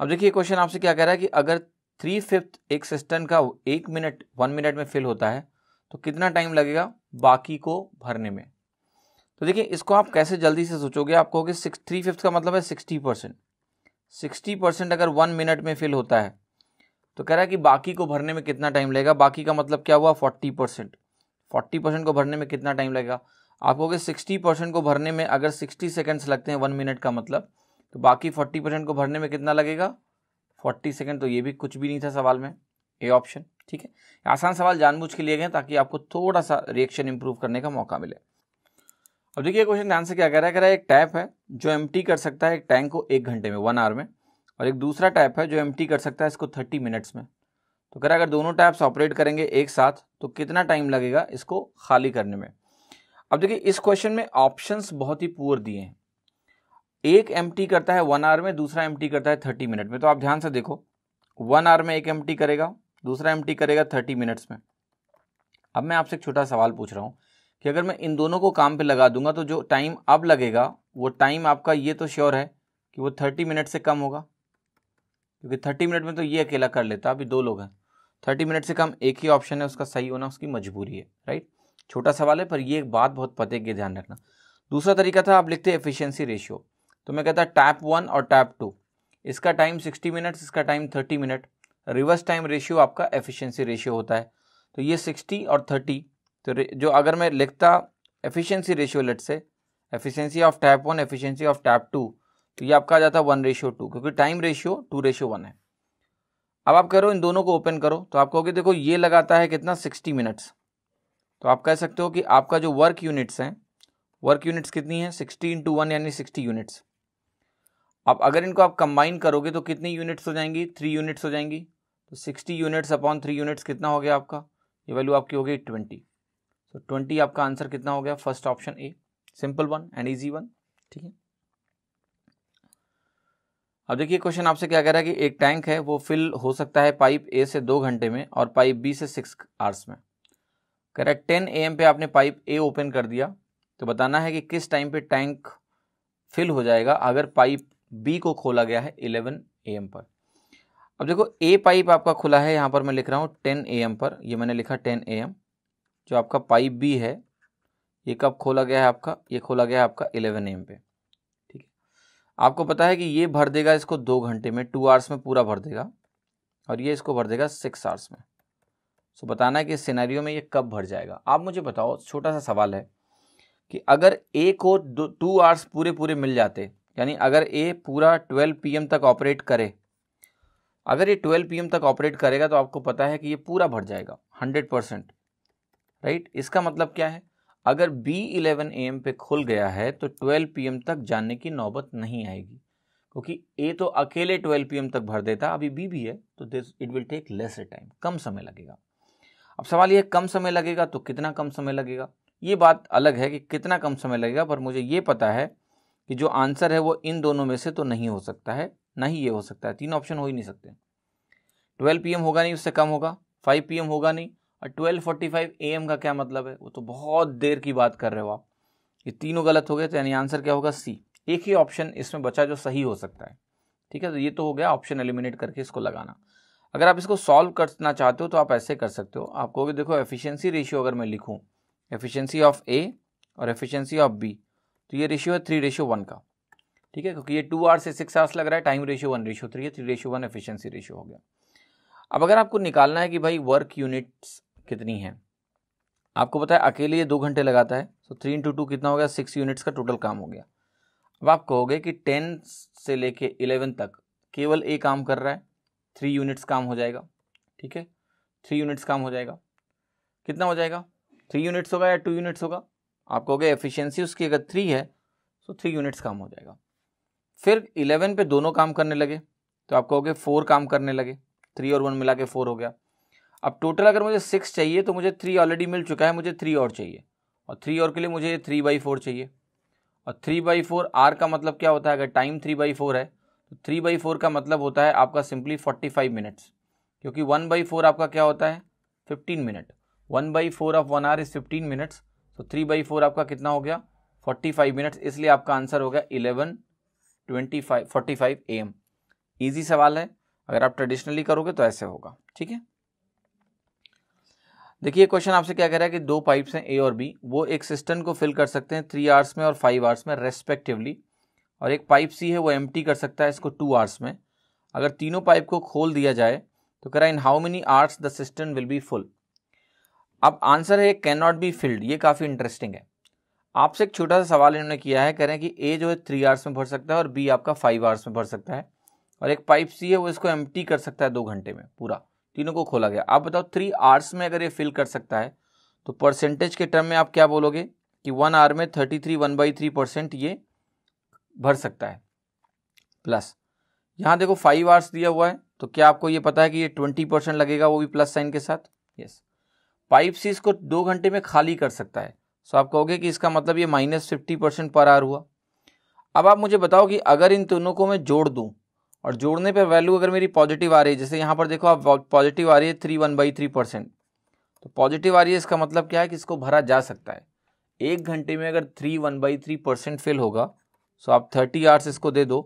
अब देखिए क्वेश्चन आपसे क्या कह रहा है कि अगर थ्री फिफ्थ एक सिस्टम का एक मिनट वन मिनट में फिल होता है तो कितना टाइम लगेगा बाकी को भरने में तो देखिए इसको आप कैसे जल्दी से सोचोगे आप कहोगे सिक्स थ्री फिफ्थ का मतलब है सिक्सटी परसेंट सिक्सटी परसेंट अगर वन मिनट में फिल होता है तो कह रहा है कि बाकी को भरने में कितना टाइम लगेगा बाकी का मतलब क्या हुआ फोर्टी परसेंट फोर्टी परसेंट को भरने में कितना टाइम लगेगा आप कहोगे सिक्सटी परसेंट को भरने में अगर सिक्सटी सेकेंड्स लगते हैं वन मिनट का मतलब तो बाकी फोर्टी परसेंट को भरने में कितना लगेगा फोर्टी सेकेंड तो ये भी कुछ भी नहीं था सवाल में ए ऑप्शन ठीक है आसान सवाल जानबूझ के लिए गए ताकि आपको थोड़ा सा रिएक्शन इंप्रूव करने का मौका मिले अब देखिए क्वेश्चन ध्यान से क्या कह रहा है कह रहा है एक टैप है जो एम कर सकता है एक टैंक को एक घंटे में वन आवर में और एक दूसरा टैप है जो एम कर सकता है इसको थर्टी मिनट्स में तो कह रहा है अगर दोनों टैप्स ऑपरेट करेंगे एक साथ तो कितना टाइम लगेगा इसको खाली करने में अब देखिए इस क्वेश्चन में ऑप्शंस बहुत ही पुअर दिए हैं एक एम करता है वन आवर में दूसरा एम करता है थर्टी मिनट में तो आप ध्यान से देखो वन आवर में एक एम करेगा दूसरा एम करेगा थर्टी मिनट्स में अब मैं आपसे एक छोटा सवाल पूछ रहा हूँ कि अगर मैं इन दोनों को काम पे लगा दूंगा तो जो टाइम अब लगेगा वो टाइम आपका ये तो श्योर है कि वो थर्टी मिनट से कम होगा क्योंकि थर्टी मिनट में तो ये अकेला कर लेता अभी दो लोग हैं थर्टी मिनट से कम एक ही ऑप्शन है उसका सही होना उसकी मजबूरी है राइट छोटा सवाल है पर ये एक बात बहुत पते के ध्यान रखना दूसरा तरीका था आप लिखते एफिशिएंसी रेशियो तो मैं कहता टैप वन और टैप टू इसका टाइम सिक्सटी मिनट्स इसका time thirty minute reverse time ratio आपका एफिशिएंसी रेशियो होता है तो ये सिक्सटी और थर्टी तो जो अगर मैं लिखता efficiency ratio let's say efficiency of tap one efficiency of tap two तो ये आपका आ जाता है वन रेशियो टू क्योंकि time ratio two ratio one है अब आप कह रहे हो इन दोनों को ओपन करो तो आप कहोगे देखो ये लगाता है कितना सिक्सटी मिनट्स तो आप कह सकते हो कि आपका जो वर्क यूनिट्स हैं वर्क यूनिट्स कितनी है सिक्सटी इंटू वन यानी सिक्सटी यूनिट्स अब अगर इनको आप कंबाइन करोगे तो कितनी यूनिट्स हो जाएंगी थ्री यूनिट्स हो जाएंगी तो sixty units upon three units कितना हो गया आपका ये वैल्यू आपकी हो गई ट्वेंटी सो ट्वेंटी आपका आंसर कितना हो गया first option A simple one and easy one ठीक है अब देखिए क्वेश्चन आपसे क्या कह रहा है कि एक टैंक है वो फिल हो सकता है पाइप ए से दो घंटे में और पाइप बी से सिक्स आवर्स में करेक्ट टेन ए पे आपने पाइप ए ओपन कर दिया तो बताना है कि किस टाइम पे टैंक फिल हो जाएगा अगर पाइप बी को खोला गया है इलेवन ए पर अब देखो ए पाइप आपका खुला है यहाँ पर मैं लिख रहा हूँ टेन ए एम पर ये मैंने लिखा टेन ए एम जो आपका पाइप बी है ये कब खोला गया है आपका ये खोला गया है आपका इलेवन ए एम पे ठीक है आपको पता है कि ये भर देगा इसको दो घंटे में टू आवर्स में पूरा भर देगा और ये इसको भर देगा सिक्स आवर्स में सो बताना है कि सिनेरियो में ये कब भर जाएगा आप मुझे बताओ छोटा सा सवाल है कि अगर ए को दो टू आवर्स पूरे पूरे मिल जाते यानी अगर ए पूरा ट्वेल्व पी तक ऑपरेट करे अगर ये 12 पीएम तक ऑपरेट करेगा तो आपको पता है कि ये पूरा भर जाएगा 100 परसेंट राइट इसका मतलब क्या है अगर बी इलेवन ए एम पे खुल गया है तो 12 पीएम तक जाने की नौबत नहीं आएगी क्योंकि ए तो अकेले 12 पीएम तक भर देता अभी बी भी है तो this it will take less a time कम समय लगेगा अब सवाल यह कम समय लगेगा तो कितना कम समय लगेगा ये बात अलग है कि कितना कम समय लगेगा पर मुझे ये पता है कि जो आंसर है वो इन दोनों में से तो नहीं हो सकता है ना ही ये हो सकता है तीन ऑप्शन हो ही नहीं सकते ट्वेल्व पी होगा नहीं उससे कम होगा फाइव पी होगा नहीं और ट्वेल्व फोर्टी फाइव ए का क्या मतलब है वो तो बहुत देर की बात कर रहे हो आप ये तीनों गलत हो गए तो यानी आंसर क्या होगा सी एक ही ऑप्शन इसमें बचा जो सही हो सकता है ठीक है तो ये तो हो गया ऑप्शन एलिमिनेट करके इसको लगाना अगर आप इसको सॉल्व करना चाहते हो तो आप ऐसे कर सकते हो आप कहोगे देखो एफिशिएंसी रेशियो अगर मैं लिखूं एफिशिएंसी ऑफ ए और एफिशिएंसी ऑफ बी तो ये रेशियो है थ्री रेशियो वन का ठीक है क्योंकि ये टू आवर्स से सिक्स आवर्स लग रहा है time ratio one ratio three है three ratio one efficiency ratio हो गया अब अगर आपको निकालना है कि भाई वर्क यूनिट्स कितनी है आपको पता है अकेले ये दो घंटे लगाता है तो थ्री इंटू टू कितना हो गया सिक्स यूनिट्स का टोटल काम हो गया अब आप कहोगे कि टेन से लेके इलेवन तक केवल ए काम कर रहा है थ्री यूनिट्स काम हो जाएगा ठीक है थ्री यूनिट्स काम हो जाएगा कितना हो जाएगा थ्री यूनिट्स होगा या टू यूनिट्स होगा आप कहोगे एफिशिएंसी उसकी अगर थ्री है तो थ्री यूनिट्स काम हो जाएगा फिर इलेवन पे दोनों काम करने लगे तो आप कहोगे फोर काम करने लगे थ्री और वन मिला के फोर हो गया अब टोटल अगर मुझे सिक्स चाहिए तो मुझे थ्री ऑलरेडी मिल चुका है मुझे थ्री और चाहिए और थ्री और के लिए मुझे थ्री बाई फोर चाहिए और थ्री बाई फोर आर का मतलब क्या होता है अगर टाइम थ्री बाई फोर है तो थ्री बाई फोर का मतलब होता है आपका सिंपली फोर्टी फाइव मिनट्स क्योंकि वन बाई फोर आपका क्या होता है fifteen minute one by four of one R is fifteen minutes तो थ्री बाई फोर आपका कितना हो गया फोर्टी फाइव मिनट्स इसलिए आपका आंसर हो गया eleven twenty five forty five A M easy सवाल है अगर आप ट्रेडिशनली करोगे तो ऐसे होगा ठीक है देखिए क्वेश्चन आपसे क्या कह रहा है कि दो पाइप्स हैं ए और बी वो एक सिस्टम को फिल कर सकते हैं थ्री आवर्स में और फाइव आवर्स में रेस्पेक्टिवली और एक पाइप सी है वो एम कर सकता है इसको टू आवर्स में अगर तीनों पाइप को खोल दिया जाए तो कह रहा है in how many hours the system will be full अब आंसर है कैन नॉट बी फिल्ड ये काफ़ी इंटरेस्टिंग है आपसे एक छोटा सा सवाल इन्होंने किया है कह रहे हैं कि ए जो है थ्री आवर्स में भर सकता है और बी आपका फाइव आवर्स में भर सकता है और एक पाइप सी है वो इसको एम कर सकता है दो घंटे में पूरा तीनों को खोला गया आप बताओ थ्री आवर्स में अगर ये फिल कर सकता है तो परसेंटेज के टर्म में आप क्या बोलोगे कि वन आवर में thirty three one by three percent ये भर सकता है प्लस यहाँ देखो फाइव आवर्स दिया हुआ है तो क्या आपको ये पता है कि ये ट्वेंटी परसेंट लगेगा वो भी प्लस साइन के साथ यस पाइप सी इसको दो घंटे में खाली कर सकता है सो आप कहोगे कि इसका मतलब ये माइनस फिफ्टी परसेंट पर आर हुआ अब आप मुझे बताओ कि अगर इन दोनों को मैं जोड़ दूँ और जोड़ने पर वैल्यू अगर मेरी पॉजिटिव आ रही है जैसे यहाँ पर देखो आप पॉजिटिव आ रही है three one by three percent तो पॉजिटिव आ रही है इसका मतलब क्या है कि इसको भरा जा सकता है एक घंटे में अगर three one by three percent fill होगा सो आप थर्टी आर्स इसको दे दो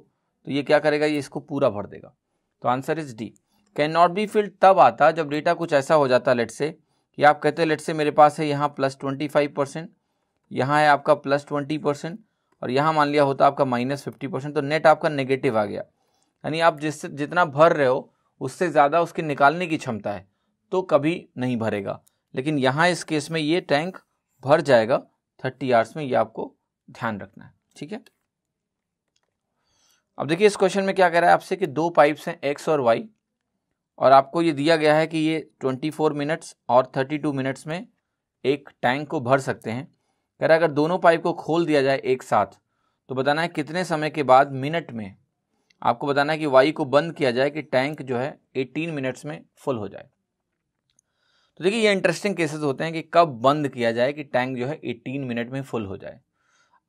तो ये क्या करेगा ये इसको पूरा भर देगा तो answer is D can not be filled तब आता जब डेटा कुछ ऐसा हो जाता लेट से कि आप कहते हैं लेट से मेरे पास है यहाँ प्लस ट्वेंटी फाइव परसेंट यहाँ है आपका प्लस ट्वेंटी परसेंट और यहाँ मान लिया होता आपका माइनस फिफ्टी परसेंट तो नेट आपका नेगेटिव आ गया यानी आप जिससे जितना भर रहे हो उससे ज़्यादा उसके निकालने की क्षमता है तो कभी नहीं भरेगा लेकिन यहाँ इस केस में ये टैंक भर जाएगा थर्टी आवर्स में ये आपको ध्यान रखना है ठीक है अब देखिए इस क्वेश्चन में क्या कह रहा है आपसे कि दो पाइप्स हैं एक्स और वाई और आपको ये दिया गया है कि ये 24 मिनट्स और 32 मिनट्स में एक टैंक को भर सकते हैं कह रहा अगर दोनों पाइप को खोल दिया जाए एक साथ तो बताना है कितने समय के बाद मिनट में आपको बताना है कि वायु को बंद किया जाए कि टैंक जो है 18 मिनट्स में फुल हो जाए तो देखिए ये इंटरेस्टिंग केसेस होते हैं कि कब बंद किया जाए कि टैंक जो है 18 मिनट में फुल हो जाए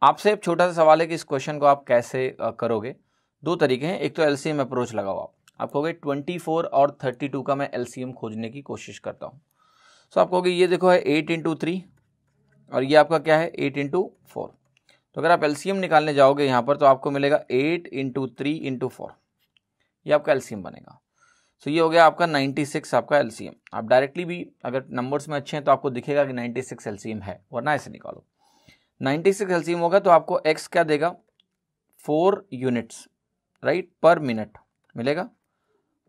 आपसे एक छोटा सा सवाल है कि इस क्वेश्चन को आप कैसे करोगे दो तरीके हैं एक तो एल अप्रोच लगाओ आप आप कहोगे ट्वेंटी फोर और थर्टी टू का मैं एलसीएम खोजने की कोशिश करता हूँ सो so, आप कहोगे ये देखो है एट इंटू थ्री और ये आपका क्या है एट इंटू फोर तो अगर आप एलसीएम निकालने जाओगे यहाँ पर तो आपको मिलेगा eight into three into four ये आपका एलसीएम बनेगा सो so, ये हो गया आपका 96 आपका एलसीएम आप डायरेक्टली भी अगर नंबर्स में अच्छे हैं तो आपको दिखेगा कि 96 एलसीएम है वरना ऐसे निकालो 96 एलसीएम होगा तो आपको एक्स क्या देगा four units right per minute मिलेगा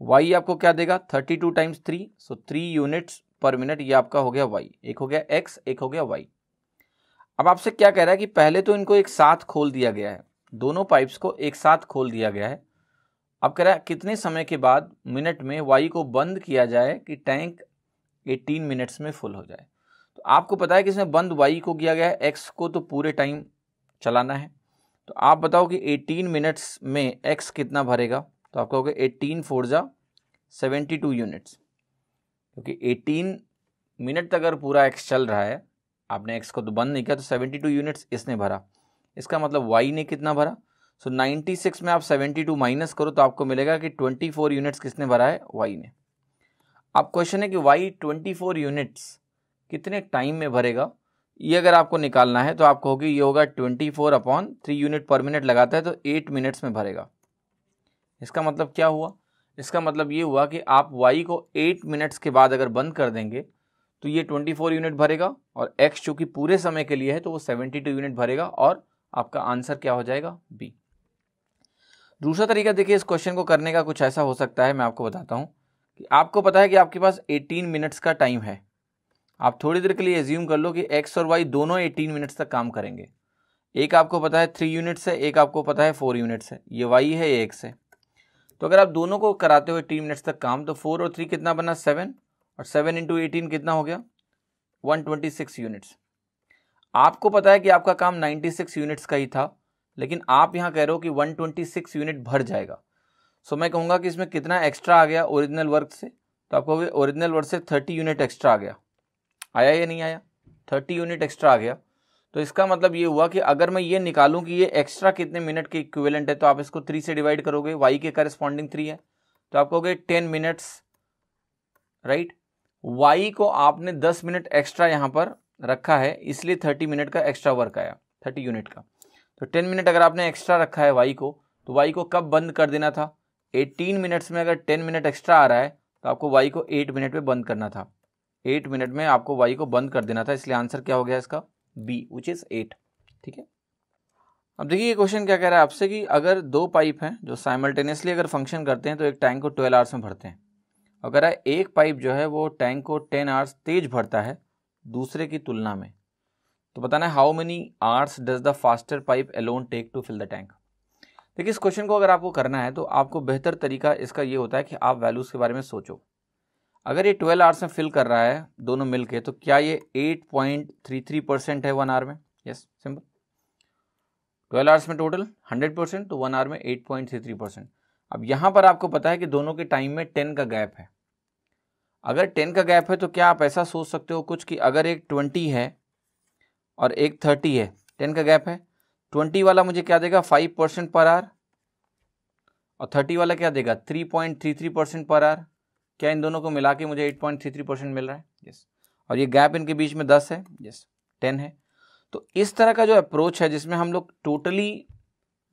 वाई आपको क्या देगा thirty two times three so three units पर मिनट ये आपका हो गया वाई एक हो गया एक्स एक हो गया वाई अब आपसे क्या कह रहा है कि पहले तो इनको एक साथ खोल दिया गया है दोनों पाइप्स को एक साथ खोल दिया गया है अब कह रहा है कितने समय के बाद मिनट में वाई को बंद किया जाए कि टैंक 18 मिनट्स में फुल हो जाए तो आपको पता है कि इसमें बंद वाई को किया गया है एक्स को तो पूरे टाइम चलाना है तो आप बताओ कि 18 मिनट्स में एक्स कितना भरेगा तो आपका गया एट्टीन फोर ज़ा सेवेंटी टू यूनिट्स क्योंकि एटीन मिनट तक अगर पूरा एक्स चल रहा है आपने एक्स को तो बंद नहीं किया तो सेवेंटी टू यूनिट्स इसने भरा इसका मतलब वाई ने कितना भरा सो नाइन्टी सिक्स में आप सेवेंटी टू माइनस करो तो आपको मिलेगा कि ट्वेंटी फोर यूनिट्स किसने भरा है वाई ने अब क्वेश्चन है कि वाई ट्वेंटी फोर यूनिट्स कितने टाइम में भरेगा ये अगर आपको निकालना है तो आपको होगी ये होगा twenty four upon three unit पर मिनट लगाता है तो एट मिनट्स में भरेगा इसका मतलब क्या हुआ इसका मतलब ये हुआ कि आप वाई को एट मिनट्स के बाद अगर बंद कर देंगे तो ये ट्वेंटी फोर यूनिट भरेगा और एक्स चूंकि पूरे समय के लिए है तो वो सेवेंटी टू यूनिट भरेगा और आपका आंसर क्या हो जाएगा बी दूसरा तरीका देखिए इस क्वेश्चन को करने का कुछ ऐसा हो सकता है मैं आपको बताता हूँ कि आपको पता है कि आपके पास 18 मिनट्स का टाइम है आप थोड़ी देर के लिए एज्यूम कर लो कि एक्स और वाई दोनों एटीन मिनट्स तक काम करेंगे एक आपको पता है थ्री यूनिट्स है एक आपको पता है फोर यूनिट्स है ये वाई है ये एक्स है तो अगर आप दोनों को कराते हुए टी मिनट्स तक काम तो फोर और थ्री कितना बना सेवन और सेवन इंटू एटीन कितना हो गया वन ट्वेंटी सिक्स यूनिट्स आपको पता है कि आपका काम नाइन्टी सिक्स यूनिट्स का ही था लेकिन आप यहाँ कह रहे हो कि वन ट्वेंटी सिक्स यूनिट भर जाएगा सो मैं कहूँगा कि इसमें कितना एक्स्ट्रा आ गया ओरिजिनल वर्क से तो आपको ओरिजिनल वर्क से थर्टी यूनिट एक्स्ट्रा आ गया आया या नहीं आया थर्टी यूनिट एक्स्ट्रा आ गया तो इसका मतलब ये हुआ कि अगर मैं ये निकालूं कि ये एक्स्ट्रा कितने मिनट के इक्विवेलेंट है तो आप इसको थ्री से डिवाइड करोगे वाई के करस्पॉन्डिंग थ्री है तो आप कहोगे टेन मिनट्स राइट वाई को आपने दस मिनट एक्स्ट्रा यहाँ पर रखा है इसलिए थर्टी मिनट का एक्स्ट्रा वर्क आया थर्टी यूनिट का तो टेन मिनट अगर आपने एक्स्ट्रा रखा है वाई को तो वाई को कब बंद कर देना था एटीन मिनट्स में अगर टेन मिनट एक्स्ट्रा आ रहा है तो आपको वाई को एट मिनट में बंद करना था एट मिनट में आपको वाई को बंद कर देना था इसलिए आंसर क्या हो गया इसका बी विच इज एट ठीक है अब देखिए ये क्वेश्चन क्या कह रहा है आपसे कि अगर दो पाइप हैं जो साइमल्टेनियसली अगर फंक्शन करते हैं तो एक टैंक को ट्वेल्व आवर्स में भरते हैं और कह रहा है एक पाइप जो है वो टैंक को टेन आवर्स तेज भरता है दूसरे की तुलना में तो बताना है how many hours does the faster pipe alone take to fill the tank देखिए इस क्वेश्चन को अगर आपको करना है तो आपको बेहतर तरीका इसका ये होता है कि आप वैल्यूज़ के बारे में सोचो अगर ये ट्वेल्व आवर्स में फिल कर रहा है दोनों मिल के तो क्या ये eight point three three percent है वन आवर में यस सिंपल ट्वेल्व आवर्स में टोटल हंड्रेड परसेंट तो वन आवर में eight point three three percent अब यहाँ पर आपको पता है कि दोनों के टाइम में टेन का गैप है अगर टेन का गैप है तो क्या आप ऐसा सोच सकते हो कुछ कि अगर एक ट्वेंटी है और एक थर्टी है टेन का गैप है ट्वेंटी वाला मुझे क्या देगा फाइव परसेंट पर आर और थर्टी वाला क्या देगा three point three three percent पर आर क्या इन दोनों को मिला के मुझे 8.33 परसेंट मिल रहा है यस yes. और ये गैप इनके बीच में 10 है यस yes. 10 है तो इस तरह का जो अप्रोच है जिसमें हम लोग टोटली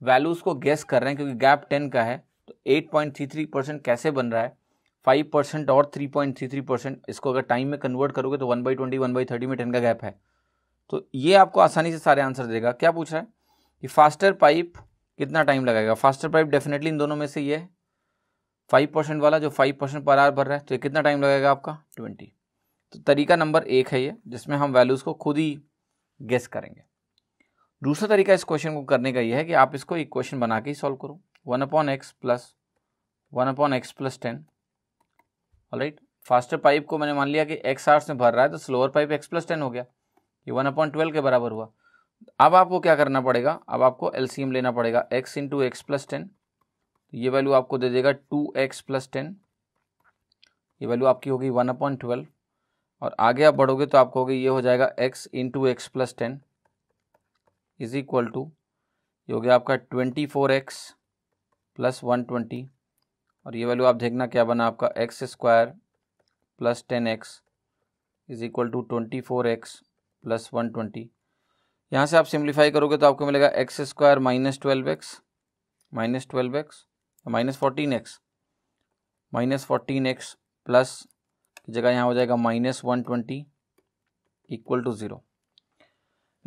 वैल्यूज़ को गेस कर रहे हैं क्योंकि गैप 10 का है तो 8.33 परसेंट कैसे बन रहा है 5 परसेंट और 3.33 परसेंट इसको अगर टाइम में कन्वर्ट करोगे तो one by twenty one by thirty में टेन का गैप है तो ये आपको आसानी से सारे आंसर देगा क्या पूछ रहा है कि फास्टर पाइप कितना टाइम लगाएगा फास्टर पाइप डेफिनेटली इन दोनों में से ये है फाइव परसेंट वाला जो फाइव परसेंट पर आवर भर रहा है तो ये कितना टाइम लगेगा आपका ट्वेंटी तो तरीका नंबर एक है ये जिसमें हम वैल्यूज़ को खुद ही गेस करेंगे दूसरा तरीका इस क्वेश्चन को करने का ये है कि आप इसको एक क्वेश्चन बना के ही सॉल्व करो one upon X plus one upon X plus ten right faster pipe को मैंने मान लिया कि एक्स आर से भर रहा है तो slower pipe X plus ten हो गया ये वन अपॉन ट्वेल्व के बराबर हुआ अब आपको क्या करना पड़ेगा अब आपको एलसीएम लेना पड़ेगा X into X plus ten तो ये वैल्यू आपको दे देगा टू एक्स प्लस टेन ये वैल्यू आपकी होगी वन अपॉइंट ट्वेल्व और आगे आप बढ़ोगे तो आपको होगी ये हो जाएगा X into X plus ten is equal to ये हो गया आपका twenty four X plus one twenty और ये वैल्यू आप देखना क्या बना आपका X square plus ten X is equal to twenty four X plus one twenty यहाँ से आप सिंप्लीफाई करोगे तो आपको मिलेगा X square minus twelve X minus twelve X minus fourteen X minus fourteen X plus जगह यहाँ हो जाएगा minus one twenty equal to zero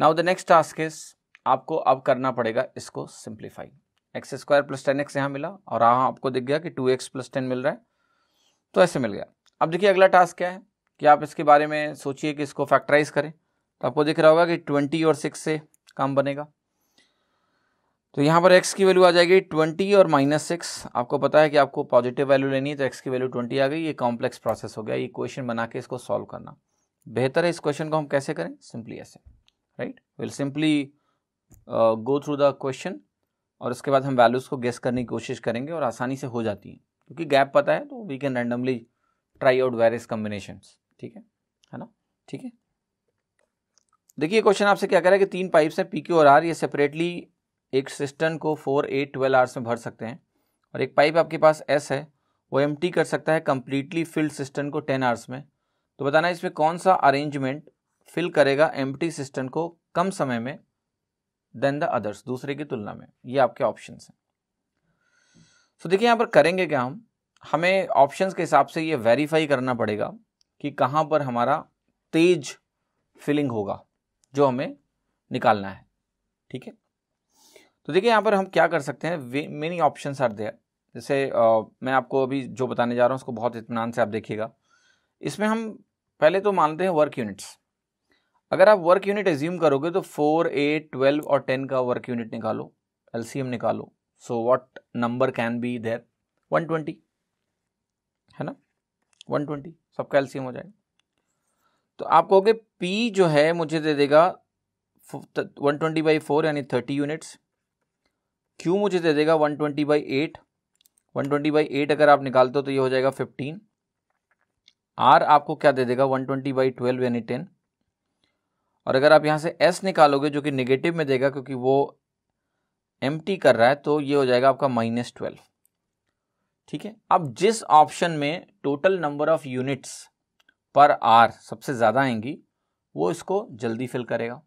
now the next task is आपको अब करना पड़ेगा इसको simplify X square plus ten X यहाँ मिला और यहाँ आपको दिख गया कि टू एक्स प्लस टेन मिल रहा है तो ऐसे मिल गया अब देखिए अगला टास्क क्या है कि आप इसके बारे में सोचिए कि इसको फैक्टराइज करें तो आपको दिख रहा होगा कि ट्वेंटी और सिक्स से काम बनेगा तो यहाँ पर x की वैल्यू आ जाएगी 20 और माइनस सिक्स आपको पता है कि आपको पॉजिटिव वैल्यू लेनी है तो x की वैल्यू 20 आ गई ये कॉम्प्लेक्स प्रोसेस हो गया ये क्वेश्चन बना के इसको सॉल्व करना बेहतर है इस क्वेश्चन को हम कैसे करें सिंपली ऐसे right will simply go through the question और उसके बाद हम वैल्यूज़ को गेस करने की कोशिश करेंगे और आसानी से हो जाती है क्योंकि गैप पता है तो we can randomly try out various combination ठीक है है ना ठीक है देखिए क्वेश्चन आपसे क्या कह रहा है कि तीन पाइप्स हैं पी क्यू और आर ये सेपरेटली एक सिस्टन को फोर एट ट्वेल्व आवर्स में भर सकते हैं और एक पाइप आपके पास एस है वो एम कर सकता है कम्प्लीटली फिल्ड सिस्टन को टेन आवर्स में तो बताना इसमें कौन सा अरेंजमेंट फिल करेगा एम सिस्टन को कम समय में देन द अदर्स दूसरे की तुलना में ये आपके ऑप्शन हैं सो देखिए यहाँ पर करेंगे क्या हम हमें ऑप्शन के हिसाब से ये वेरीफाई करना पड़ेगा कि कहाँ पर हमारा तेज फिलिंग होगा जो हमें निकालना है ठीक है तो देखिए यहाँ पर हम क्या कर सकते हैं मेनी ऑप्शन आर देयर जैसे आ, मैं आपको अभी जो बताने जा रहा हूँ उसको बहुत इतमान से आप देखिएगा इसमें हम पहले तो मानते हैं वर्क यूनिट्स अगर आप वर्क यूनिट एज्यूम करोगे तो फोर एट ट्वेल्व और टेन का वर्क यूनिट निकालो एल निकालो so what number can be there one twenty है ना वन ट्वेंटी सबका एल हो जाएगा तो आप कहोगे पी जो है मुझे दे देगा वन ट्वेंटी बाई फोर यानी थर्टी यूनिट्स क्यू मुझे दे देगा one twenty by eight one twenty by eight अगर आप निकालते हो तो ये हो जाएगा फिफ्टीन आर आपको क्या दे देगा वन ट्वेंटी बाई ट्वेल्व यानी टेन और अगर आप यहाँ से एस निकालोगे जो कि निगेटिव में देगा क्योंकि वो एम कर रहा है तो ये हो जाएगा आपका माइनस ट्वेल्व ठीक है अब जिस ऑप्शन में total number of units per hour सबसे ज़्यादा आएंगी वो इसको जल्दी फिल करेगा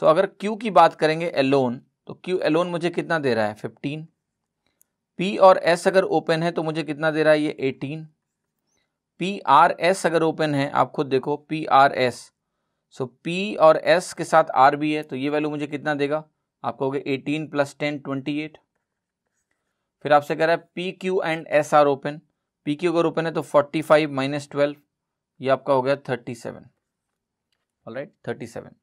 सो so, अगर क्यू की बात करेंगे एलोन तो Q एलोन मुझे कितना दे रहा है 15 P और S अगर ओपन है तो मुझे कितना दे रहा है ये 18 पी आर एस अगर ओपन है आप खुद देखो P R S so P और एस के साथ आर भी है तो ये वैल्यू मुझे कितना देगा आप कहोगे eighteen plus ten twenty eight फिर आपसे कह रहा है P Q and S R open P Q अगर ओपन है तो फोर्टी फाइव माइनस ट्वेल्व ये आपका हो गया thirty seven right thirty seven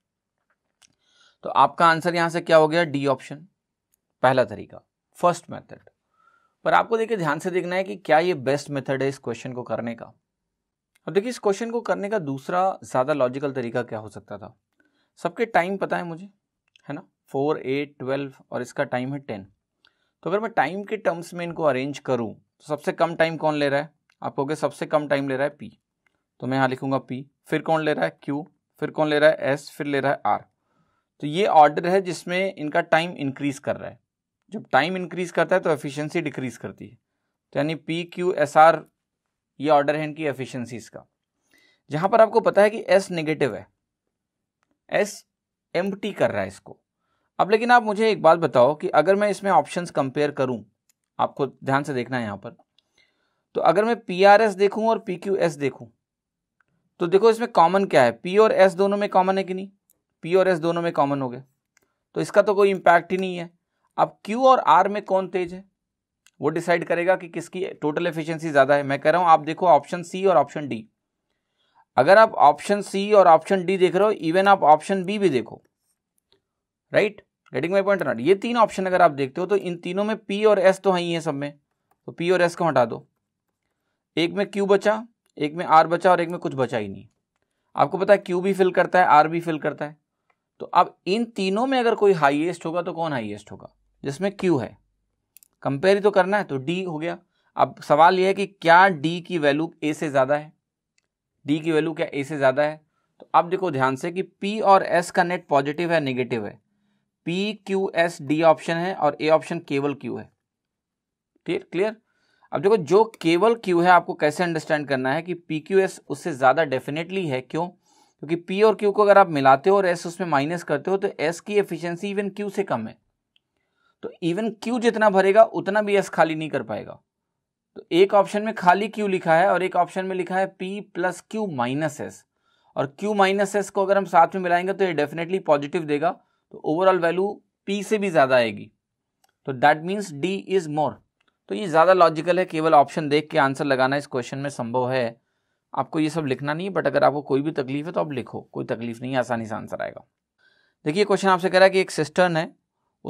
तो आपका आंसर यहां से क्या हो गया डी ऑप्शन पहला तरीका फर्स्ट मेथड पर आपको देखिए ध्यान से देखना है कि क्या ये बेस्ट मेथड है इस क्वेश्चन को करने का अब देखिए इस क्वेश्चन को करने का दूसरा ज़्यादा लॉजिकल तरीका क्या हो सकता था सबके टाइम पता है मुझे है ना फोर एट ट्वेल्व और इसका टाइम है टेन तो अगर मैं टाइम के टर्म्स में इनको अरेंज करूँ तो सबसे कम टाइम कौन ले रहा है आप कहोगे सबसे कम टाइम ले रहा है पी तो मैं यहाँ लिखूंगा पी फिर कौन ले रहा है क्यू फिर कौन ले रहा है एस फिर ले रहा है आर तो ये ऑर्डर है जिसमें इनका टाइम इंक्रीज कर रहा है जब टाइम इंक्रीज करता है तो एफिशिएंसी डिक्रीज करती है तो यानी पी क्यू एस आर ये ऑर्डर है इनकी एफिशिएंसीज का जहां पर आपको पता है कि एस नेगेटिव है एस एम कर रहा है इसको अब लेकिन आप मुझे एक बात बताओ कि अगर मैं इसमें ऑप्शंस कंपेयर करूं आपको ध्यान से देखना है यहाँ पर तो अगर मैं पी आर एस देखूँ और पी क्यू एस देखूँ तो देखो इसमें कॉमन क्या है पी और एस दोनों में कॉमन है कि नहीं पी और एस दोनों में कॉमन हो गए तो इसका तो कोई इम्पैक्ट ही नहीं है अब क्यू और आर में कौन तेज है वो डिसाइड करेगा कि किसकी टोटल एफिशिएंसी ज़्यादा है मैं कह रहा हूँ आप देखो ऑप्शन सी और ऑप्शन डी अगर आप ऑप्शन सी और ऑप्शन डी देख रहे हो इवन आप ऑप्शन बी भी देखो राइट गेटिंग माई पॉइंट ये तीन ऑप्शन अगर आप देखते हो तो इन तीनों में पी और एस तो है ही है सब में तो पी और एस को हटा दो एक में क्यू बचा एक में आर बचा और एक में कुछ बचा ही नहीं आपको पता है क्यू भी फिल करता है आर भी फिल करता है तो अब इन तीनों में अगर कोई हाईएस्ट होगा तो कौन हाईएस्ट होगा जिसमें क्यू है कंपेयर तो करना है तो डी हो गया अब सवाल यह है कि क्या डी की वैल्यू ए से ज़्यादा है डी की वैल्यू क्या ए से ज़्यादा है तो अब देखो ध्यान से कि पी और एस का नेट पॉजिटिव है नेगेटिव है P Q S D option है और ए ऑप्शन केवल क्यू है ठीक क्लियर अब देखो जो केवल क्यू है आपको कैसे अंडरस्टैंड करना है कि पी क्यू एस उससे ज़्यादा डेफिनेटली है क्यों क्योंकि पी और क्यू को अगर आप मिलाते हो और एस उसमें माइनस करते हो तो एस की एफिशिएंसी इवन क्यू से कम है तो इवन क्यू जितना भरेगा उतना भी एस खाली नहीं कर पाएगा तो एक ऑप्शन में खाली क्यू लिखा है और एक ऑप्शन में लिखा है P plus Q minus S और क्यू माइनस एस को अगर हम साथ में मिलाएंगे तो ये डेफिनेटली पॉजिटिव देगा तो ओवरऑल वैल्यू पी से भी ज़्यादा आएगी तो that means D is more तो ये ज़्यादा लॉजिकल है केवल ऑप्शन देख के आंसर लगाना इस क्वेश्चन में संभव है आपको ये सब लिखना नहीं है बट अगर आपको कोई भी तकलीफ है तो आप लिखो कोई तकलीफ नहीं है आसानी से आंसर आएगा देखिए क्वेश्चन आपसे कह रहा है कि एक सिस्टर्न है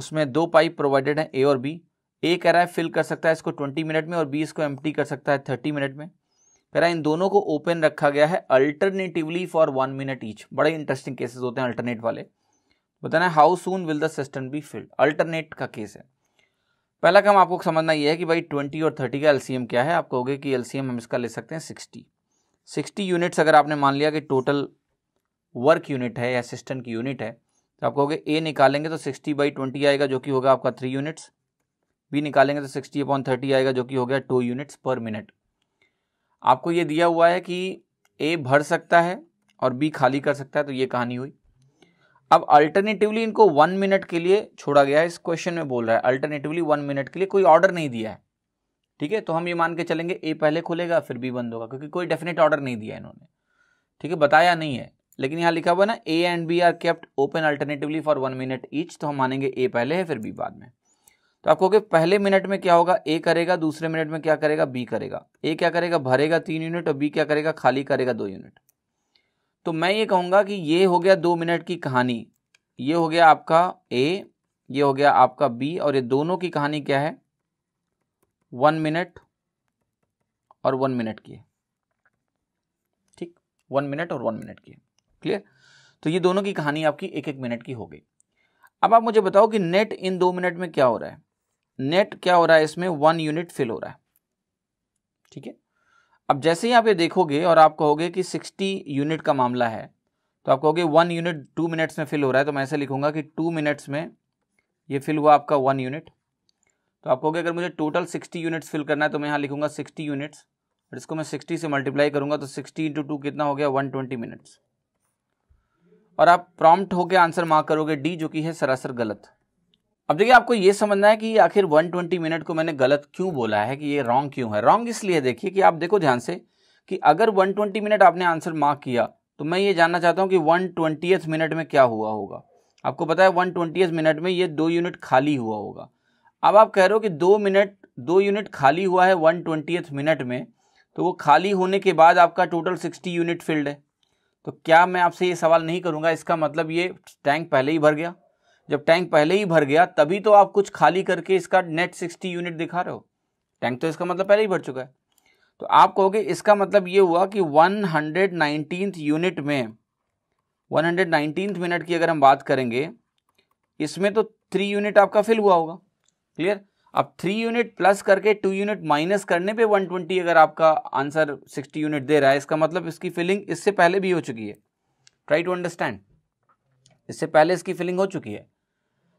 उसमें दो पाइप प्रोवाइडेड है ए और बी ए कह रहा है फिल कर सकता है इसको ट्वेंटी मिनट में और बी इसको एम कर सकता है थर्टी मिनट में कह रहा है इन दोनों को ओपन रखा गया है alternatively for one minute each बड़े इंटरेस्टिंग केसेस होते हैं अल्टरनेट वाले बताना है how soon will the system be filled alternate का केस है पहला काम आपको समझना यह है कि भाई ट्वेंटी और थर्टी का एलसीएम क्या है आप कहोगे कि एलसीएम हम इसका ले सकते हैं सिक्सटी सिक्सटी यूनिट्स अगर आपने मान लिया कि टोटल वर्क यूनिट है या सिस्टम की यूनिट है तो आप कहोगे ए निकालेंगे तो सिक्सटी बाई ट्वेंटी आएगा जो कि होगा आपका थ्री यूनिट्स बी निकालेंगे तो सिक्सटी अपॉन थर्टी आएगा जो कि हो गया टू यूनिट्स पर मिनट आपको ये दिया हुआ है कि ए भर सकता है और बी खाली कर सकता है तो ये कहानी हुई अब अल्टरनेटिवली इनको वन मिनट के लिए छोड़ा गया है इस क्वेश्चन में बोल रहा है अल्टरनेटिवली वन मिनट के लिए कोई ऑर्डर नहीं दिया है ठीक है तो हम ये मान के चलेंगे ए पहले खुलेगा फिर बी बंद होगा क्योंकि कोई डेफिनेट ऑर्डर नहीं दिया इन्होंने ठीक है बताया नहीं है लेकिन यहाँ लिखा हुआ ना A and B are kept open alternatively for one minute each तो हम मानेंगे ए पहले है फिर बी बाद में तो आपको कि पहले मिनट में क्या होगा ए करेगा दूसरे मिनट में क्या करेगा बी करेगा ए क्या करेगा भरेगा तीन यूनिट और बी क्या करेगा खाली करेगा दो यूनिट तो मैं ये कहूँगा कि ये हो गया दो मिनट की कहानी ये हो गया आपका ए ये हो गया आपका बी और ये दोनों की कहानी क्या है वन मिनट और वन मिनट की है ठीक वन मिनट और वन मिनट की है क्लियर तो ये दोनों की कहानी आपकी एक एक मिनट की हो गई अब आप मुझे बताओ कि नेट इन दो मिनट में क्या हो रहा है नेट क्या हो रहा है इसमें वन यूनिट फिल हो रहा है ठीक है अब जैसे ही आप ये देखोगे और आप कहोगे कि सिक्सटी यूनिट का मामला है तो आप कहोगे वन यूनिट टू मिनट्स में फिल हो रहा है तो मैं ऐसे लिखूंगा कि टू मिनट्स में ये फिल हुआ आपका वन यूनिट तो आप कहोगे अगर मुझे टोटल सिक्सटी यूनिट्स फिल करना है तो मैं यहाँ लिखूंगा सिक्सटी यूनिट्स और इसको मैं सिक्सटी से मल्टीप्लाई करूंगा तो सिक्सटी इंटू टू कितना हो गया वन ट्वेंटी मिनट्स और आप प्रॉम्प्ट होकर आंसर मार्क करोगे डी जो कि है सरासर गलत अब देखिए आपको ये समझना है कि आखिर 120 मिनट को मैंने गलत क्यों बोला है कि ये रॉन्ग क्यों है रॉन्ग इसलिए देखिए कि आप देखो ध्यान से कि अगर ट्वेंटी मिनट आपने आंसर मार्क किया तो मैं ये जानना चाहता हूँ कि वन ट्वेंटी मिनट में क्या हुआ होगा आपको पता है वन ट्वेंटी मिनट में ये दो यूनिट खाली हुआ होगा अब आप कह रहे हो कि दो मिनट दो यूनिट खाली हुआ है वन ट्वेंटियथ मिनट में तो वो खाली होने के बाद आपका टोटल सिक्सटी यूनिट फिल्ड है तो क्या मैं आपसे ये सवाल नहीं करूँगा इसका मतलब ये टैंक पहले ही भर गया जब टैंक पहले ही भर गया तभी तो आप कुछ खाली करके इसका नेट सिक्सटी यूनिट दिखा रहे हो टैंक तो इसका मतलब पहले ही भर चुका है तो आप कहोगे इसका मतलब ये हुआ कि वन हंड्रेड नाइनटीन्थ यूनिट में वन हंड्रेड नाइनटीन्थ मिनट की अगर हम बात करेंगे इसमें तो थ्री यूनिट आपका फिल हुआ होगा क्लियर अब थ्री यूनिट प्लस करके टू यूनिट माइनस करने पे 120 अगर आपका आंसर 60 यूनिट दे रहा है इसका मतलब इसकी फिलिंग इससे पहले भी हो चुकी है ट्राई टू अंडरस्टैंड इससे पहले इसकी फिलिंग हो चुकी है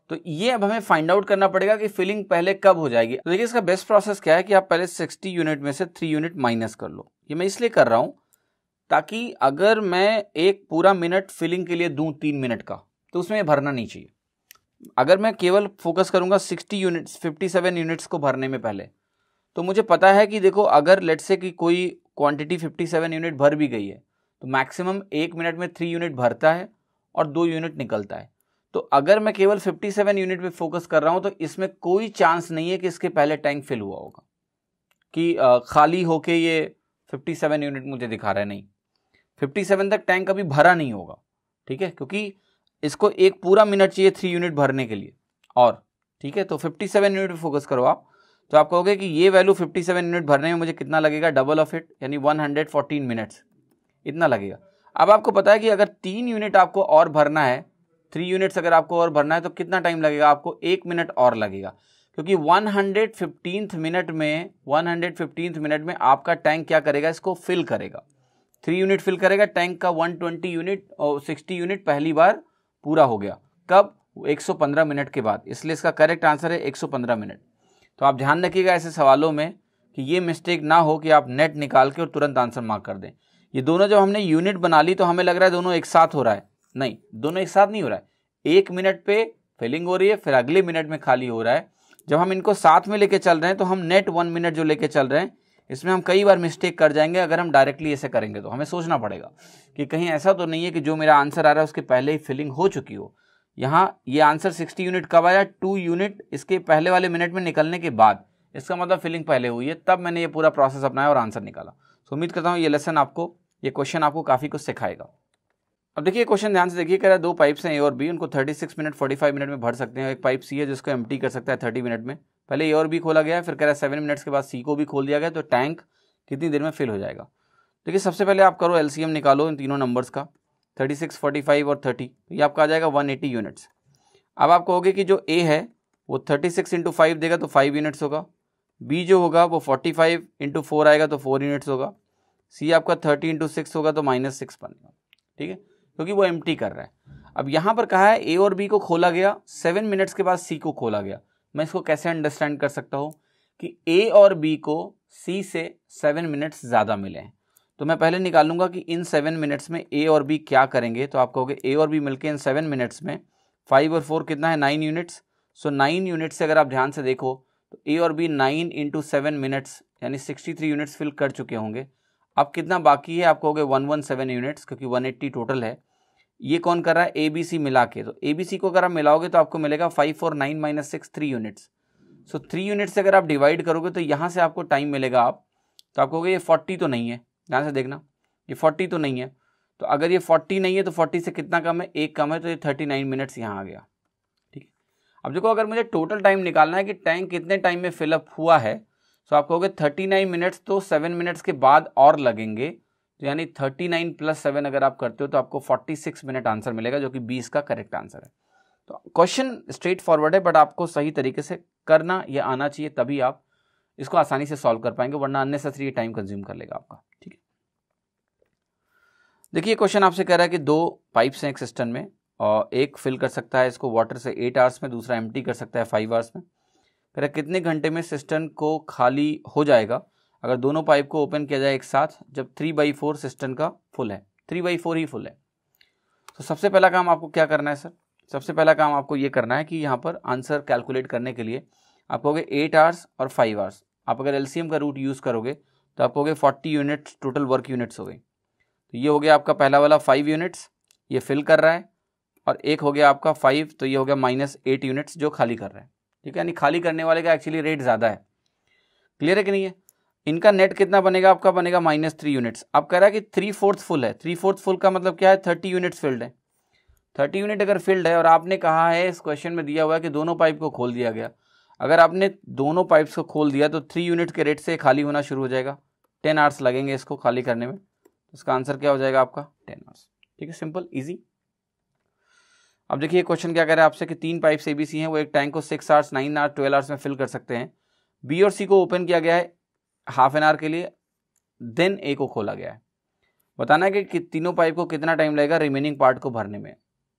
तो ये अब हमें फाइंड आउट करना पड़ेगा कि फिलिंग पहले कब हो जाएगी तो देखिए इसका बेस्ट प्रोसेस क्या है कि आप पहले 60 यूनिट में से थ्री यूनिट माइनस कर लो ये मैं इसलिए कर रहा हूँ ताकि अगर मैं एक पूरा मिनट फिलिंग के लिए दूँ तीन मिनट का तो उसमें भरना नहीं चाहिए अगर मैं केवल फोकस करूंगा sixty units fifty seven units को भरने में पहले तो मुझे पता है कि देखो अगर लेट से कि कोई क्वांटिटी फिफ्टी सेवन यूनिट भर भी गई है तो मैक्सिमम एक मिनट में थ्री यूनिट भरता है और दो यूनिट निकलता है तो अगर मैं केवल 57 यूनिट पे फोकस कर रहा हूँ तो इसमें कोई चांस नहीं है कि इसके पहले टैंक फिल हुआ होगा कि खाली होके ये 57 यूनिट मुझे दिखा रहा है नहीं 57 तक टैंक अभी भरा नहीं होगा ठीक है क्योंकि इसको एक पूरा मिनट चाहिए थ्री यूनिट भरने के लिए और ठीक है तो 57 यूनिट पर फोकस करो आप तो आप कहोगे कि ये वैल्यू 57 यूनिट भरने में मुझे कितना लगेगा डबल ऑफ इट यानी 114 मिनट्स इतना लगेगा अब आपको पता है कि अगर तीन यूनिट आपको और भरना है थ्री यूनिट्स अगर आपको और भरना है तो कितना टाइम लगेगा आपको एक मिनट और लगेगा क्योंकि वन हंड्रेड मिनट में वन हंड्रेड मिनट में आपका टैंक क्या करेगा इसको फिल करेगा थ्री यूनिट फिल करेगा टैंक का 120 यूनिट और 60 यूनिट पहली बार पूरा हो गया कब 115 मिनट के बाद इसलिए इसका करेक्ट आंसर है 115 मिनट तो आप ध्यान रखिएगा ऐसे सवालों में कि ये मिस्टेक ना हो कि आप नेट निकाल के और तुरंत आंसर मार्क कर दें ये दोनों जब हमने यूनिट बना ली तो हमें लग रहा है दोनों एक साथ हो रहा है नहीं दोनों एक साथ नहीं हो रहा है एक मिनट पर फिलिंग हो रही है फिर अगले मिनट में खाली हो रहा है जब हम इनको साथ में लेके चल रहे हैं तो हम नेट वन मिनट जो लेके चल रहे हैं इसमें हम कई बार मिस्टेक कर जाएंगे अगर हम डायरेक्टली ऐसे करेंगे तो हमें सोचना पड़ेगा कि कहीं ऐसा तो नहीं है कि जो मेरा आंसर आ रहा है उसके पहले ही फिलिंग हो चुकी हो यहाँ ये आंसर 60 यूनिट कब आया टू यूनिट इसके पहले वाले मिनट में निकलने के बाद इसका मतलब फिलिंग पहले हुई है तब मैंने ये पूरा प्रोसेस अपनाया और आंसर निकाला तो उम्मीद करता हूँ ये लेसन आपको ये क्वेश्चन आपको काफ़ी कुछ सिखाएगा अब देखिए क्वेश्चन ध्यान से देखिए कह रहा है दो पाइप्स हैं ए और बी उनको 36 मिनट 45 मिनट में भर सकते हैं एक पाइप सी है जिसको एम्प्टी कर सकता है 30 मिनट में पहले ए और बी खोला गया फिर कह रहा है सेवन मिनट्स के बाद सी को भी खोल दिया गया तो टैंक कितनी देर में फिल हो जाएगा देखिए सबसे पहले आप करो एलसीएम निकालो इन तीनों नंबर्स का 36, 45 और 30 तो ये आपका आ जाएगा 180 यूनिट्स अब आप कहोगे कि जो ए है वो 36 सिक्स इंटू फाइव देगा तो फाइव यूनिट्स होगा बी जो होगा वो 45 फाइव इंटू फोर आएगा तो फोर यूनिट्स होगा सी आपका 30 इंटू सिक्स होगा तो माइनस सिक्स बनेगा ठीक है क्योंकि वो एम कर रहा है अब यहाँ पर कहा है ए और बी को खोला गया सेवन मिनट्स के बाद सी को खोला गया मैं इसको कैसे अंडरस्टैंड कर सकता हूँ कि ए और बी को सी से सेवन मिनट्स ज़्यादा मिले हैं तो मैं पहले निकालूंगा कि इन सेवन मिनट्स में ए और बी क्या करेंगे तो आप कहोगे ए और बी मिलके इन सेवन मिनट्स में फाइव और फोर कितना है nine units so nine units से अगर आप ध्यान से देखो तो ए और B nine into seven minutes यानी सिक्सटी थ्री यूनिट्स फिल कर चुके होंगे अब कितना बाकी है आप कहोगे वन वन सेवन यूनिट्स क्योंकि वन एट्टी टोटल है ये कौन कर रहा है ए बी सी मिला के तो ए बी को अगर आप मिलाओगे तो आपको मिलेगा five four nine minus six three units so three unit से अगर आप डिवाइड करोगे तो यहाँ से आपको टाइम मिलेगा आप तो आप कहोगे ये फोर्टी तो नहीं है ध्यान से देखना ये फोर्टी तो नहीं है तो अगर ये फोर्टी नहीं है तो फोर्टी से कितना कम है एक कम है तो ये थर्टी नाइन मिनट्स यहाँ आ गया ठीक है अब देखो अगर मुझे टोटल टाइम निकालना है कि टैंक कितने टाइम में फिलअप हुआ है सो आप कहोगे थर्टी नाइन मिनट्स तो सेवन मिनट्स तो के बाद और लगेंगे तो यानी 39 प्लस सेवन अगर आप करते हो तो आपको 46 मिनट आंसर मिलेगा जो कि 20 का करेक्ट आंसर है तो क्वेश्चन स्ट्रेट फॉरवर्ड है बट आपको सही तरीके से करना या आना चाहिए तभी आप इसको आसानी से सॉल्व कर पाएंगे वरना अननेसेसरी टाइम कंज्यूम कर लेगा आपका ठीक है देखिए क्वेश्चन आपसे कह रहा है कि दो पाइप्स हैं एक सिस्टम में और एक फिल कर सकता है इसको वाटर से एट आवर्स में दूसरा एम्प्टी कर सकता है फाइव आवर्स में कह रहा है कितने घंटे में सिस्टम को खाली हो जाएगा अगर दोनों पाइप को ओपन किया जाए एक साथ जब थ्री बाई फोर सिस्टम का फुल है थ्री बाई फोर ही फुल है तो सबसे पहला काम आपको क्या करना है सर सबसे पहला काम आपको ये करना है कि यहाँ पर आंसर कैलकुलेट करने के लिए आप कहोगे एट आवर्स और फाइव आवर्स आप अगर एल का रूट यूज़ करोगे तो आप कहोगे forty units total work units हो गई तो ये हो गया आपका पहला वाला फाइव यूनिट्स ये फिल कर रहा है और एक हो गया आपका फाइव तो ये हो गया माइनस एट यूनिट्स जो खाली कर रहा है ठीक है यानी खाली करने वाले का एक्चुअली रेट ज़्यादा है क्लियर है कि नहीं है इनका नेट कितना बनेगा आपका बनेगा माइनस थ्री यूनिट्स आप कह रहा है कि थ्री फोर्थ फुल है थ्री फोर्थ फुल का मतलब क्या है थर्टी यूनिट्स फिल्ड है थर्टी यूनिट अगर फिल्ड है और आपने कहा है इस क्वेश्चन में दिया हुआ है कि दोनों पाइप को खोल दिया गया अगर आपने दोनों पाइप्स को खोल दिया तो थ्री यूनिट के रेट से खाली होना शुरू हो जाएगा टेन आवर्स लगेंगे इसको खाली करने में तो इसका आंसर क्या हो जाएगा आपका टेन आवर्स ठीक है सिंपल ईजी अब देखिए क्वेश्चन क्या कह रहा है आपसे कि तीन पाइप ए बी सी हैं वो एक टैंक को six hours nine hours twelve hours में फिल कर सकते हैं बी और सी को ओपन किया गया है हाफ एन आवर के लिए देन ए को खोला गया है बताना है कि तीनों पाइप को कितना टाइम लगेगा रिमेनिंग पार्ट को भरने में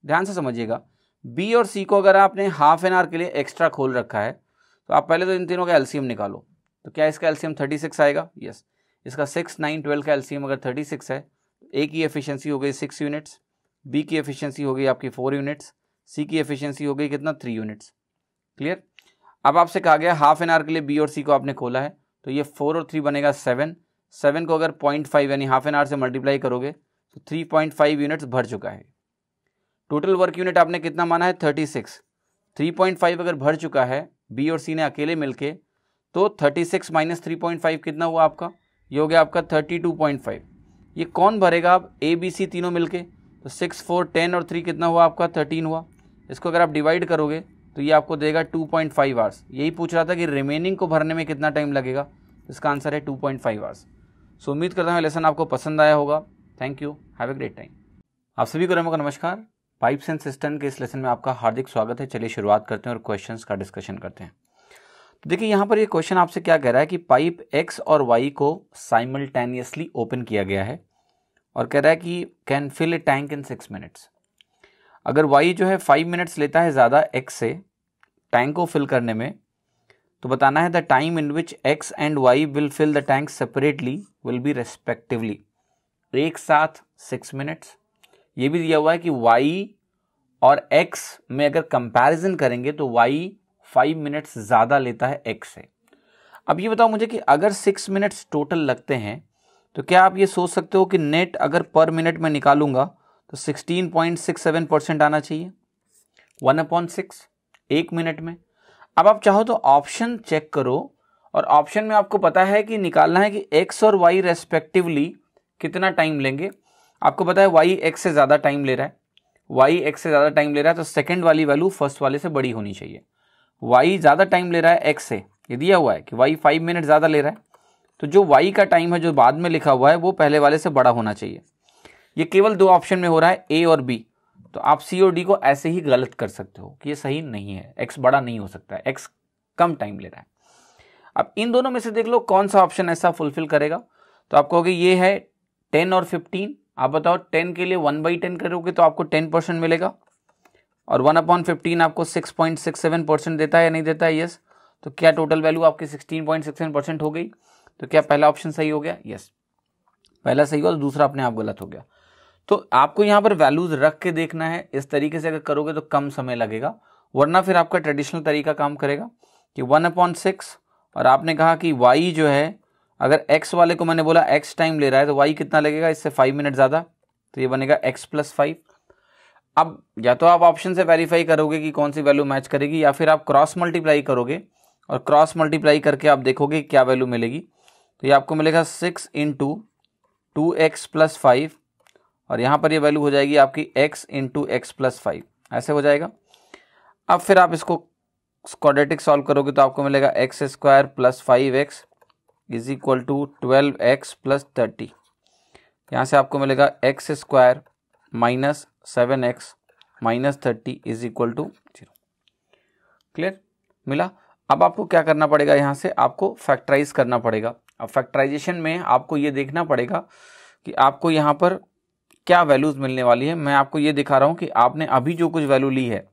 ध्यान से समझिएगा बी और सी को अगर आपने हाफ एन आवर के लिए एक्स्ट्रा खोल रखा है तो आप पहले तो इन तीनों का एल्सीयम निकालो तो क्या इसका एल्सीयम थर्टी सिक्स आएगा यस इसका सिक्स नाइन ट्वेल्व का एल्सीयम अगर थर्टी सिक्स है ए की एफिशिएंसी हो गई सिक्स यूनिट्स बी की एफिशिएंसी हो गई आपकी फोर यूनिट्स सी की एफिशिएंसी हो गई कितना थ्री यूनिट्स क्लियर अब आपसे कहा गया हाफ एन आवर के लिए बी और सी को आपने खोला है तो ये फोर और थ्री बनेगा सेवन सेवन को अगर पॉइंट फाइव यानी हाफ एन आवर से मल्टीप्लाई करोगे तो थ्री पॉइंट फाइव यूनिट्स भर चुका है टोटल वर्क यूनिट आपने कितना माना है thirty six three point five अगर भर चुका है बी और सी ने अकेले मिलके तो thirty six minus three point five कितना हुआ आपका ये हो गया आपका थर्टी टू पॉइंट फाइव ये कौन भरेगा आप ए बी सी तीनों मिलके तो सिक्स फोर टेन और थ्री कितना हुआ आपका थर्टीन हुआ इसको अगर आप डिवाइड करोगे तो ये आपको देगा 2.5 पॉइंट आवर्स यही पूछ रहा था कि रिमेनिंग को भरने में कितना टाइम लगेगा इसका आंसर है 2.5 पॉइंट आवर्स सो उम्मीद करता हूँ लेसन आपको पसंद आया होगा thank you have a great time आप सभी को रमो का नमस्कार पाइप्स एंड सिस्टम के इस लेसन में आपका हार्दिक स्वागत है चलिए शुरुआत करते हैं और क्वेश्चन का डिस्कशन करते हैं तो देखिए यहाँ पर ये क्वेश्चन आपसे क्या कह रहा है कि पाइप एक्स और वाई को साइमल्टेनियसली ओपन किया गया है और कह रहा है कि can fill a tank in six minutes अगर वाई जो है फाइव मिनट्स लेता है ज़्यादा एक्स से टैंक को फिल करने में तो बताना है the time in which X and Y will fill the tank separately will be respectively एक साथ सिक्स मिनट्स ये भी दिया हुआ है कि वाई और एक्स में अगर कंपैरिजन करेंगे तो वाई फाइव मिनट्स ज़्यादा लेता है एक्स से अब ये बताओ मुझे कि अगर सिक्स मिनट्स टोटल लगते हैं तो क्या आप ये सोच सकते हो कि नेट अगर पर मिनट में निकालूंगा तो 16.67 परसेंट आना चाहिए वन अपॉन सिक्स एक मिनट में अब आप चाहो तो ऑप्शन चेक करो और ऑप्शन में आपको पता है कि निकालना है कि एक्स और वाई रेस्पेक्टिवली कितना टाइम लेंगे आपको पता है वाई एक्स से ज़्यादा टाइम ले रहा है वाई एक्स से ज़्यादा टाइम ले रहा है तो सेकेंड वाली वैल्यू फर्स्ट वाले से बड़ी होनी चाहिए वाई ज़्यादा टाइम ले रहा है एक्स से ये दिया हुआ है कि वाई फाइव मिनट ज़्यादा ले रहा है तो जो वाई का टाइम है जो बाद में लिखा हुआ है वो पहले वाले से बड़ा होना चाहिए ये केवल दो ऑप्शन में हो रहा है ए और बी तो आप सी और डी को ऐसे ही गलत कर सकते हो कि ये सही नहीं है एक्स बड़ा नहीं हो सकता है एक्स कम टाइम ले रहा है अब इन दोनों में से देख लो कौन सा ऑप्शन ऐसा फुलफिल करेगा तो आप कहोगे ये है टेन और फिफ्टीन आप बताओ टेन के लिए वन बाई टेन करोगे तो आपको टेन परसेंट मिलेगा और वन अपॉन फिफ्टीन आपको six point six seven percent देता है या नहीं देता है यस तो क्या टोटल वैल्यू आपकी sixteen point six seven percent हो गई तो क्या पहला ऑप्शन सही हो गया यस पहला सही हुआ तो दूसरा अपने आप गलत हो गया तो आपको यहाँ पर वैल्यूज रख के देखना है इस तरीके से अगर करोगे तो कम समय लगेगा वरना फिर आपका ट्रेडिशनल तरीका काम करेगा कि वन अपॉन सिक्स और आपने कहा कि वाई जो है अगर एक्स वाले को मैंने बोला एक्स टाइम ले रहा है तो वाई कितना लगेगा इससे फाइव मिनट ज़्यादा तो ये बनेगा एक्स प्लस फाइव अब या तो आप ऑप्शन से वेरीफाई करोगे कि कौन सी वैल्यू मैच करेगी या फिर आप क्रॉस मल्टीप्लाई करोगे और क्रॉस मल्टीप्लाई करके आप देखोगे क्या वैल्यू मिलेगी तो ये आपको मिलेगा six into two X plus five और यहाँ पर ये वैल्यू हो जाएगी आपकी x into X plus five ऐसे हो जाएगा अब फिर आप इसको क्वाड्रेटिक सॉल्व करोगे तो आपको मिलेगा X square plus five X is equal to twelve X plus thirty यहाँ से आपको मिलेगा X square minus seven X minus thirty is equal to zero clear मिला अब आपको क्या करना पड़ेगा यहाँ से आपको फैक्टराइज करना पड़ेगा अब फैक्टराइजेशन में आपको ये देखना पड़ेगा कि आपको यहाँ पर क्या वैल्यूज़ मिलने वाली है मैं आपको ये दिखा रहा हूँ कि आपने अभी जो कुछ वैल्यू ली है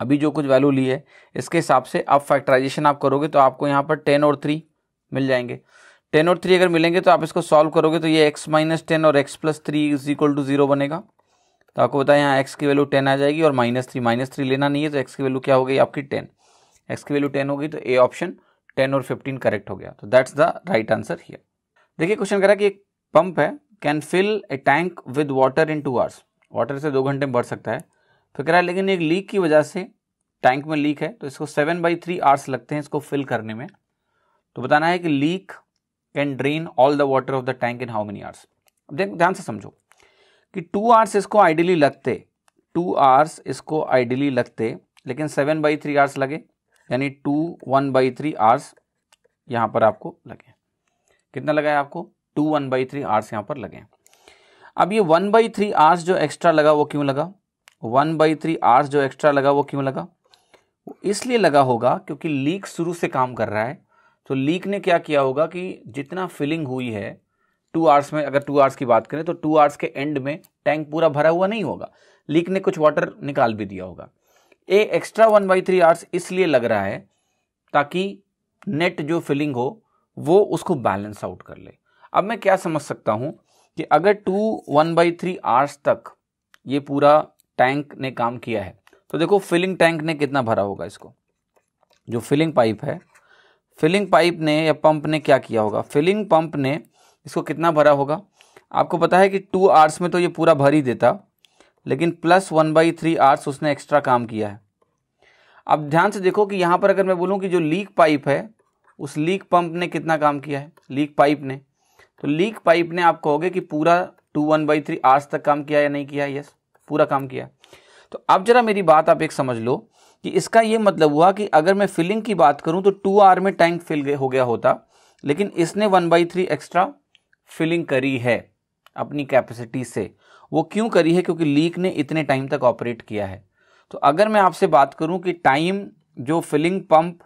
अभी जो कुछ वैल्यू ली है इसके हिसाब से आप फैक्टराइजेशन आप करोगे तो आपको यहाँ पर टेन और थ्री मिल जाएंगे टेन और थ्री अगर मिलेंगे तो आप इसको सॉल्व करोगे तो ये एक्स माइनस टेन और X plus three is equal to zero बनेगा तो आपको बताया यहाँ एक्स की वैल्यू टेन आ जाएगी और माइनस थ्री माइनस थ्री लेना नहीं है तो एक्स की वैल्यू क्या हो गई आपकी टेन एक्स की वैल्यू टेन होगी तो ए ऑप्शन टेन और फिफ्टीन करेक्ट हो गया तो that's the right answer here देखिए क्वेश्चन करा कि एक पंप है can fill a tank with water in two hours water से दो घंटे में भर सकता है फिक्र कह रहा है लेकिन एक लीक की वजह से टैंक में लीक है तो इसको सेवन बाई थ्री आवर्स लगते हैं इसको फिल करने में तो बताना है कि leak can drain all the water of the tank in how many hours देख ध्यान से समझो कि टू आवर्स इसको आइडियली लगते टू आवर्स इसको आइडियली लगते लेकिन सेवन बाई थ्री आवर्स लगे यानी two one by three hours यहाँ पर आपको लगे कितना लगा है आपको two one by three hours यहाँ पर लगे अब ये वन बाई थ्री आर्स जो एक्स्ट्रा लगा वो क्यों लगा वन बाई थ्री आर्स जो एक्स्ट्रा लगा वो क्यों लगा इसलिए लगा होगा क्योंकि लीक शुरू से काम कर रहा है तो लीक ने क्या किया होगा कि जितना फिलिंग हुई है टू आवर्स में अगर टू आवर्स की बात करें तो टू आवर्स के एंड में टैंक पूरा भरा हुआ नहीं होगा लीक ने कुछ वाटर निकाल भी दिया होगा a extra one by three hours इसलिए लग रहा है ताकि नेट जो फिलिंग हो वो उसको बैलेंस आउट कर ले अब मैं क्या समझ सकता हूँ कि अगर two one by three hours तक ये पूरा टैंक ने काम किया है तो देखो फिलिंग टैंक ने कितना भरा होगा इसको जो फिलिंग पाइप है फिलिंग पाइप ने या पंप ने क्या किया होगा फिलिंग पंप ने इसको कितना भरा होगा आपको पता है कि टू आर्स में तो ये पूरा भर ही देता लेकिन plus one by three hours उसने एक्स्ट्रा काम किया है अब ध्यान से देखो कि यहाँ पर अगर मैं बोलूँ कि जो लीक पाइप है उस लीक पंप ने कितना काम किया है लीक पाइप ने तो लीक पाइप ने आप कहोगे कि पूरा टू वन बाई थ्री आज तक काम किया या नहीं किया यस पूरा काम किया तो अब जरा मेरी बात आप एक समझ लो कि इसका ये मतलब हुआ कि अगर मैं फिलिंग की बात करूं तो टू आर में टैंक फिल हो गया होता लेकिन इसने one by three extra filling करी है अपनी कैपेसिटी से वो क्यों करी है क्योंकि लीक ने इतने टाइम तक ऑपरेट किया है तो अगर मैं आपसे बात करूं कि टाइम जो फिलिंग पंप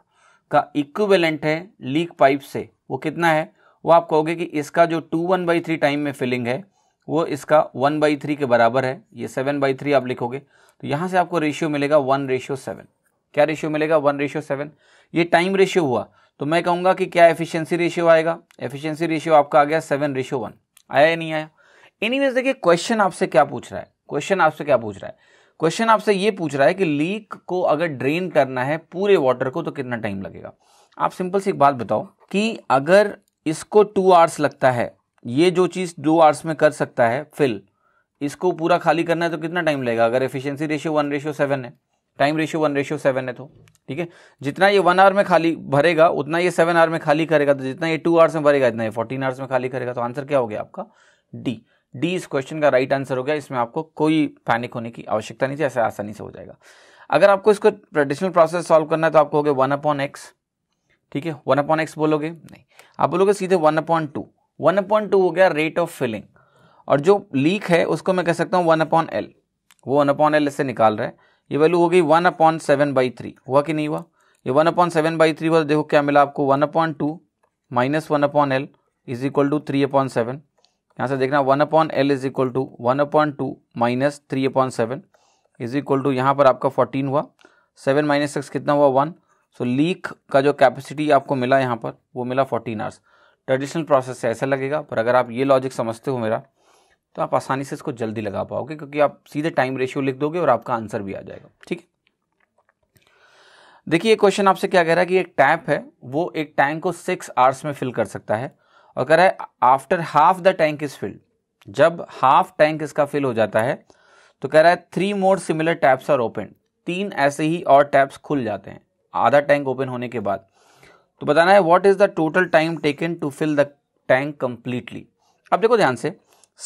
का इक्विवेलेंट है लीक पाइप से वो कितना है वो आप कहोगे कि इसका जो two one by three time में फिलिंग है वो इसका वन बाई थ्री के बराबर है ये सेवन बाई थ्री आप लिखोगे तो यहाँ से आपको रेशियो मिलेगा वन रेशियो सेवन क्या रेशियो मिलेगा वन रेशियो सेवन ये टाइम रेशियो हुआ तो मैं कहूँगा कि क्या एफिशियंसी रेशियो आएगा एफिशियंसी रेशियो आपका आ गया सेवन रेशियो वन आया या नहीं आया वेज देखिए क्वेश्चन आपसे क्या पूछ रहा है क्वेश्चन आपसे क्या पूछ रहा है क्वेश्चन आपसे ये पूछ रहा है कि लीक को अगर ड्रेन करना है पूरे वाटर को तो कितना टाइम लगेगा आप सिंपल सी एक बात बताओ कि अगर इसको टू आवर्स लगता है ये जो चीज़ दो आवर्स में कर सकता है फिल इसको पूरा खाली करना है तो कितना टाइम लगेगा अगर efficiency ratio one ratio seven है time ratio one ratio seven है तो ठीक है जितना ये वन आवर में खाली भरेगा उतना ये सेवन आवर में खाली करेगा तो जितना ये टू आवर्स में भरेगा इतना ये फोर्टीन आवर्स में खाली करेगा तो आंसर क्या हो गया आपका डी डी इस क्वेश्चन का राइट आंसर हो गया इसमें आपको कोई पैनिक होने की आवश्यकता नहीं थी ऐसा आसानी से हो जाएगा अगर आपको इसको ट्रेडिशनल प्रोसेस सॉल्व करना है तो आपको हो गया वन अपॉन एक्स ठीक है वन अपॉन एक्स बोलोगे नहीं आप बोलोगे सीधे one upon two one upon two हो गया रेट ऑफ फिलिंग और जो लीक है उसको मैं कह सकता हूँ वन अपॉन एल वो वन अपॉन एल इससे निकाल रहा है ये वैल्यू हो गई one upon seven by three हुआ कि नहीं हुआ ये one upon seven by three हुआ देखो क्या मिला आपको one upon two minus one upon L is equal to three upon seven यहाँ से देखना one upon L is equal to one upon two minus three upon seven is equal to यहाँ पर आपका फोर्टीन हुआ सेवन माइनस सिक्स कितना हुआ one so leak का जो कैपेसिटी आपको मिला यहाँ पर वो मिला फोर्टीन आवर्स ट्रेडिशनल प्रोसेस से ऐसा लगेगा पर अगर आप ये लॉजिक समझते हो मेरा तो आप आसानी से इसको जल्दी लगा पाओगे क्योंकि आप सीधे टाइम रेशियो लिख दोगे और आपका आंसर भी आ जाएगा ठीक है देखिए ये क्वेश्चन आपसे क्या कह रहा है कि एक टैप है वो एक टैंक को सिक्स आवर्स में फिल कर सकता है और कह रहा है after half the tank is filled जब हाफ टैंक इसका फिल हो जाता है तो कह रहा है three more similar taps are open तीन ऐसे ही और टैप्स खुल जाते हैं आधा टैंक ओपन होने के बाद तो बताना है what is the total time taken to fill the tank completely अब देखो ध्यान से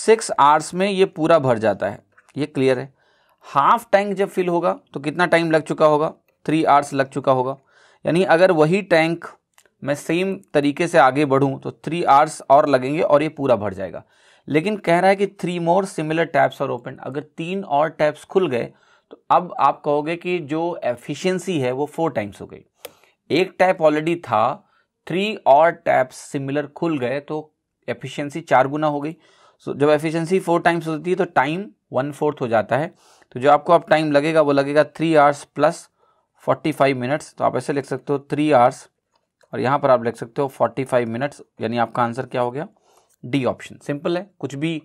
सिक्स आवर्स में ये पूरा भर जाता है ये क्लियर है हाफ टैंक जब फिल होगा तो कितना टाइम लग चुका होगा थ्री आवर्स लग चुका होगा यानी अगर वही टैंक मैं सेम तरीके से आगे बढ़ूँ तो थ्री आवर्स और लगेंगे और ये पूरा भर जाएगा लेकिन कह रहा है कि थ्री मोर सिमिलर टैप्स और ओपन अगर तीन और टैप्स खुल गए तो अब आप कहोगे कि जो एफिशिएंसी है वो फोर टाइम्स हो गई एक टैप ऑलरेडी था थ्री और टैप्स सिमिलर खुल गए तो एफिशिएंसी चार गुना हो गई सो जब एफिशिएंसी फोर टाइम्स होती है तो टाइम वन फोर्थ हो जाता है तो जो आपको अब टाइम लगेगा वो लगेगा three hours plus forty five minutes तो आप ऐसे लिख सकते हो थ्री आवर्स और यहाँ पर आप लिख सकते हो फोर्टी फाइव मिनट्स यानी आपका आंसर क्या हो गया डी ऑप्शन सिंपल है कुछ भी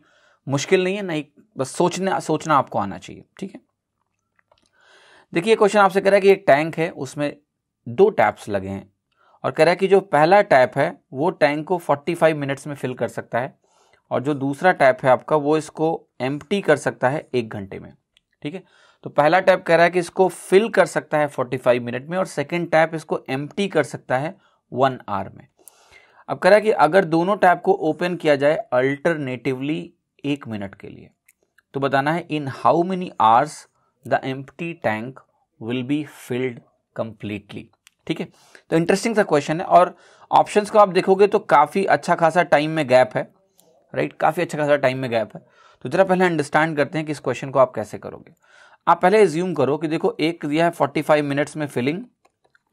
मुश्किल नहीं है नहीं बस सोचना सोचना आपको आना चाहिए ठीक है देखिए क्वेश्चन आपसे कह रहा है कि एक टैंक है उसमें दो टैप्स लगे हैं और कह रहा है कि जो पहला टैप है वो टैंक को 45 मिनट्स में फिल कर सकता है और जो दूसरा टैप है आपका वो इसको एम कर सकता है एक घंटे में ठीक है तो पहला टैप कह रहा है कि इसको फिल कर सकता है 45 मिनट में और सेकेंड टैप इसको एम कर सकता है वन आवर में अब कह रहा है कि अगर दोनों टैप को ओपन किया जाए अल्टरनेटिवली एक मिनट के लिए तो बताना है in how many hours the empty tank will be filled completely ठीक है तो इंटरेस्टिंग सा क्वेश्चन है और ऑप्शंस को आप देखोगे तो काफ़ी अच्छा खासा टाइम में गैप है राइट right? काफ़ी अच्छा खासा टाइम में गैप है तो जरा पहले अंडरस्टैंड करते हैं कि इस क्वेश्चन को आप कैसे करोगे आप पहले एज्यूम करो कि देखो एक दिया है 45 मिनट्स में फिलिंग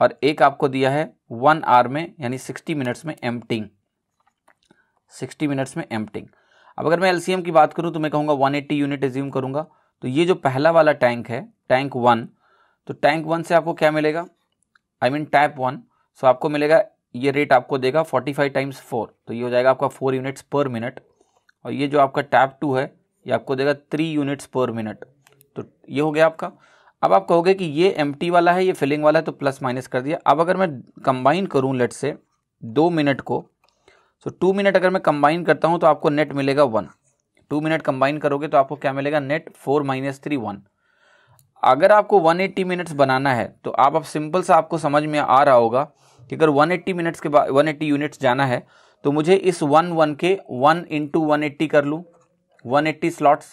और एक आपको दिया है वन आवर में यानी 60 मिनट्स में एम्प्टिंग 60 मिनट्स में एम्प्टिंग अब अगर मैं एलसीएम की बात करूं तो मैं कहूंगा 180 यूनिट एज्यूम करूंगा तो ये जो पहला वाला टैंक है टैंक वन तो टैंक वन से आपको क्या मिलेगा I mean tap one so आपको मिलेगा ये रेट आपको देगा फोर्टी फाइव टाइम्स फोर तो ये हो जाएगा आपका फोर यूनिट्स पर मिनट और ये जो आपका टैप टू है ये आपको देगा थ्री यूनिट्स पर मिनट तो ये हो गया आपका अब आप कहोगे कि ये एम वाला है ये फिलिंग वाला है तो प्लस माइनस कर दिया अब अगर मैं कंबाइन करूँ लेट से दो मिनट को सो टू मिनट अगर मैं कंबाइन करता हूँ तो आपको नेट मिलेगा वन टू मिनट कंबाइन करोगे तो आपको क्या मिलेगा net four minus three one अगर आपको 180 मिनट्स बनाना है तो आप अब सिंपल सा आपको समझ में आ रहा होगा कि अगर 180 मिनट्स के बाद 180 यूनिट्स जाना है तो मुझे इस वन वन के वन इंटू वन कर लूँ 180 स्लॉट्स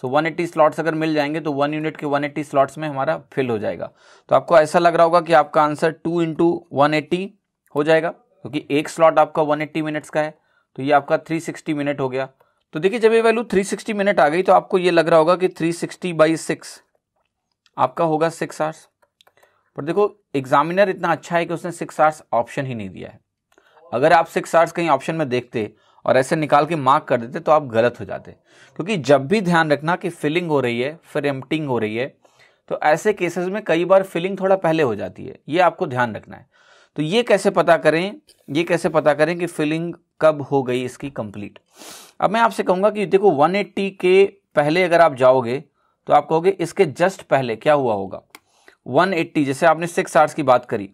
सो so, 180 स्लॉट्स अगर मिल जाएंगे तो वन यूनिट के 180 स्लॉट्स में हमारा फिल हो जाएगा तो आपको ऐसा लग रहा होगा कि आपका आंसर टू इंटू हो जाएगा क्योंकि तो एक स्लॉट आपका 180 मिनट्स का है तो ये आपका 360 मिनट हो गया तो देखिए जब ये वैल्यू 360 मिनट आ गई तो आपको ये लग रहा होगा कि 360 सिक्सटी बाई सिक्स आपका होगा सिक्स आवर्स पर देखो एग्जामिनर इतना अच्छा है कि उसने सिक्स आवर्स ऑप्शन ही नहीं दिया है अगर आप सिक्स आवर्स कहीं ऑप्शन में देखते और ऐसे निकाल के मार्क कर देते तो आप गलत हो जाते क्योंकि जब भी ध्यान रखना कि फिलिंग हो रही है फिर एम्पटिंग हो रही है तो ऐसे केसेस में कई बार फिलिंग थोड़ा पहले हो जाती है ये आपको ध्यान रखना है तो ये कैसे पता करें ये कैसे पता करें कि फिलिंग कब हो गई इसकी कंप्लीट अब मैं आपसे कहूंगा कि देखो 180 के पहले अगर आप जाओगे तो आप कहोगे इसके जस्ट पहले क्या हुआ होगा 180 जैसे आपने सिक्स आवर्स की बात करी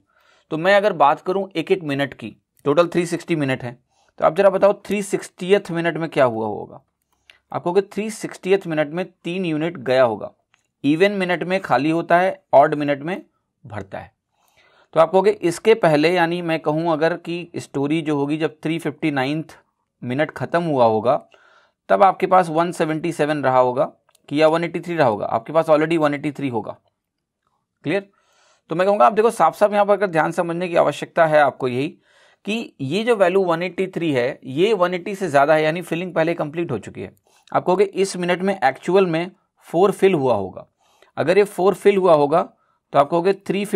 तो मैं अगर बात करूं एक एक मिनट की टोटल 360 मिनट है तो आप जरा बताओ थ्री सिक्सटीथ मिनट में क्या हुआ होगा आप कहोगे थ्री सिक्सटीथ मिनट में तीन यूनिट गया होगा इवन मिनट में खाली होता है ऑड मिनट में भरता है तो आप कहोगे इसके पहले यानी मैं कहूँ अगर कि स्टोरी जो होगी जब थ्री फिफ्टी नाइन्थ मिनट ख़त्म हुआ होगा तब आपके पास 177 रहा होगा कि या 183 रहा होगा आपके पास ऑलरेडी 183 होगा क्लियर तो मैं कहूँगा आप देखो साफ साफ यहाँ पर अगर ध्यान समझने की आवश्यकता है आपको यही कि ये जो वैल्यू 183 है ये 180 से ज़्यादा है यानी फिलिंग पहले कंप्लीट हो चुकी है आप कहोगे इस मिनट में एक्चुअल में फोर फिल हुआ होगा अगर ये फोर फिल हुआ होगा तो आप कहोगे थ्री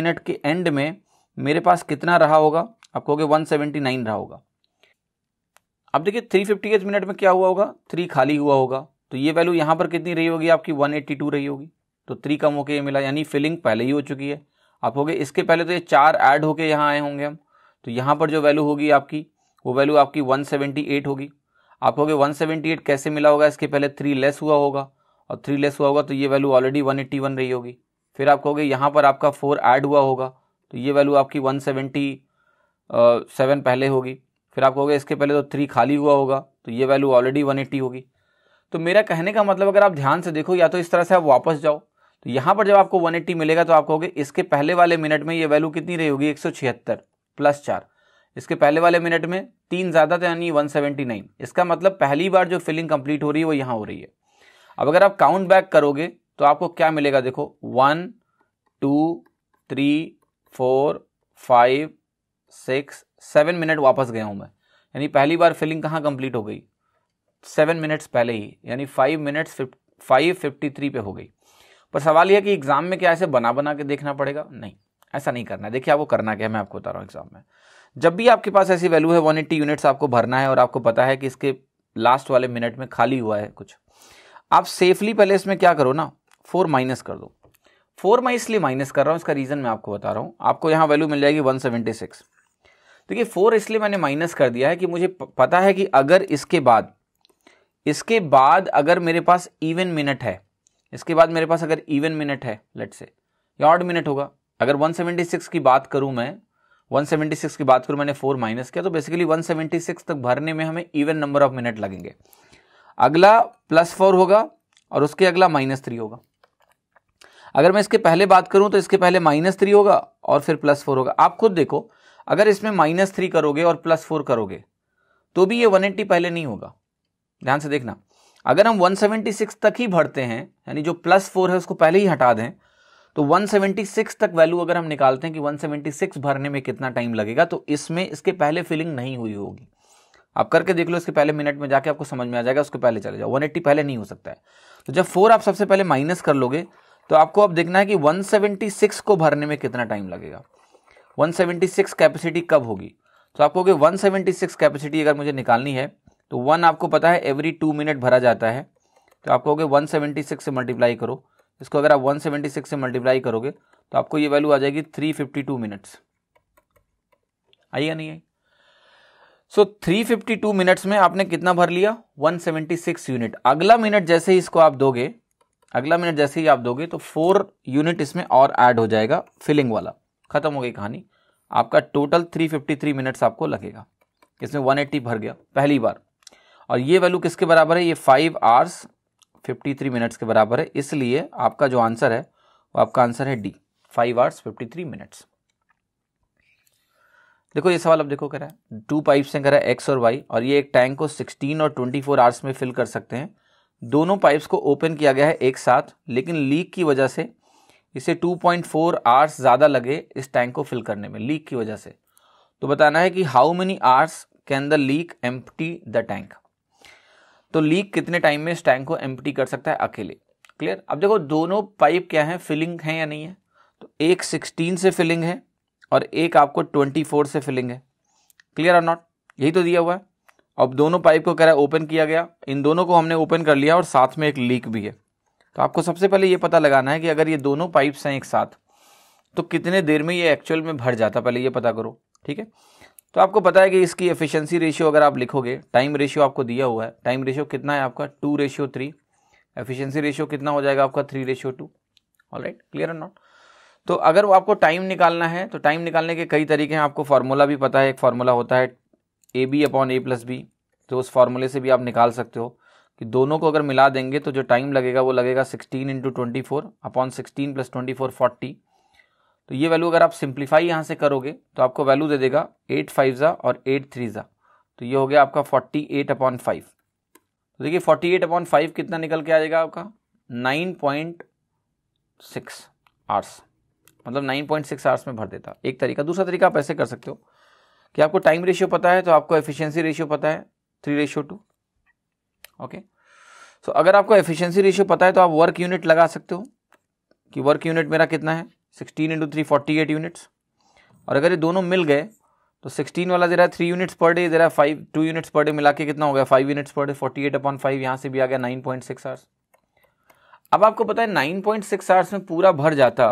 मिनट के एंड में मेरे पास कितना रहा होगा आप कहोगे वन रहा होगा अब देखिए थ्री फिफ्टी एथ मिनट में क्या हुआ होगा थ्री खाली हुआ होगा तो ये वैल्यू यहाँ पर कितनी रही होगी आपकी वन एट्टी टू रही होगी तो थ्री कम मौके ये मिला यानी फिलिंग पहले ही हो चुकी है आप हो गए इसके पहले तो ये चार ऐड होके यहाँ आए होंगे हम तो यहाँ पर जो वैल्यू होगी आपकी वो वैल्यू आपकी 178 होगी आप सेवेंटी एट कैसे मिला होगा इसके पहले थ्री लेस हुआ होगा और थ्री लेस हुआ होगा तो ये वैल्यू ऑलरेडी वन रही होगी फिर आप कहोगे यहाँ पर आपका फोर ऐड हुआ होगा तो ये वैल्यू आपकी सेवन पहले होगी फिर आप कहोगे इसके पहले तो थ्री खाली हुआ होगा तो ये वैल्यू ऑलरेडी वन एट्टी होगी तो मेरा कहने का मतलब अगर आप ध्यान से देखो या तो इस तरह से आप वापस जाओ तो यहाँ पर जब आपको एट्टी मिलेगा तो आप कहोगे इसके पहले वाले मिनट में ये वैल्यू कितनी रही होगी एक प्लस चार इसके पहले वाले मिनट में तीन ज़्यादा यानी 179 इसका मतलब पहली बार जो फिलिंग कंप्लीट हो रही है वो यहाँ हो रही है अब अगर आप काउंट बैक करोगे तो आपको क्या मिलेगा देखो one two three four five six seven minute वापस गया हूँ मैं यानी पहली बार फिलिंग कहाँ कंप्लीट हो गई सेवन मिनट्स पहले ही यानी five minutes five fifty three पे हो गई पर सवाल यह कि एग्ज़ाम में क्या ऐसे बना बना के देखना पड़ेगा नहीं ऐसा नहीं करना है देखिए आपको करना क्या है मैं आपको बता रहा हूँ एग्ज़ाम में जब भी आपके पास ऐसी वैल्यू है वन एट्टी यूनिट्स आपको भरना है और आपको पता है कि इसके लास्ट वाले मिनट में खाली हुआ है कुछ आप सेफली पहले इसमें क्या करो ना फोर माइनस कर दो फोर मैं इसलिए माइनस कर रहा हूँ इसका रीज़न मैं आपको बता रहा हूँ आपको यहाँ वैल्यू मिल जाएगी वन सेवेंटी सिक्स तो ये फोर इसलिए मैंने माइनस कर दिया है कि मुझे पता है कि अगर इसके बाद इसके बाद अगर मेरे पास इवन मिनट है इसके बाद मेरे पास अगर इवन मिनट है लेट से या ऑड मिनट होगा अगर 176 की बात करूं मैं 176 की बात करूं मैंने फोर माइनस किया तो बेसिकली 176 तक भरने में हमें इवन नंबर ऑफ मिनट लगेंगे अगला प्लस फोर होगा और उसके अगला माइनस थ्री होगा अगर मैं इसके पहले बात करूं तो इसके पहले माइनस थ्री होगा और फिर प्लस फोर होगा आप खुद देखो अगर इसमें माइनस थ्री करोगे और प्लस फोर करोगे तो भी ये वन एट्टी पहले नहीं होगा ध्यान से देखना अगर हम वन सेवेंटी सिक्स तक ही भरते हैं यानी जो प्लस फोर है उसको पहले ही हटा दें तो 176 तक वैल्यू अगर हम निकालते हैं कि 176 भरने में कितना टाइम लगेगा तो इसमें इसके पहले फिलिंग नहीं हुई होगी आप करके देख लो इसके पहले मिनट में जाके आपको समझ में आ जाएगा उसके पहले चले जाओ 180 पहले नहीं हो सकता है तो जब फोर आप सबसे पहले माइनस कर लोगे तो आपको अब देखना है कि 176 को भरने में कितना टाइम लगेगा 176 कैपेसिटी कब होगी तो आप कहोगे 176 कैपेसिटी अगर मुझे निकालनी है तो वन आपको पता है एवरी टू मिनट भरा जाता है तो आप कहोगे 176 से मल्टीप्लाई करो इसको अगर आप 176 से मल्टीप्लाई करोगे तो आपको ये वैल्यू आ जाएगी 352 मिनट्स आई या नहीं आई सो फिफ्टी टू मिनट्स में आपने कितना भर लिया 176 यूनिट अगला मिनट जैसे ही इसको आप दोगे अगला मिनट जैसे ही आप दोगे तो फोर यूनिट इसमें और ऐड हो जाएगा फिलिंग वाला खत्म हो गई कहानी आपका टोटल 353 मिनट्स आपको लगेगा इसमें 180 भर गया पहली बार और ये वैल्यू किसके बराबर है ये फाइव आवर्स 53 मिनट्स के बराबर है इसलिए आपका जो आंसर है वो आपका आंसर है डी फाइव आवर्स 53 मिनट्स देखो ये सवाल अब देखो कह रहा है टू पाइप से कह रहा है एक्स और वाई और ये एक टैंक को 16 और 24 आवर्स में फिल कर सकते हैं दोनों पाइप्स को ओपन किया गया है एक साथ लेकिन लीक की वजह से इसे 2.4 आवर्स ज़्यादा लगे इस टैंक को फिल करने में लीक की वजह से तो बताना है कि how many hours can the leak empty the tank तो लीक कितने टाइम में इस टैंक को एम्प्टी कर सकता है अकेले क्लियर अब देखो दोनों पाइप क्या हैं फिलिंग है या नहीं है तो एक सिक्सटीन से फिलिंग है और एक आपको ट्वेंटी फोर से फिलिंग है क्लियर और नॉट यही तो दिया हुआ है अब दोनों पाइप को कह रहा है ओपन किया गया इन दोनों को हमने ओपन कर लिया और साथ में एक लीक भी है तो आपको सबसे पहले ये पता लगाना है कि अगर ये दोनों पाइप्स हैं एक साथ तो कितने देर में ये एक्चुअल में भर जाता पहले ये पता करो ठीक है तो आपको पता है कि इसकी एफिशिएंसी रेशियो अगर आप लिखोगे टाइम रेशियो आपको दिया हुआ है टाइम रेशियो कितना है आपका two ratio three efficiency ratio कितना हो जाएगा आपका three ratio two all right clear not तो अगर वो आपको टाइम निकालना है तो टाइम निकालने के कई तरीके हैं आपको फार्मूला भी पता है एक फार्मूला होता है A B upon A plus B तो उस फार्मूले से भी आप निकाल सकते हो कि दोनों को अगर मिला देंगे तो जो टाइम लगेगा वो लगेगा 16 into twenty four upon sixteen plus twenty four forty तो ये वैल्यू अगर आप सिंप्लीफाई यहाँ से करोगे तो आपको वैल्यू दे देगा एट फाइव ज़ा और एट थ्री ज़ा तो ये हो गया आपका फोर्टी एट अपॉन फाइव तो देखिए फोर्टी एट अपॉन फाइव कितना निकल के आ जाएगा आपका नाइन पॉइंट सिक्स आर्स मतलब नाइन पॉइंट सिक्स आर्स में भर देता एक तरीका दूसरा तरीका आप ऐसे कर सकते हो कि आपको टाइम रेशियो पता है तो आपको एफिशिएंसी रेशियो पता है three ratio two okay so अगर आपको एफिशिएंसी रेशियो पता है तो आप वर्क यूनिट लगा सकते हो कि वर्क यूनिट मेरा कितना है sixteen into three forty eight units और अगर ये दोनों मिल गए तो सिक्सटीन वाला जरा थ्री यूनिट्स पर डे जरा five two units per day मिला के कितना हो गया five units per day forty eight upon five यहाँ से भी आ गया नाइन पॉइंट सिक्स आवर्स अब आपको पता है नाइन पॉइंट सिक्स आवर्स में पूरा भर जाता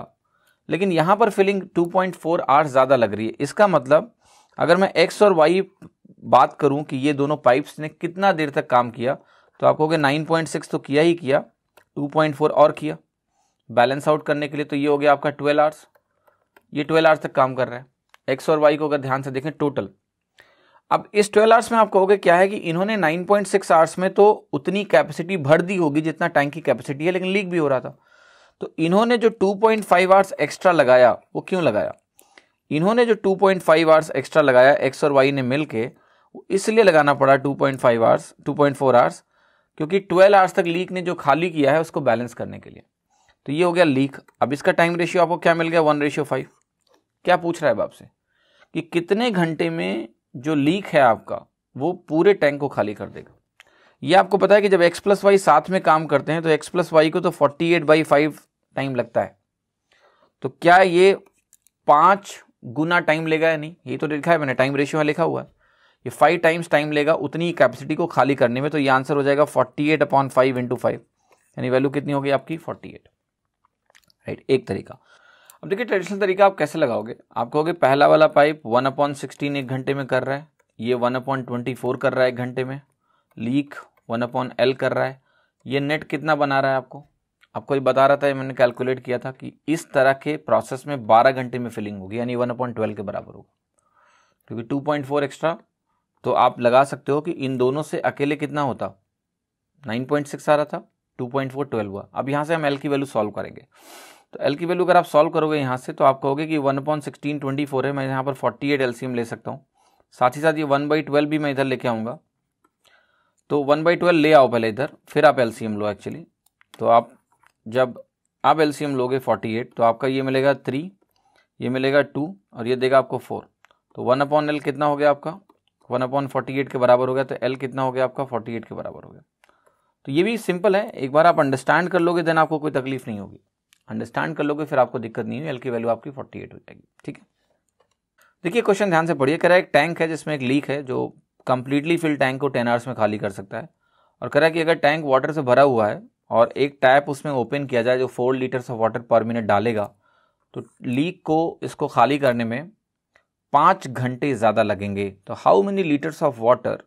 लेकिन यहाँ पर filling two point four hours ज़्यादा लग रही है इसका मतलब अगर मैं एक्स और वाई बात करूँ कि ये दोनों पाइप्स ने कितना देर तक काम किया तो आप कहोगे नाइन पॉइंट सिक्स तो किया ही किया टू पॉइंट फोर और किया बैलेंस आउट करने के लिए तो ये हो गया आपका ट्वेल्व आवर्स ये ट्वेल्व आवर्स तक काम कर रहा है एक्स और वाई को अगर ध्यान से देखें टोटल अब इस ट्वेल्व आवर्स में आप कहोगे क्या है कि इन्होंने नाइन पॉइंट सिक्स आवर्स में तो उतनी कैपेसिटी भर दी होगी जितना टैंक की कैपेसिटी है लेकिन लीक भी हो रहा था तो इन्होंने जो two point five hours extra लगाया वो क्यों लगाया इन्होंने जो two point five hours extra लगाया एक्स और वाई ने मिल के इसलिए लगाना पड़ा two point five hours two point four hours क्योंकि 12 आवर्स तक लीक ने जो खाली किया है उसको बैलेंस करने के लिए तो ये हो गया लीक अब इसका टाइम रेशियो आपको क्या मिल गया वन रेशियो फाइव क्या पूछ रहा है आपसे कि कितने घंटे में जो लीक है आपका वो पूरे टैंक को खाली कर देगा ये आपको पता है कि जब एक्स प्लस वाई साथ में काम करते हैं तो एक्स प्लस वाई को तो forty eight by five time लगता है तो क्या ये पाँच गुना टाइम लेगा या नहीं ये तो लिखा है मैंने टाइम रेशियो में लिखा हुआ है ये फाइव टाइम्स टाइम लेगा उतनी कैपेसिटी को खाली करने में तो ये आंसर हो जाएगा forty eight upon five into five यानी वैल्यू कितनी होगी आपकी फोर्टी एट राइट एक तरीका अब देखिए ट्रेडिशनल तरीका आप कैसे लगाओगे आप कहोगे पहला वाला पाइप वन अपॉन सिक्सटीन एक घंटे में कर रहा है ये वन अपॉन ट्वेंटी फोर कर रहा है एक घंटे में लीक वन अपॉन एल कर रहा है ये नेट कितना बना रहा है आपको आपको ये बता रहा था मैंने कैलकुलेट किया था कि इस तरह के प्रोसेस में बारह घंटे में फिलिंग होगी यानी वन अपॉइंट ट्वेल्व के बराबर होगा क्योंकि टू पॉइंट फोर एक्स्ट्रा तो आप लगा सकते हो कि इन दोनों से अकेले कितना होता 9.6 आ रहा था 2.4 पॉइंट हुआ अब यहाँ से हम एल की वैल्यू सॉल्व करेंगे तो एल की वैल्यू अगर आप सॉल्व करोगे यहाँ से तो आप कहोगे कि one point sixteen twenty four है मैं यहाँ पर फोर्टी एट एलसीएम ले सकता हूँ साथ ही साथ ये वन बाई ट्वेल्व भी मैं इधर लेके आऊँगा तो वन बाई ट्वेल्व ले आओ पहले इधर फिर आप एल लो एक्चुअली तो आप जब आप एल लोगे फोर्टी एट तो आपका ये मिलेगा थ्री ये मिलेगा टू और ये देगा आपको फोर तो वन अपॉन एल कितना हो गया आपका वन अपॉन फोर्टी एट के बराबर हो गया तो एल कितना हो गया आपका फोर्टी एट के बराबर हो गया तो ये भी सिंपल है एक बार आप अंडरस्टैंड कर लोगे देन आपको कोई तकलीफ नहीं होगी अंडरस्टैंड कर लोगे फिर आपको दिक्कत नहीं हुई एल की वैल्यू आपकी फोर्टी एट हो जाएगी ठीक है देखिए क्वेश्चन ध्यान से पढ़िए कह रहा है एक टैंक है जिसमें एक लीक है जो कंप्लीटली फिल टैंक को टेन आवर्स में खाली कर सकता है और कह रहा है कि अगर टैंक वाटर से भरा हुआ है और एक टैप उसमें ओपन किया जाए जो four litres of water per minute डालेगा तो लीक को इसको खाली करने में पाँच घंटे ज़्यादा लगेंगे तो how many litres of water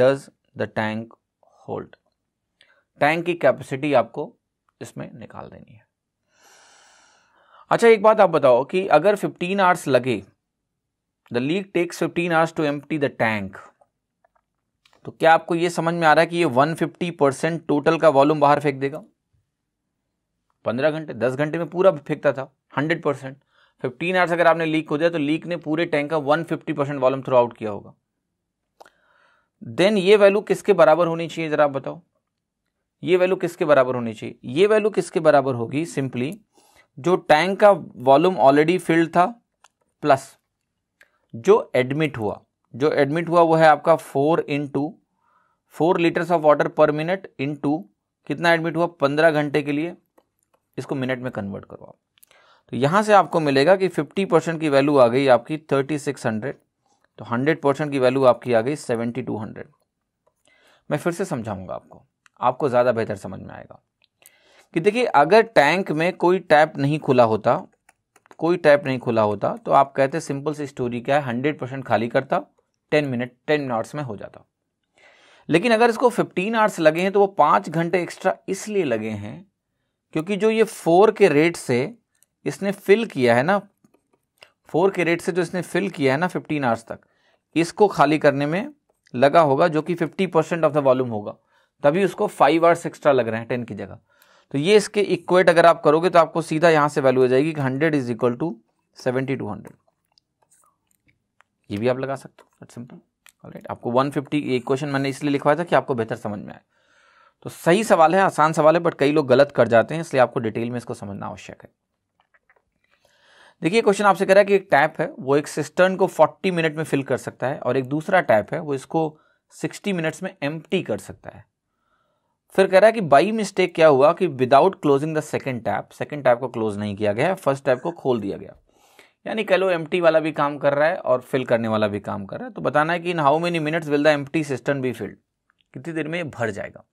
does the tank hold tank की कैपेसिटी आपको इसमें निकाल देनी है अच्छा एक बात आप बताओ कि अगर 15 आवर्स लगे the leak takes 15 hours to empty the tank तो क्या आपको यह समझ में आ रहा है कि ये 150 परसेंट टोटल का वॉल्यूम बाहर फेंक देगा 15 घंटे 10 घंटे में पूरा फेंकता था 100 परसेंट फिफ्टीन आवर्स अगर आपने लीक हो जाए तो लीक ने पूरे टैंक का one fifty percent volume through out किया होगा देन ये वैल्यू किसके बराबर होनी चाहिए जरा आप बताओ ये वैल्यू किसके बराबर होनी चाहिए ये वैल्यू किसके बराबर होगी सिंपली जो टैंक का वॉल्यूम ऑलरेडी फिल्ड था प्लस जो एडमिट हुआ जो एडमिट हुआ वो है आपका four into four litres of water per minute into कितना एडमिट हुआ पंद्रह घंटे के लिए इसको मिनट में कन्वर्ट करो आप तो यहाँ से आपको मिलेगा कि 50 परसेंट की वैल्यू आ गई आपकी 3600 तो 100 परसेंट की वैल्यू आपकी आ गई 7200 मैं फिर से समझाऊंगा आपको आपको ज़्यादा बेहतर समझ में आएगा कि देखिए अगर टैंक में कोई टैप नहीं खुला होता कोई टैप नहीं खुला होता तो आप कहते सिंपल सी स्टोरी क्या है हंड्रेड परसेंट खाली करता टेन मिनट टेन मिनट्स में हो जाता लेकिन अगर इसको फिफ्टीन आवर्स लगे हैं तो वो पाँच घंटे एक्स्ट्रा इसलिए लगे हैं क्योंकि जो ये फोर के रेट से इसने फिल किया है ना फोर के रेट से जो इसने फिल किया है ना फिफ्टीन आवर्स तक इसको खाली करने में लगा होगा जो कि fifty percent of the volume होगा तभी उसको फाइव आवर्स एक्स्ट्रा लग रहे हैं टेन की जगह तो ये इसके इक्वेट अगर आप करोगे तो आपको सीधा यहां से वैल्यू हो जाएगी कि hundred is equal to seventy two hundred ये भी आप लगा सकते हो सिंपल राइट आपको वन फिफ्टी क्वेश्चन मैंने इसलिए लिखवाया था कि आपको बेहतर समझ में आए तो सही सवाल है आसान सवाल है बट कई लोग गलत कर जाते हैं इसलिए आपको डिटेल में इसको समझना आवश्यक है देखिए क्वेश्चन आपसे कह रहा है कि एक टैप है वो एक सिस्टर्न को 40 मिनट में फिल कर सकता है और एक दूसरा टैप है वो इसको 60 मिनट्स में एम कर सकता है फिर कह रहा है कि बाई मिस्टेक क्या हुआ कि without closing the second tap second tap को क्लोज नहीं किया गया फर्स्ट टैप को खोल दिया गया यानी कह लो एम वाला भी काम कर रहा है और फिल करने वाला भी काम कर रहा है तो बताना है कि in how many minutes will the M system be filled कितनी देर में भर जाएगा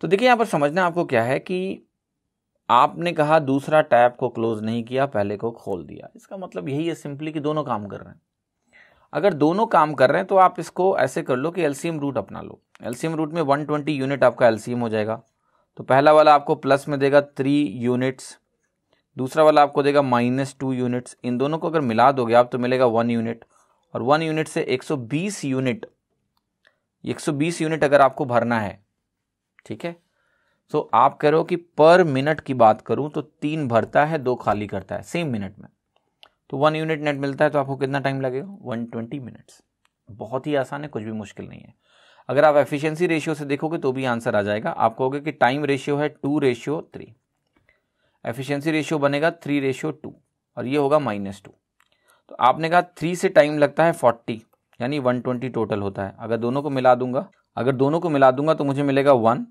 तो देखिए यहाँ पर समझना आपको क्या है कि आपने कहा दूसरा टैब को क्लोज नहीं किया पहले को खोल दिया इसका मतलब यही है सिंपली कि दोनों काम कर रहे हैं अगर दोनों काम कर रहे हैं तो आप इसको ऐसे कर लो कि एलसीएम रूट अपना लो एलसीएम रूट में 120 यूनिट आपका एलसीएम हो जाएगा तो पहला वाला आपको प्लस में देगा थ्री यूनिट्स दूसरा वाला आपको देगा माइनस टू यूनिट्स इन दोनों को अगर मिला दोगे आप तो मिलेगा वन यूनिट और वन यूनिट से 120 यूनिट 120 यूनिट अगर आपको भरना है ठीक है सो so, आप कह रहे हो कि पर मिनट की बात करूं तो तीन भरता है दो खाली करता है सेम मिनट में तो वन यूनिट नेट मिलता है तो आपको कितना टाइम लगेगा वन ट्वेंटी मिनट्स बहुत ही आसान है कुछ भी मुश्किल नहीं है अगर आप एफिशिएंसी रेशियो से देखोगे तो भी आंसर आ जाएगा आप कहोगे कि टाइम रेशियो है two ratio three efficiency ratio बनेगा थ्री रेशियो टू और ये होगा माइनस टू तो आपने कहा थ्री से टाइम लगता है फोर्टी यानी वन ट्वेंटी टोटल होता है अगर दोनों को मिला दूंगा अगर दोनों को मिला दूंगा तो मुझे मिलेगा वन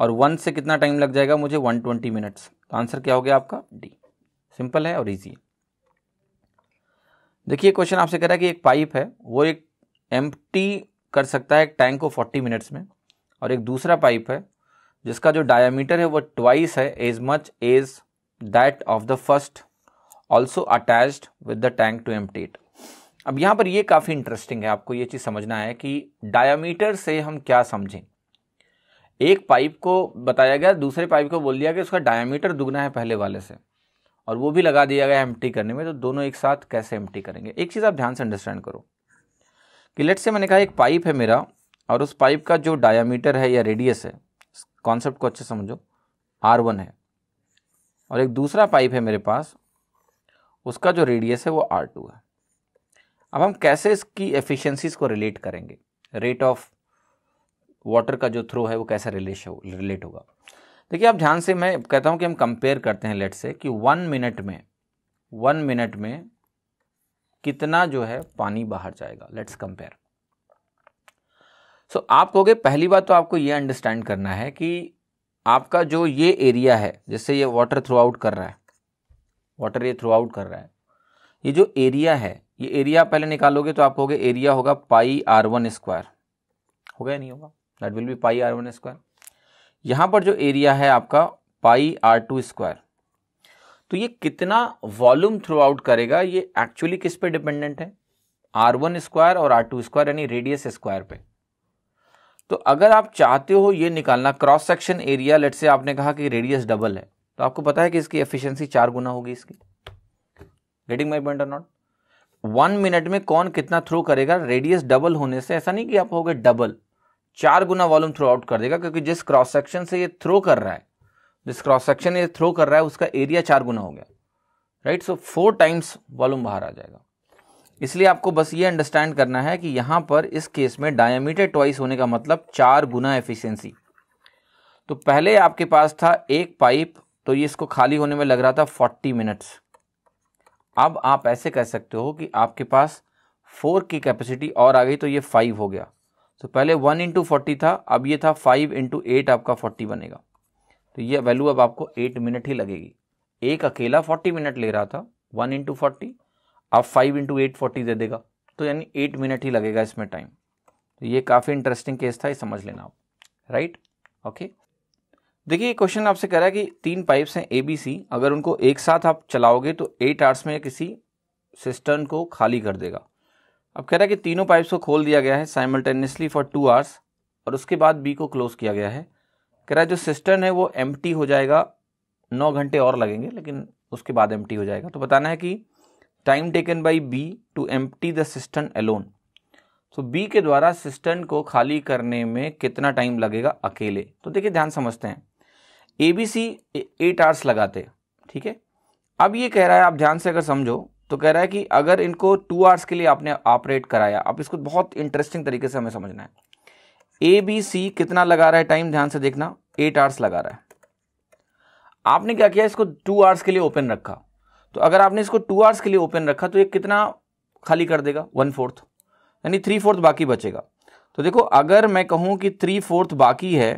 और वन से कितना टाइम लग जाएगा मुझे वन ट्वेंटी मिनट्स आंसर क्या हो गया आपका डी सिंपल है और ईजी है देखिए क्वेश्चन आपसे कह रहा है कि एक पाइप है वो एक एम कर सकता है एक टैंक को फोर्टी मिनट्स में और एक दूसरा पाइप है जिसका जो डायामीटर है वो ट्वाइस है as much as that of the first also attached with the tank to एम अब यहाँ पर ये काफ़ी इंटरेस्टिंग है आपको ये चीज़ समझना है कि डायामीटर से हम क्या समझें एक पाइप को बताया गया दूसरे पाइप को बोल दिया कि उसका डायामीटर दुगना है पहले वाले से और वो भी लगा दिया गया एम करने में तो दोनों एक साथ कैसे एम करेंगे एक चीज़ आप ध्यान से अंडरस्टैंड करो कि लेट से मैंने कहा एक पाइप है मेरा और उस पाइप का जो डायामीटर है या रेडियस है कॉन्सेप्ट को अच्छे समझो आर वन है और एक दूसरा पाइप है मेरे पास उसका जो रेडियस है वो आर टू है अब हम कैसे इसकी एफिशिएंसीज को रिलेट करेंगे रेट ऑफ वाटर का जो थ्रो है वो कैसा रिलेश हो रिलेट होगा देखिए आप ध्यान से मैं कहता हूँ कि हम कंपेयर करते हैं लेट से कि वन मिनट में वन मिनट में कितना जो है पानी बाहर जाएगा लेट्स कंपेयर सो आप कहोगे पहली बात तो आपको ये अंडरस्टैंड करना है कि आपका जो ये एरिया है जिससे ये वाटर थ्रू आउट कर रहा है वाटर ये थ्रू आउट कर रहा है ये जो एरिया है ये एरिया पहले निकालोगे तो आप कहोगे एरिया होगा पाई आर वन स्क्वायर होगा या नहीं होगा that will be pi R one square यहां पर जो एरिया है आपका पाई आर टू स्क्वायर तो ये कितना वॉल्यूम थ्रू आउट करेगा ये एक्चुअली किस पे डिपेंडेंट है आर वन स्क्वायर और आर टू स्क्वायर यानी रेडियस स्क्वायर पे तो अगर आप चाहते हो ये निकालना क्रॉस सेक्शन एरिया लेट से आपने कहा कि रेडियस डबल है तो आपको पता है कि इसकी एफिशिएंसी चार गुना होगी इसकी गेटिंग माई पॉइंट और नॉट वन मिनट में कौन कितना थ्रो करेगा रेडियस डबल होने से ऐसा नहीं कि आप हो गए डबल चार गुना वॉल्यूम थ्रो आउट कर देगा क्योंकि जिस क्रॉस सेक्शन से ये थ्रो कर रहा है जिस क्रॉस सेक्शन ये थ्रो कर रहा है उसका एरिया चार गुना हो गया right so four times volume बाहर आ जाएगा इसलिए आपको बस ये अंडरस्टैंड करना है कि यहाँ पर इस केस में डायमीटर ट्वाइस होने का मतलब चार गुना एफिशिएंसी तो पहले आपके पास था एक पाइप तो ये इसको खाली होने में लग रहा था फोर्टी मिनट्स अब आप ऐसे कह सकते हो कि आपके पास फोर की कैपेसिटी और आ गई तो ये फाइव हो गया सो so, पहले वन इंटू फोर्टी था अब ये था फाइव इंटू एट आपका फोर्टी बनेगा तो ये वैल्यू अब आपको एट मिनट ही लगेगी एक अकेला फोर्टी मिनट ले रहा था वन इंटू फोर्टी आप फाइव इंटू एट फोर्टी दे देगा तो यानी एट मिनट ही लगेगा इसमें टाइम तो ये काफ़ी इंटरेस्टिंग केस था ये समझ लेना आप राइट ओके देखिए क्वेश्चन आपसे कह रहा है कि तीन पाइप्स हैं ए बी सी अगर उनको एक साथ आप चलाओगे तो एट आवर्स में किसी सिस्टम को खाली कर देगा अब कह रहा है कि तीनों पाइप्स को खोल दिया गया है साइमल्टेनियसली फॉर टू आवर्स और उसके बाद बी को क्लोज किया गया है कह रहा है जो सिस्टर्न है वो एम हो जाएगा नौ घंटे और लगेंगे लेकिन उसके बाद एम हो जाएगा तो बताना है कि time taken by B to एम द सिस्टर्न एलोन तो बी के द्वारा सिस्टर्न को खाली करने में कितना टाइम लगेगा अकेले तो देखिए ध्यान समझते हैं A B C eight hours लगाते ठीक है अब ये कह रहा है आप ध्यान से अगर समझो तो कह रहा है कि अगर इनको टू आवर्स के लिए आपने ऑपरेट कराया अब इसको बहुत इंटरेस्टिंग तरीके से हमें समझना है ए बी सी कितना लगा रहा है टाइम ध्यान से देखना एट आवर्स लगा रहा है आपने क्या किया इसको टू आवर्स के लिए ओपन रखा तो अगर आपने इसको टू आवर्स के लिए ओपन रखा तो ये कितना खाली कर देगा वन फोर्थ यानी थ्री फोर्थ बाकी बचेगा तो देखो अगर मैं कहूं कि थ्री फोर्थ बाकी है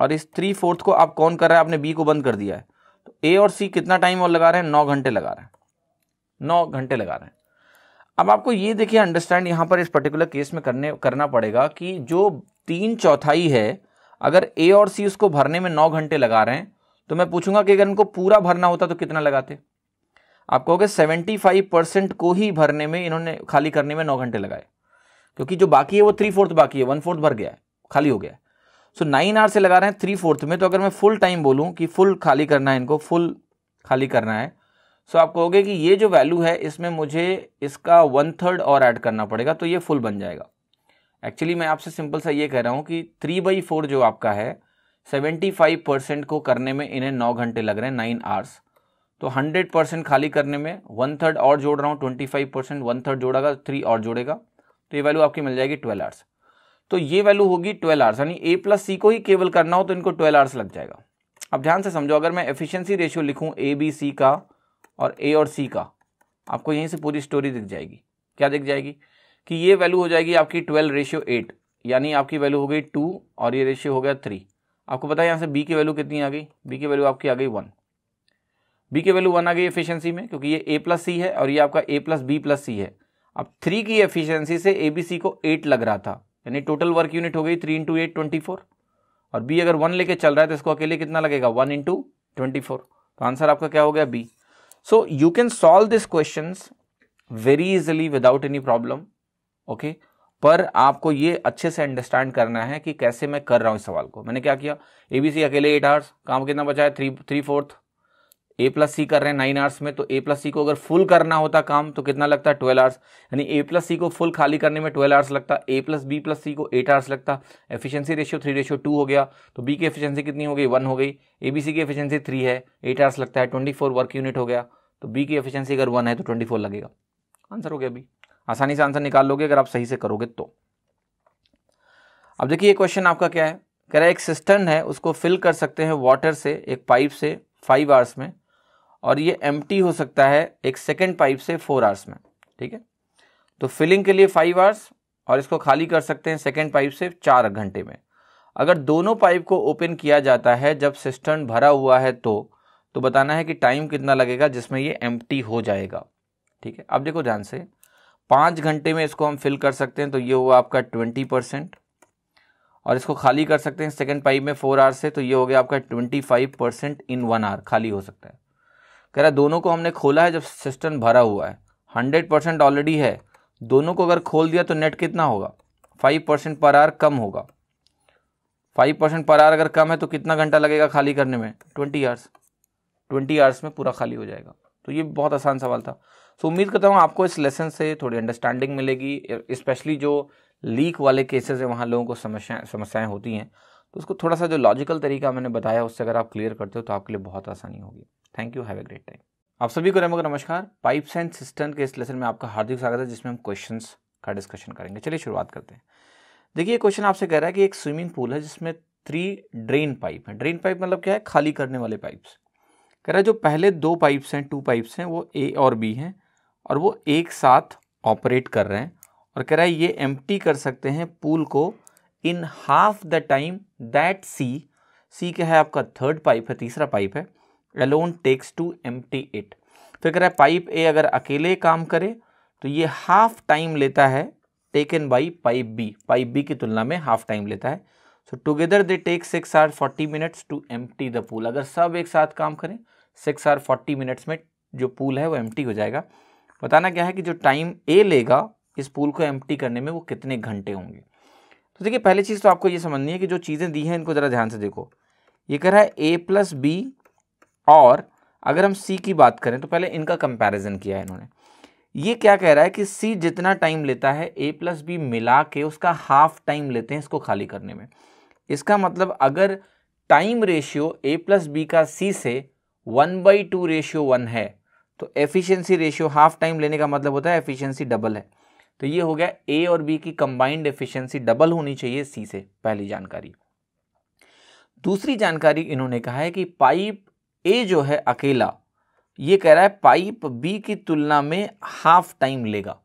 और इस थ्री फोर्थ को आप कौन कर रहे हैं आपने बी को बंद कर दिया है तो ए और सी कितना टाइम और लगा रहे हैं नौ घंटे लगा रहे हैं नौ घंटे लगा रहे हैं अब आपको ये देखिए अंडरस्टैंड यहाँ पर इस पर्टिकुलर केस में करने करना पड़ेगा कि जो तीन चौथाई है अगर ए और सी उसको भरने में नौ घंटे लगा रहे हैं तो मैं पूछूंगा कि अगर इनको पूरा भरना होता तो कितना लगाते आप कहोगे सेवेंटी फाइव परसेंट को ही भरने में इन्होंने खाली करने में नौ घंटे लगाए क्योंकि जो बाकी है वो थ्री फोर्थ बाकी है वन फोर्थ भर गया है खाली हो गया है सो नाइन आवर से लगा रहे हैं थ्री फोर्थ में तो अगर मैं फुल टाइम बोलूँ कि फुल खाली करना है इनको फुल खाली करना है सो आप कहोगे कि ये जो वैल्यू है इसमें मुझे इसका वन थर्ड और ऐड करना पड़ेगा तो ये फुल बन जाएगा एक्चुअली मैं आपसे सिंपल सा ये कह रहा हूँ कि थ्री बाई फोर जो आपका है सेवेंटी फाइव परसेंट को करने में इन्हें नौ घंटे लग रहे हैं नाइन आवर्स तो हंड्रेड परसेंट खाली करने में वन थर्ड और जोड़ रहा हूँ twenty five percent one third जोड़ेगा थ्री और जोड़ेगा तो ये वैल्यू आपकी मिल जाएगी ट्वेल्व आवर्स तो ये वैल्यू होगी ट्वेल्व आवर्स यानी ए प्लस सी को ही केवल करना हो तो इनको ट्वेल्व आवर्स लग जाएगा अब ध्यान से समझो अगर मैं एफिशिएंसी रेशियो लिखूँ ए बी सी का और ए और सी का आपको यहीं से पूरी स्टोरी दिख जाएगी क्या दिख जाएगी कि ये वैल्यू हो जाएगी आपकी ट्वेल्व रेशियो एट यानी आपकी वैल्यू हो गई टू और ये रेशियो हो गया थ्री आपको पता है यहाँ से बी की वैल्यू कितनी आ गई बी की वैल्यू आपकी आ गई वन बी की वैल्यू वन आ गई एफिशिएंसी में क्योंकि ये ए प्लस सी है और ये आपका A plus B plus C है अब थ्री की एफिशिएंसी से ए बी सी को एट लग रहा था यानी टोटल वर्क यूनिट हो गई three into eight twenty four और बी अगर वन लेके चल रहा है तो इसको अकेले कितना लगेगा वन इंटू ट्वेंटी फोर तो आंसर आपका क्या हो गया B So you can solve these questions very easily without any problem. Okay. पर आपको ये अच्छे से अंडरस्टैंड करना है कि कैसे मैं कर रहा हूं इस सवाल को मैंने क्या किया एबीसी अकेले एट आवर्स काम कितना बचा है three three fourth A plus C कर रहे हैं नाइन आवर्स में तो ए प्लस सी को अगर फुल करना होता काम तो कितना लगता है ट्वेल्व आवर्स यानी ए प्लस सी को फुल खाली करने में ट्वेल्व आवर्स लगता A plus B plus C को एट आवर्स लगता efficiency ratio three ratio two हो गया तो बी की एफिशिएंसी कितनी हो गई वन हो गई ए बी सी की एफिशिएंसी थ्री है एट आवर्स लगता है ट्वेंटी फोर वर्क यूनिट हो गया तो बी की एफिशियंसी अगर वन है तो ट्वेंटी फोर लगेगा आंसर हो गया अभी आसानी से आंसर निकाल लोगे अगर आप सही से करोगे तो अब देखिए ये क्वेश्चन आपका क्या है कह रहा है एक सिस्टर्न है उसको फिल कर सकते हैं वाटर से एक पाइप से फाइव आवर्स में और ये एम हो सकता है एक सेकेंड पाइप से फोर आवर्स में ठीक है तो फिलिंग के लिए फाइव आवर्स और इसको खाली कर सकते हैं सेकेंड पाइप से चार घंटे में अगर दोनों पाइप को ओपन किया जाता है जब सिस्टर्न भरा हुआ है तो तो बताना है कि टाइम कितना लगेगा जिसमें ये एम हो जाएगा ठीक है अब देखो ध्यान से पाँच घंटे में इसको हम फिल कर सकते हैं तो ये हुआ आपका ट्वेंटी परसेंट और इसको खाली कर सकते हैं सेकेंड पाइप में फोर आवर से तो ये हो गया आपका twenty five percent in one hour खाली हो सकता है कह रहा है दोनों को हमने खोला है जब सिस्टम भरा हुआ है हंड्रेड परसेंट ऑलरेडी है दोनों को अगर खोल दिया तो नेट कितना होगा फाइव परसेंट पर आर कम होगा फाइव परसेंट पर आर अगर कम है तो कितना घंटा लगेगा खाली करने में ट्वेंटी आवर्स ट्वेंटी आवर्स में पूरा खाली हो जाएगा तो ये बहुत आसान सवाल था सो उम्मीद करता हूँ आपको इस लेसन से थोड़ी अंडरस्टैंडिंग मिलेगी स्पेशली जो लीक वाले केसेस हैं वहाँ लोगों को समस्या समस्याएं होती हैं तो उसको थोड़ा सा जो लॉजिकल तरीका मैंने बताया उससे अगर आप क्लियर करते हो तो आपके लिए बहुत आसानी होगी thank you have a great time आप सभी को रेमो का नमस्कार पाइप्स एंड सिस्टम के इस लेसन में आपका हार्दिक स्वागत है जिसमें हम क्वेश्चन का डिस्कशन करेंगे चलिए शुरुआत करते हैं देखिए क्वेश्चन आपसे कह रहा है कि एक स्विमिंग पूल है जिसमें थ्री ड्रेन पाइप है ड्रेन पाइप मतलब क्या है खाली करने वाले पाइप्स कह रहा है जो पहले दो पाइप्स हैं टू पाइप्स हैं वो ए और बी हैं और वो एक साथ ऑपरेट कर रहे हैं और कह रहा है ये एम्प्टी कर सकते हैं पूल को in half the time that C C क्या है आपका थर्ड पाइप है तीसरा पाइप है alone takes to empty it तो कह रहा है पाइप ए अगर अकेले काम करे तो ये हाफ टाइम लेता है taken by pipe B pipe B की तुलना में हाफ टाइम लेता है so together they take six hour forty minutes to एम द पूल अगर सब एक साथ काम करें सिक्स आर फोर्टी मिनट्स में जो पूल है वो एम हो जाएगा बताना क्या है कि जो टाइम ए लेगा इस पूल को एम करने में वो कितने घंटे होंगे तो देखिए पहली चीज़ तो आपको ये समझनी है कि जो चीज़ें दी हैं इनको ज़रा ध्यान से देखो ये कह रहा है ए प्लस बी और अगर हम सी की बात करें तो पहले इनका कंपैरिजन किया है इन्होंने ये क्या कह रहा है कि सी जितना टाइम लेता है ए प्लस बी मिला के उसका हाफ टाइम लेते हैं इसको खाली करने में इसका मतलब अगर time ratio A plus B का सी से one by two ratio one है तो एफिशिएंसी रेशियो हाफ टाइम लेने का मतलब होता है एफिशिएंसी डबल है तो ये हो गया ए और बी की कंबाइंड एफिशिएंसी डबल होनी चाहिए सी से पहली जानकारी दूसरी जानकारी इन्होंने कहा है कि पाइप ए जो है अकेला ये कह रहा है पाइप बी की तुलना में हाफ टाइम लेगा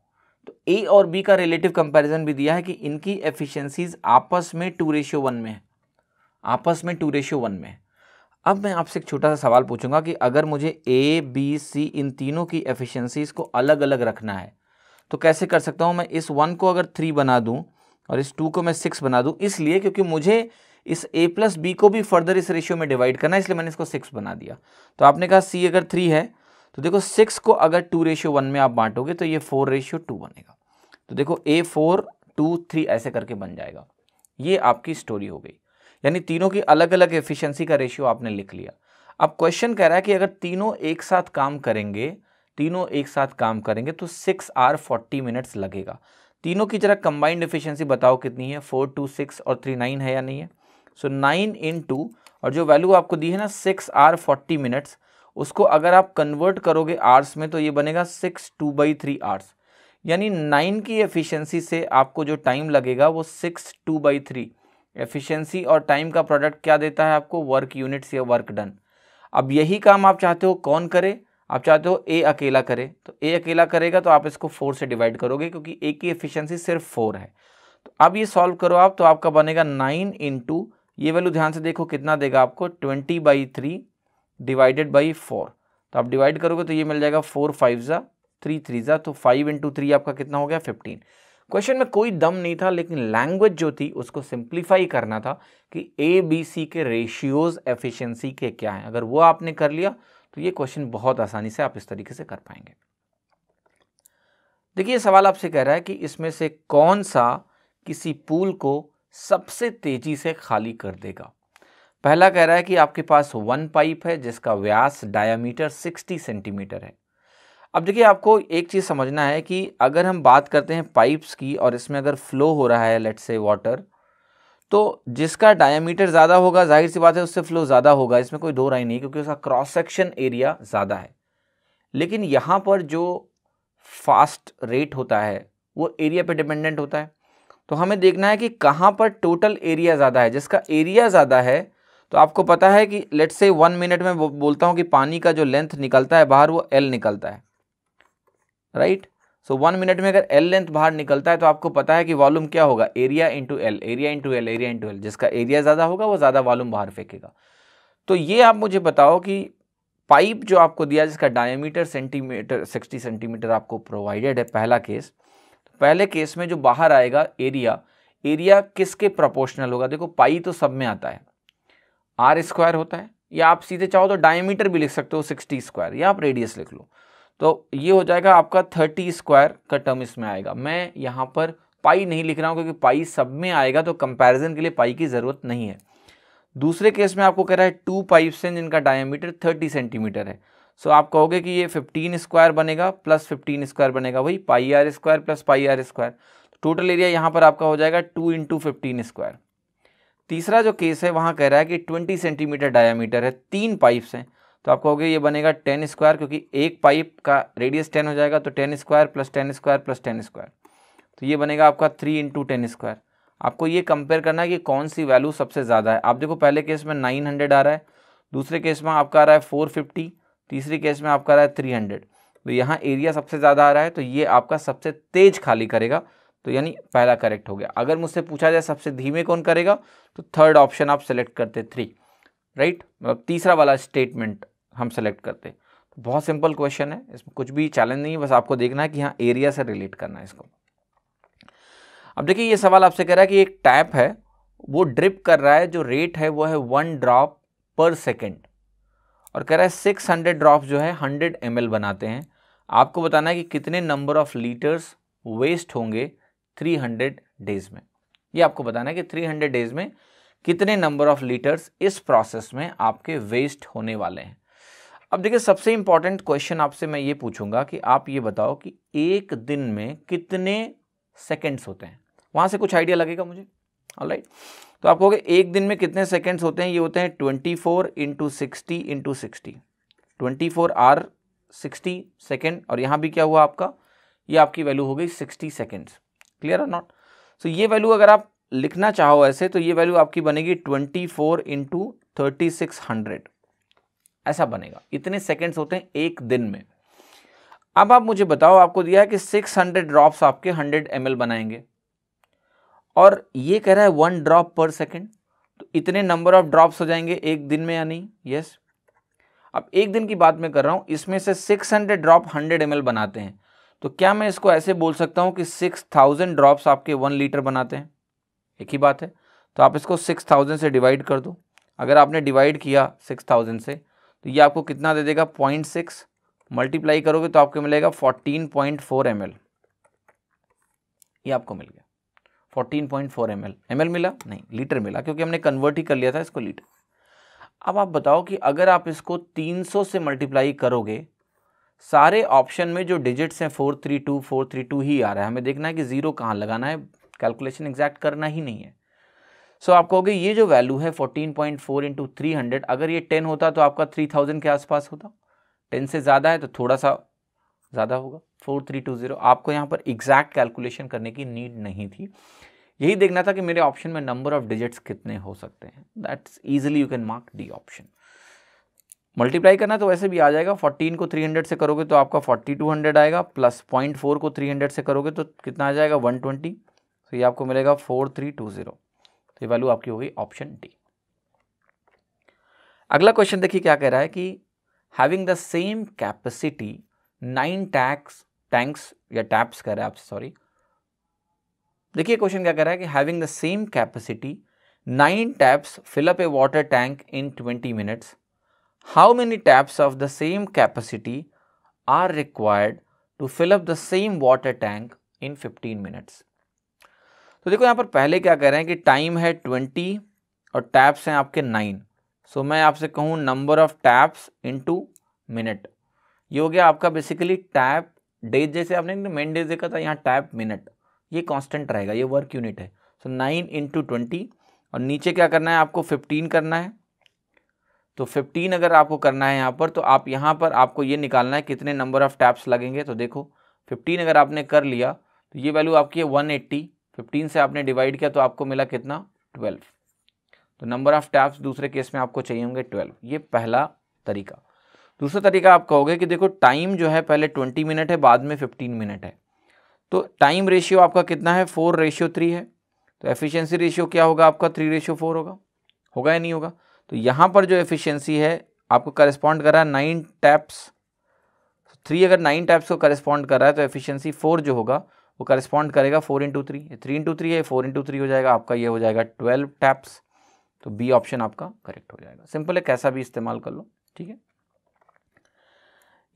तो ए और बी का रिलेटिव कंपैरिजन भी दिया है कि इनकी एफिशिएंसीज आपस में टू रेशियो वन में है आपस में टू रेशियो वन में है अब मैं आपसे एक छोटा सा सवाल पूछूंगा कि अगर मुझे ए बी सी इन तीनों की एफिशिएंसीज को अलग अलग रखना है तो कैसे कर सकता हूँ मैं इस वन को अगर थ्री बना दूँ और इस टू को मैं सिक्स बना दूँ इसलिए क्योंकि मुझे इस ए प्लस बी को भी फर्दर इस रेशियो में डिवाइड करना है इसलिए मैंने इसको सिक्स बना दिया तो आपने कहा सी अगर थ्री है तो देखो सिक्स को अगर टू रेशियो वन में आप बांटोगे तो ये फोर रेशियो टू बनेगा तो देखो ए फोर टू थ्री ऐसे करके बन जाएगा ये आपकी स्टोरी हो गई यानी तीनों की अलग अलग एफिशिएंसी का रेशियो आपने लिख लिया अब क्वेश्चन कह रहा है कि अगर तीनों एक साथ काम करेंगे तीनों एक साथ काम करेंगे तो सिक्स आर फोर्टी मिनट्स लगेगा तीनों की जरा कंबाइंड एफिशिएंसी बताओ कितनी है फोर टू सिक्स और थ्री नाइन है या नहीं है सो नाइन इन टू और जो वैल्यू आपको दी है ना सिक्स आर फोर्टी मिनट्स उसको अगर आप कन्वर्ट करोगे आर्स में तो ये बनेगा six two by three hours यानी नाइन की एफिशिएंसी से आपको जो टाइम लगेगा वो six two by three efficiency और टाइम का प्रोडक्ट क्या देता है आपको वर्क यूनिट्स या वर्क डन अब यही काम आप चाहते हो कौन करे आप चाहते हो ए अकेला करे तो ए अकेला करेगा तो आप इसको फोर से डिवाइड करोगे क्योंकि ए की एफिशिएंसी सिर्फ फोर है तो अब ये सॉल्व करो आप तो आपका बनेगा नाइन इंटू ये वैल्यू ध्यान से देखो कितना देगा आपको twenty by three divided by four तो आप डिवाइड करोगे तो ये मिल जाएगा फोर फाइव ज़ा थ्री थ्री ज़ा तो फाइव इंटू थ्री आपका कितना हो गया फिफ्टीन क्वेश्चन में कोई दम नहीं था लेकिन लैंग्वेज जो थी उसको सिंप्लीफाई करना था कि ए बी सी के रेशियोज एफिशिएंसी के क्या हैं अगर वो आपने कर लिया तो ये क्वेश्चन बहुत आसानी से आप इस तरीके से कर पाएंगे देखिए सवाल आपसे कह रहा है कि इसमें से कौन सा किसी पूल को सबसे तेजी से खाली कर देगा पहला कह रहा है कि आपके पास वन पाइप है जिसका व्यास डायामीटर 60 सेंटीमीटर है अब देखिए आपको एक चीज़ समझना है कि अगर हम बात करते हैं पाइप्स की और इसमें अगर फ्लो हो रहा है लेट से वाटर तो जिसका डायमीटर ज़्यादा होगा जाहिर सी बात है उससे फ्लो ज़्यादा होगा इसमें कोई दो राय नहीं क्योंकि उसका क्रॉस सेक्शन एरिया ज़्यादा है लेकिन यहाँ पर जो फास्ट रेट होता है वो एरिया पे डिपेंडेंट होता है तो हमें देखना है कि कहाँ पर टोटल एरिया ज़्यादा है जिसका एरिया ज़्यादा है तो आपको पता है कि लेट से वन मिनट में बोलता हूँ कि पानी का जो लेंथ निकलता है बाहर वो एल निकलता है right right? So one minute में अगर एल लेंथ बाहर निकलता है तो आपको पता है कि वॉल्यूम क्या होगा area into L area into L area into L जिसका एरिया ज़्यादा होगा वो ज़्यादा वॉल्यूम बाहर फेंकेगा तो ये आप मुझे बताओ कि पाइप जो आपको दिया जिसका डायमीटर सेंटीमीटर सिक्सटी सेंटीमीटर आपको प्रोवाइडेड है पहला केस तो पहले केस में जो बाहर आएगा एरिया एरिया किसके प्रोपोर्शनल होगा देखो पाई तो सब में आता है आर स्क्वायर होता है या आप सीधे चाहो तो डायमीटर भी लिख सकते हो सिक्सटी स्क्वायर या आप रेडियस लिख लो तो ये हो जाएगा आपका थर्टी स्क्वायर का टर्म इसमें आएगा मैं यहाँ पर पाई नहीं लिख रहा हूँ क्योंकि पाई सब में आएगा तो कंपैरिजन के लिए पाई की ज़रूरत नहीं है दूसरे केस में आपको कह रहा है टू पाइप्स हैं जिनका डायामीटर थर्टी सेंटीमीटर है सो आप कहोगे कि ये फिफ्टीन स्क्वायर बनेगा प्लस फिफ्टीन स्क्वायर बनेगा वही pi R square plus pi R square total area यहाँ पर आपका हो जाएगा टू इंटू फिफ्टीन स्क्वायर तीसरा जो केस है वहाँ कह रहा है कि ट्वेंटी सेंटीमीटर डायामीटर है तीन पाइप्स हैं तो आप कहोगे ये बनेगा टेन स्क्वायर क्योंकि एक पाइप का रेडियस टेन हो जाएगा तो ten square plus ten square plus ten square तो ये बनेगा आपका थ्री इंटू टेन स्क्वायर आपको ये कंपेयर करना है कि कौन सी वैल्यू सबसे ज़्यादा है आप देखो पहले केस में नाइन हंड्रेड आ रहा है दूसरे केस में आपका आ रहा है फोर फिफ्टी तीसरे केस में आपका आ रहा है थ्री हंड्रेड तो यहाँ एरिया सबसे ज़्यादा आ रहा है तो ये आपका सबसे तेज खाली करेगा तो यानी पहला करेक्ट हो गया अगर मुझसे पूछा जाए सबसे धीमे कौन करेगा तो थर्ड ऑप्शन आप सेलेक्ट करते थ्री राइट मतलब तीसरा वाला स्टेटमेंट हम सेलेक्ट करते तो बहुत सिंपल क्वेश्चन है इसमें कुछ भी चैलेंज नहीं है बस आपको देखना है कि हाँ एरिया से रिलेट करना है इसको अब देखिए ये सवाल आपसे कह रहा है कि एक टैप है वो ड्रिप कर रहा है जो रेट है वो है वन ड्रॉप पर सेकेंड और कह रहा है सिक्स हंड्रेड ड्रॉप जो है हंड्रेड एम बनाते हैं आपको बताना है कि कितने नंबर ऑफ लीटर्स वेस्ट होंगे थ्री हंड्रेड डेज में ये आपको बताना है कि थ्री हंड्रेड डेज में कितने नंबर ऑफ लीटर्स इस प्रोसेस में आपके वेस्ट होने वाले हैं अब देखिए सबसे इंपॉर्टेंट क्वेश्चन आपसे मैं ये पूछूंगा कि आप ये बताओ कि एक दिन में कितने सेकेंड्स होते हैं वहाँ से कुछ आइडिया लगेगा मुझे राइट तो आप कहोगे एक दिन में कितने सेकेंड्स होते हैं ये होते हैं twenty four into sixty into sixty twenty four hour sixty second और यहाँ भी क्या हुआ आपका ये आपकी वैल्यू हो गई sixty seconds clear or not so ये वैल्यू अगर आप लिखना चाहो ऐसे तो ये वैल्यू आपकी बनेगी twenty four into thirty six hundred ऐसा बनेगा इतने सेकेंड्स होते हैं एक दिन में अब आप मुझे बताओ आपको दिया है कि 600 ड्रॉप्स आपके 100 एम बनाएंगे और ये कह रहा है वन ड्रॉप पर सेकेंड तो इतने नंबर ऑफ ड्रॉप्स हो जाएंगे एक दिन में या नहीं यस अब एक दिन की बात मैं कर रहा हूँ इसमें से 600 ड्रॉप 100 एम बनाते हैं तो क्या मैं इसको ऐसे बोल सकता हूँ कि 6000 थाउजेंड ड्रॉप्स आपके वन लीटर बनाते हैं एक ही बात है तो आप इसको 6000 से डिवाइड कर दो अगर आपने डिवाइड किया 6000 से तो ये आपको कितना दे देगा पॉइंट सिक्स मल्टीप्लाई करोगे तो आपको मिलेगा fourteen point four M L ये आपको मिल गया fourteen point four M L M L मिला नहीं लीटर मिला क्योंकि हमने कन्वर्ट ही कर लिया था इसको लीटर अब आप बताओ कि अगर आप इसको तीन सौ से मल्टीप्लाई करोगे सारे ऑप्शन में जो डिजिट्स हैं four three two four three two ही आ रहा है हमें देखना है कि ज़ीरो कहाँ लगाना है कैलकुलेशन एग्जैक्ट करना ही नहीं है सो so, आप कहोगे ये जो वैल्यू है 14.4 point four into three hundred अगर ये टेन होता तो आपका थ्री थाउजेंड के आसपास होता टेन से ज़्यादा है तो थोड़ा सा ज़्यादा होगा फोर थ्री टू ज़ीरो आपको यहाँ पर एग्जैक्ट कैलकुलेशन करने की नीड नहीं थी यही देखना था कि मेरे ऑप्शन में नंबर ऑफ डिजिट्स कितने हो सकते हैं that's easily you can mark D option multiply करना तो वैसे भी आ जाएगा 14 को 300 से करोगे तो आपका 4200 आएगा प्लस पॉइंट फोर को 300 से करोगे तो कितना आ जाएगा 120 तो ये आपको मिलेगा 4320 तो ये वैल्यू आपकी होगी ऑप्शन डी अगला क्वेश्चन देखिए क्या कह रहा है कि having the same capacity nine tax tanks या टैप्स कह रहे हैं आपसे सॉरी देखिए क्वेश्चन क्या कह रहा है कि having the same capacity nine taps fill up a water tank in twenty minutes how many taps of the same capacity are required to fill up the same water tank in fifteen minutes तो देखो यहाँ पर पहले क्या कह रहे हैं कि टाइम है ट्वेंटी और टैप्स हैं आपके नाइन सो so, मैं आपसे कहूँ number of taps into minute ये हो गया आपका बेसिकली टैप डेज जैसे आपने मेन डेज देखा था यहाँ टैप मिनट ये कांस्टेंट रहेगा ये वर्क यूनिट है सो नाइन इंटू ट्वेंटी और नीचे क्या करना है आपको फिफ्टीन करना है तो फिफ्टीन अगर आपको करना है यहाँ पर तो आप यहाँ पर आपको ये निकालना है कितने नंबर ऑफ टैप्स लगेंगे तो देखो फिफ्टीन अगर आपने कर लिया तो ये वैल्यू आपकी है वन एट्टी फिफ्टीन से आपने डिवाइड किया तो आपको मिला कितना ट्वेल्व तो नंबर ऑफ टैप्स दूसरे केस में आपको चाहिए होंगे ट्वेल्व ये पहला तरीका दूसरा तरीका आप कहोगे कि देखो टाइम जो है पहले ट्वेंटी मिनट है बाद में फिफ्टीन मिनट है तो टाइम रेशियो आपका कितना है फोर रेशियो थ्री है तो एफिशिएंसी रेशियो क्या होगा आपका थ्री रेशियो फोर होगा होगा या नहीं होगा तो यहाँ पर जो एफिशिएंसी है आपको करस्पॉन्ड कर रहा है नाइन टैप्स थ्री अगर नाइन टैप्स को करस्पॉन्ड कर रहा है तो एफिशिएंसी फोर जो होगा वो करस्पॉन्ड करेगा four into three three into three है फोर इंटू थ्री हो जाएगा आपका ये हो जाएगा ट्वेल्व टैप्स तो बी ऑप्शन आपका करेक्ट हो जाएगा सिंपल है कैसा भी इस्तेमाल कर लो ठीक है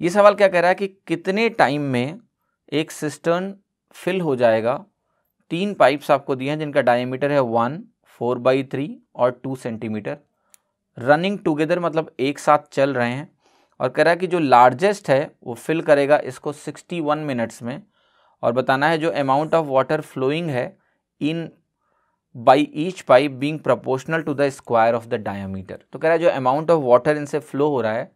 ये सवाल क्या कह रहा है कि कितने टाइम में एक सिस्टर्न फिल हो जाएगा तीन पाइप्स आपको दिए हैं जिनका डायमीटर है वन फोर बाई थ्री और टू सेंटीमीटर रनिंग टुगेदर मतलब एक साथ चल रहे हैं और कह रहा है कि जो लार्जेस्ट है वो फिल करेगा इसको सिक्सटी वन मिनट्स में और बताना है जो अमाउंट ऑफ वाटर फ्लोइंग है in by each pipe being proportional to the square of the diameter तो कह रहा है जो अमाउंट ऑफ वाटर इनसे फ्लो हो रहा है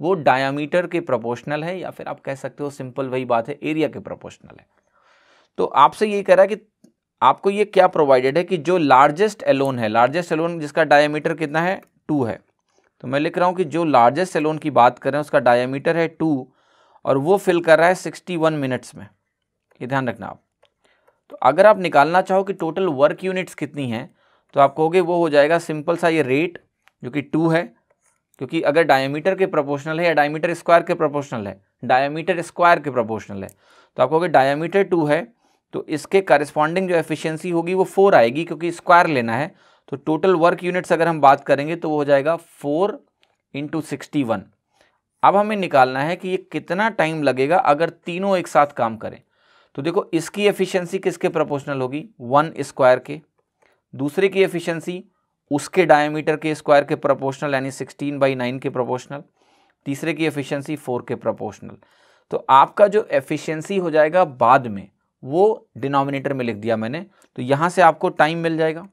वो डायामीटर के प्रोपोर्शनल है या फिर आप कह सकते हो सिंपल वही बात है एरिया के प्रोपोर्शनल है तो आपसे ये कह रहा है कि आपको ये क्या प्रोवाइडेड है कि जो लार्जेस्ट एलोन है लार्जेस्ट एलोन जिसका डायामीटर कितना है टू है तो मैं लिख रहा हूँ कि जो लार्जेस्ट एलोन की बात करें उसका डायामीटर है टू और वो फिल कर रहा है सिक्सटी वन मिनट्स में ये ध्यान रखना आप तो अगर आप निकालना चाहो कि टोटल वर्क यूनिट्स कितनी हैं तो आप कहोगे वो हो जाएगा सिंपल सा ये रेट जो कि टू है क्योंकि अगर डायमीटर के प्रोपोर्शनल है या डायमीटर स्क्वायर के प्रोपोर्शनल है डायमीटर स्क्वायर के प्रोपोर्शनल है तो आप कहोगे डायमीटर टू है तो इसके कारस्पॉन्डिंग जो एफिशिएंसी होगी वो फोर आएगी क्योंकि स्क्वायर लेना है तो टोटल वर्क यूनिट्स अगर हम बात करेंगे तो वो हो जाएगा फोर इंटू सिक्सटी वन अब हमें निकालना है कि ये कितना टाइम लगेगा अगर तीनों एक साथ काम करें तो देखो इसकी एफिशिएंसी किसके प्रोपोर्शनल होगी वन स्क्वायर के दूसरे की एफिशिएंसी उसके डायमीटर के स्क्वायर के प्रोपोर्शनल यानी सिक्सटीन बाई नाइन के प्रोपोर्शनल तीसरे की एफिशिएंसी फोर के प्रोपोर्शनल तो आपका जो एफिशिएंसी हो जाएगा बाद में वो डिनोमिनेटर में लिख दिया मैंने तो यहाँ से आपको टाइम मिल जाएगा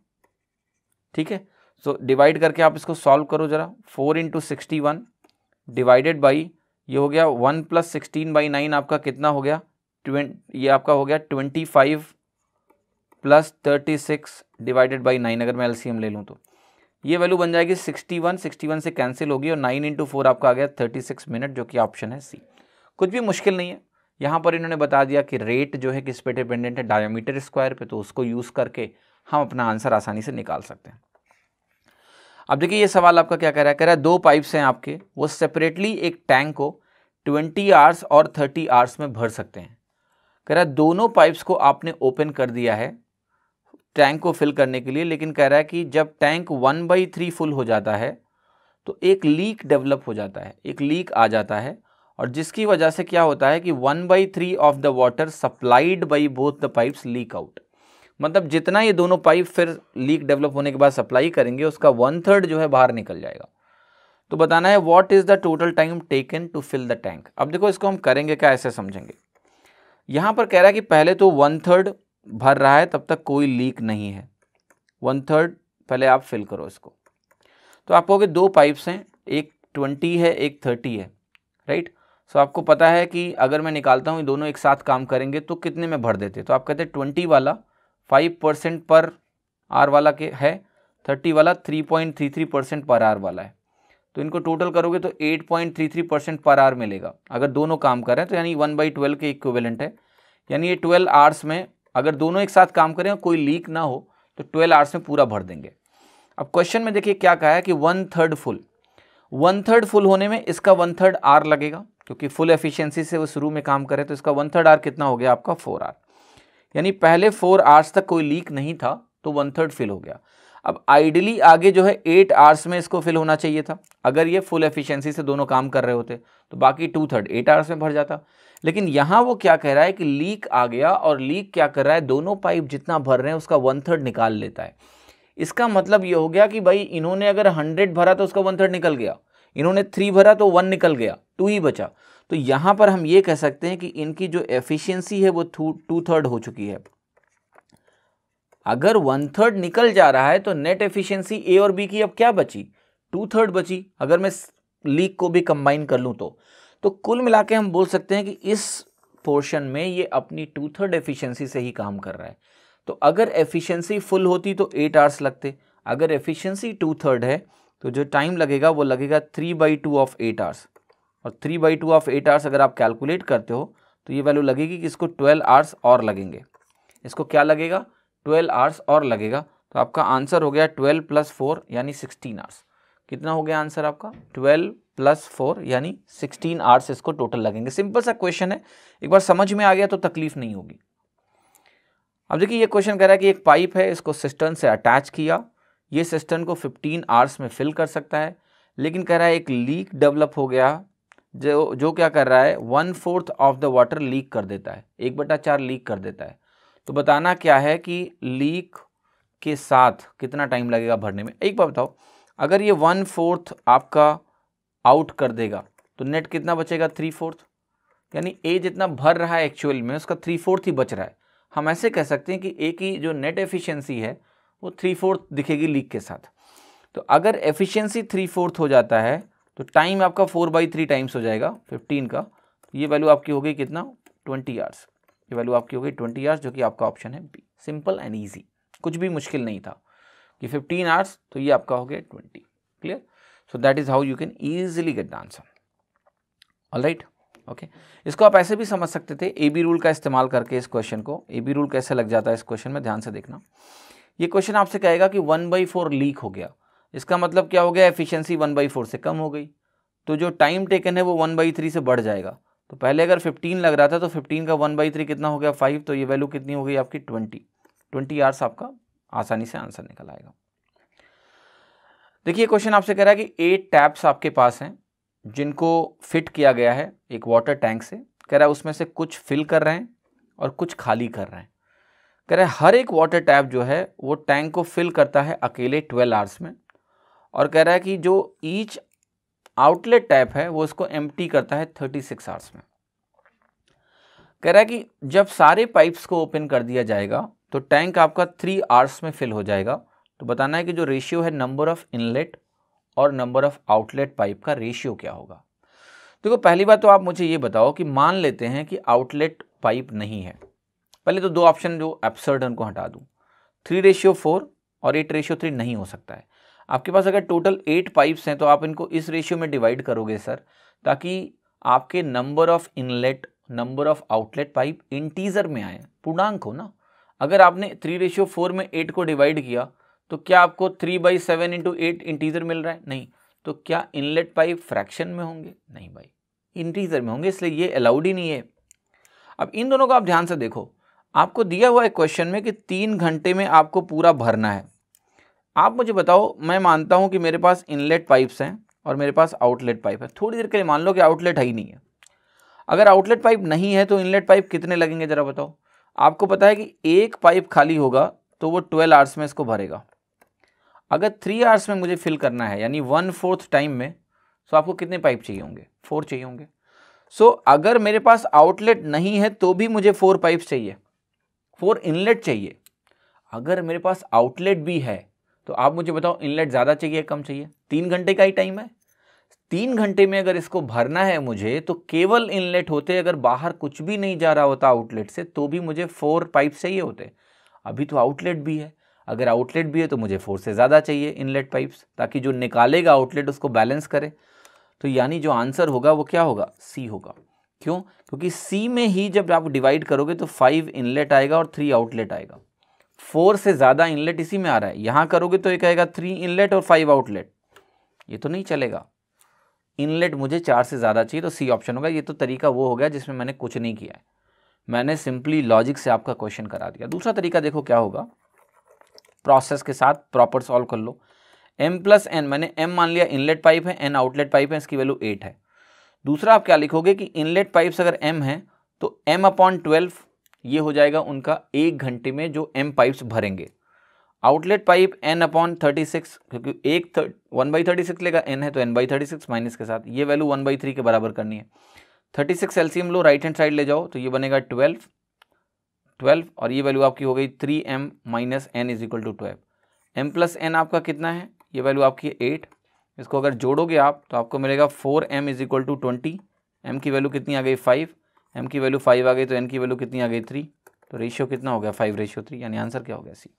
ठीक है सो डिवाइड करके आप इसको सॉल्व करो ज़रा four into sixty one divided by ये हो गया one plus sixteen by nine आपका कितना हो गया ट्वेंट ये आपका हो गया twenty five plus thirty six divided by nine अगर मैं एलसीएम ले लूँ तो ये वैल्यू बन जाएगी सिक्सटी वन सिक्सटी वन से कैंसिल होगी और नाइन इंटू फोर आपका आ गया थर्टी सिक्स मिनट जो कि ऑप्शन है सी कुछ भी मुश्किल नहीं है यहाँ पर इन्होंने बता दिया कि रेट जो है किस पे डिपेंडेंट है डायोमीटर स्क्वायर पे तो उसको यूज़ करके हम अपना आंसर आसानी से निकाल सकते हैं अब देखिए ये सवाल आपका क्या कह रहा है कह रहा है दो पाइप्स हैं आपके वो सेपरेटली एक टैंक को 20 आवर्स और 30 आवर्स में भर सकते हैं कह रहा है दोनों पाइप्स को आपने ओपन कर दिया है टैंक को फिल करने के लिए लेकिन कह रहा है कि जब tank one by three full हो जाता है तो एक लीक डेवलप हो जाता है एक लीक आ जाता है और जिसकी वजह से क्या होता है कि one by three of the water supplied by both the pipes leak out मतलब जितना ये दोनों पाइप फिर लीक डेवलप होने के बाद सप्लाई करेंगे उसका वन थर्ड जो है बाहर निकल जाएगा तो बताना है what is the total time taken to fill the tank अब देखो इसको हम करेंगे क्या ऐसे समझेंगे यहाँ पर कह रहा है कि पहले तो वन थर्ड भर रहा है तब तक कोई लीक नहीं है वन थर्ड पहले आप फिल करो इसको तो आप कहोगे दो पाइप्स हैं एक ट्वेंटी है एक थर्टी है राइट सो आपको पता है कि अगर मैं निकालता हूँ दोनों एक साथ काम करेंगे तो कितने में भर देते तो आप कहते हैं ट्वेंटी वाला फाइव परसेंट पर आर वाला के है थर्टी वाला three point three three percent पर आर वाला है तो इनको टोटल करोगे तो 8.33 परसेंट पर आवर मिलेगा अगर दोनों काम करें तो यानी वन बाई ट्वेल्व के इक्वेलेंट है यानी ये ट्वेल्व आवर्स में अगर दोनों एक साथ काम करें कोई लीक ना हो तो ट्वेल्व आवर्स में पूरा भर देंगे अब क्वेश्चन में देखिए क्या कहा है कि one third full one third full होने में इसका वन थर्ड आर लगेगा क्योंकि फुल एफिशियंसी से वो शुरू में काम करें तो इसका वन थर्ड आर कितना हो गया आपका फोर आर यानी पहले फोर आवर्स तक कोई लीक नहीं था तो वन थर्ड फिल हो गया अब आइडली आगे जो है एट आवर्स में इसको फिल होना चाहिए था अगर ये फुल एफिशिएंसी से दोनों काम कर रहे होते तो बाकी टू थर्ड एट आवर्स में भर जाता लेकिन यहाँ वो क्या कह रहा है कि लीक आ गया और लीक क्या कर रहा है दोनों पाइप जितना भर रहे हैं उसका वन थर्ड निकाल लेता है इसका मतलब ये हो गया कि भाई इन्होंने अगर हंड्रेड भरा तो उसका वन थर्ड निकल गया इन्होंने थ्री भरा तो वन निकल गया टू ही बचा तो यहाँ पर हम ये कह सकते हैं कि इनकी जो एफिशियंसी है वो टू थर्ड हो चुकी है अगर वन थर्ड निकल जा रहा है तो नेट एफिशिएंसी ए और बी की अब क्या बची टू थर्ड बची अगर मैं लीक को भी कंबाइन कर लूँ तो तो कुल मिला के हम बोल सकते हैं कि इस पोर्शन में ये अपनी टू थर्ड एफिशिएंसी से ही काम कर रहा है तो अगर एफिशिएंसी फुल होती तो एट आवर्स लगते अगर एफिशिएंसी टू थर्ड है तो जो टाइम लगेगा वो लगेगा three by two of eight hours और three by two of eight hours अगर आप कैलकुलेट करते हो तो ये वैल्यू लगेगी कि इसको ट्वेल्व आवर्स और लगेंगे इसको क्या लगेगा ट्वेल्व आवर्स और लगेगा तो आपका आंसर हो गया ट्वेल्व प्लस फोर यानी सिक्सटीन आवर्स कितना हो गया आंसर आपका ट्वेल्व प्लस फोर यानी सिक्सटीन आवर्स इसको टोटल लगेंगे सिंपल सा क्वेश्चन है एक बार समझ में आ गया तो तकलीफ नहीं होगी अब देखिए ये क्वेश्चन कह रहा है कि एक पाइप है इसको सिस्टर्न से अटैच किया ये सिस्टर्न को 15 आवर्स में फिल कर सकता है लेकिन कह रहा है एक लीक डेवलप हो गया जो जो क्या कर रहा है one fourth of the water leak कर देता है एक बटा चार लीक कर देता है तो बताना क्या है कि लीक के साथ कितना टाइम लगेगा भरने में एक बार बताओ अगर ये वन फोर्थ आपका आउट कर देगा तो नेट कितना बचेगा थ्री फोर्थ यानी ए जितना भर रहा है एक्चुअल में उसका थ्री फोर्थ ही बच रहा है हम ऐसे कह सकते हैं कि ए की जो नेट एफिशिएंसी है वो थ्री फोर्थ दिखेगी लीक के साथ तो अगर एफिशिएंसी थ्री फोर्थ हो जाता है तो टाइम आपका फोर बाई थ्री टाइम्स हो जाएगा फिफ्टीन का ये वैल्यू आपकी होगी कितना ट्वेंटी आवर्स ये वैल्यू आपकी होगी ट्वेंटी आवर्स जो कि आपका ऑप्शन है बी सिंपल एंड ईजी कुछ भी मुश्किल नहीं था कि फिफ्टीन आवर्स तो ये आपका हो गया twenty clear so that is how you can easily get the answer all right okay इसको आप ऐसे भी समझ सकते थे ए बी रूल का इस्तेमाल करके इस क्वेश्चन को ए बी रूल कैसे लग जाता है इस क्वेश्चन में ध्यान से देखना ये क्वेश्चन आपसे कहेगा कि वन बाई फोर लीक हो गया इसका मतलब क्या हो गया एफिशिएंसी वन बाई फोर से कम हो गई तो जो टाइम टेकन है वो वन बाई थ्री से बढ़ जाएगा तो पहले अगर 15 लग रहा था तो 15 का वन बाई थ्री कितना हो गया फाइव तो ये वैल्यू कितनी हो गई आपकी 20 20 आर्स आपका आसानी से आंसर निकल आएगा देखिए क्वेश्चन आपसे कह रहा है कि एट टैप्स आपके पास हैं जिनको फिट किया गया है एक वाटर टैंक से कह रहा है उसमें से कुछ फिल कर रहे हैं और कुछ खाली कर रहे हैं कह रहे हैं हर एक वाटर टैप जो है वो टैंक को फिल करता है अकेले ट्वेल्व आवर्स में और कह रहा है कि जो ईच आउटलेट टैप है वो इसको एम करता है थर्टी सिक्स आवर्स में कह रहा है कि जब सारे पाइप्स को ओपन कर दिया जाएगा तो टैंक आपका थ्री आवर्स में फिल हो जाएगा तो बताना है कि जो रेशियो है नंबर ऑफ इनलेट और नंबर ऑफ आउटलेट पाइप का रेशियो क्या होगा देखो तो पहली बात तो आप मुझे ये बताओ कि मान लेते हैं कि आउटलेट पाइप नहीं है पहले तो दो ऑप्शन जो एप्सर्ड उनको हटा दूँ थ्री रेशियो फोर और एट रेशियो थ्री नहीं हो सकता है आपके पास अगर टोटल एट पाइप्स हैं तो आप इनको इस रेशियो में डिवाइड करोगे सर ताकि आपके number of inlet number of outlet pipe integer में आए पूर्णांक हो ना अगर आपने थ्री रेशियो फोर में एट को डिवाइड किया तो क्या आपको three by seven into eight integer मिल रहा है नहीं तो क्या इनलेट पाइप फ्रैक्शन में होंगे नहीं भाई इंटीजर में होंगे इसलिए ये अलाउड ही नहीं है अब इन दोनों को आप ध्यान से देखो आपको दिया हुआ है क्वेश्चन में कि तीन घंटे में आपको पूरा भरना है आप मुझे बताओ मैं मानता हूँ कि मेरे पास इनलेट पाइप्स हैं और मेरे पास आउटलेट पाइप है थोड़ी देर के लिए मान लो कि आउटलेट है ही नहीं है अगर आउटलेट पाइप नहीं है तो इनलेट पाइप कितने लगेंगे ज़रा बताओ आपको पता है कि एक पाइप खाली होगा तो वो ट्वेल्व आवर्स में इसको भरेगा अगर थ्री आवर्स में मुझे फिल करना है यानी वन फोर्थ टाइम में तो आपको कितने पाइप चाहिए होंगे फोर चाहिए होंगे सो so, अगर मेरे पास आउटलेट नहीं है तो भी मुझे फोर पाइप चाहिए फोर इनलेट चाहिए अगर मेरे पास आउटलेट भी है तो आप मुझे बताओ इनलेट ज़्यादा चाहिए कम चाहिए तीन घंटे का ही टाइम है तीन घंटे में अगर इसको भरना है मुझे तो केवल इनलेट होते अगर बाहर कुछ भी नहीं जा रहा होता आउटलेट से तो भी मुझे फोर पाइप चाहिए होते अभी तो आउटलेट भी है अगर आउटलेट भी है तो मुझे फोर से ज़्यादा चाहिए इनलेट पाइप्स ताकि जो निकालेगा आउटलेट उसको बैलेंस करे तो यानी जो आंसर होगा वो क्या होगा सी होगा क्यों क्योंकि सी में ही जब आप डिवाइड करोगे तो फाइव इनलेट आएगा और थ्री आउटलेट आएगा फोर से ज़्यादा इनलेट इसी में आ रहा है यहाँ करोगे तो ये कहेगा थ्री इनलेट और फाइव आउटलेट ये तो नहीं चलेगा इनलेट मुझे चार से ज़्यादा चाहिए तो सी ऑप्शन होगा ये तो तरीका वो हो गया जिसमें मैंने कुछ नहीं किया है मैंने सिंपली लॉजिक से आपका क्वेश्चन करा दिया दूसरा तरीका देखो क्या होगा प्रोसेस के साथ प्रॉपर सॉल्व कर लो एम प्लस एन मैंने एम मान लिया इनलेट पाइप है एन आउटलेट पाइप है इसकी वैल्यू एट है दूसरा आप क्या लिखोगे कि इनलेट पाइप्स अगर एम है तो एम अपॉन ट्वेल्व ये हो जाएगा उनका एक घंटे में जो एम पाइप्स भरेंगे outlet pipe N upon thirty six क्योंकि एक वन बाई थर्टी सिक्स लेगा एन है तो N by thirty six minus के साथ ये वैल्यू वन बाई थ्री के बराबर करनी है थर्टी सिक्स एलसीएम लो राइट हैंड साइड ले जाओ तो ये बनेगा ट्वेल्व ट्वेल्व और ये वैल्यू आपकी हो गई three M minus N is equal to twelve M plus N आपका कितना है ये वैल्यू आपकी एट इसको अगर जोड़ोगे आप तो आपको मिलेगा four M is equal to twenty M की वैल्यू कितनी आ गई फाइव एम की वैल्यू फाइव आ गई तो एन की वैल्यू कितनी आ गई थ्री तो रेशियो कितना हो गया फाइव रेशियो थ्री यानी आंसर क्या हो गया सी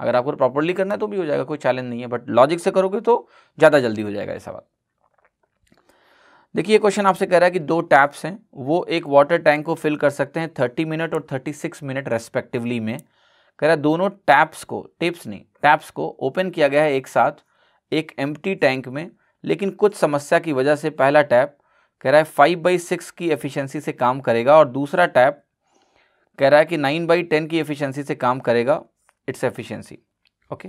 अगर आपको प्रॉपरली करना है तो भी हो जाएगा कोई चैलेंज नहीं है बट लॉजिक से करोगे तो ज़्यादा जल्दी हो जाएगा ऐसा बात देखिए क्वेश्चन आपसे कह रहा है कि दो टैप्स हैं वो एक वाटर टैंक को फिल कर सकते हैं थर्टी मिनट और थर्टी सिक्स मिनट रेस्पेक्टिवली में कह रहा है दोनों टैप्स को टिप्स नहीं टैप्स को ओपन किया गया है एक साथ एक एम्प्टी टैंक में लेकिन कुछ समस्या की वजह से पहला टैप कह रहा है फाइव बाई सिक्स की एफिशिएंसी से काम करेगा और दूसरा टैप कह रहा है कि नाइन बाई टेन की एफिशिएंसी से काम करेगा इट्स एफिशिएंसी ओके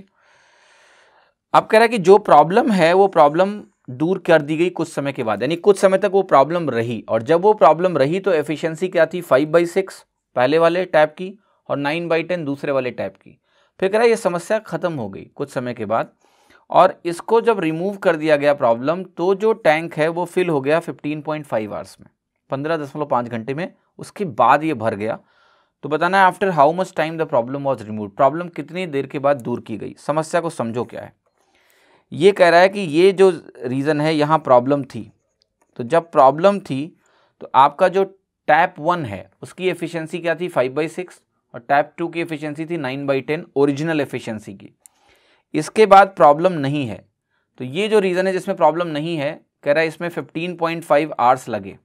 अब कह रहा है कि जो प्रॉब्लम है वो प्रॉब्लम दूर कर दी गई कुछ समय के बाद यानी कुछ समय तक वो प्रॉब्लम रही और जब वो प्रॉब्लम रही तो एफिशियंसी क्या थी फाइव बाई सिक्स पहले वाले टैप की और नाइन बाई टेन दूसरे वाले टैप की फिर कह रहा है ये समस्या खत्म हो गई कुछ समय के बाद और इसको जब रिमूव कर दिया गया प्रॉब्लम तो जो टैंक है वो फिल हो गया 15.5 आवर्स में पंद्रह दशमलव पाँच घंटे में उसके बाद ये भर गया तो बताना है after how much time the problem was remove problem कितनी देर के बाद दूर की गई समस्या को समझो क्या है ये कह रहा है कि ये जो रीज़न है यहाँ प्रॉब्लम थी तो जब प्रॉब्लम थी तो आपका जो टैप वन है उसकी एफिशिएंसी क्या थी फाइव बाई सिक्स और टैप टू की एफिशिएंसी थी nine by ten original efficiency की इसके बाद प्रॉब्लम नहीं है तो ये जो रीज़न है जिसमें प्रॉब्लम नहीं है कह रहा है इसमें 15.5 आवर्स लगे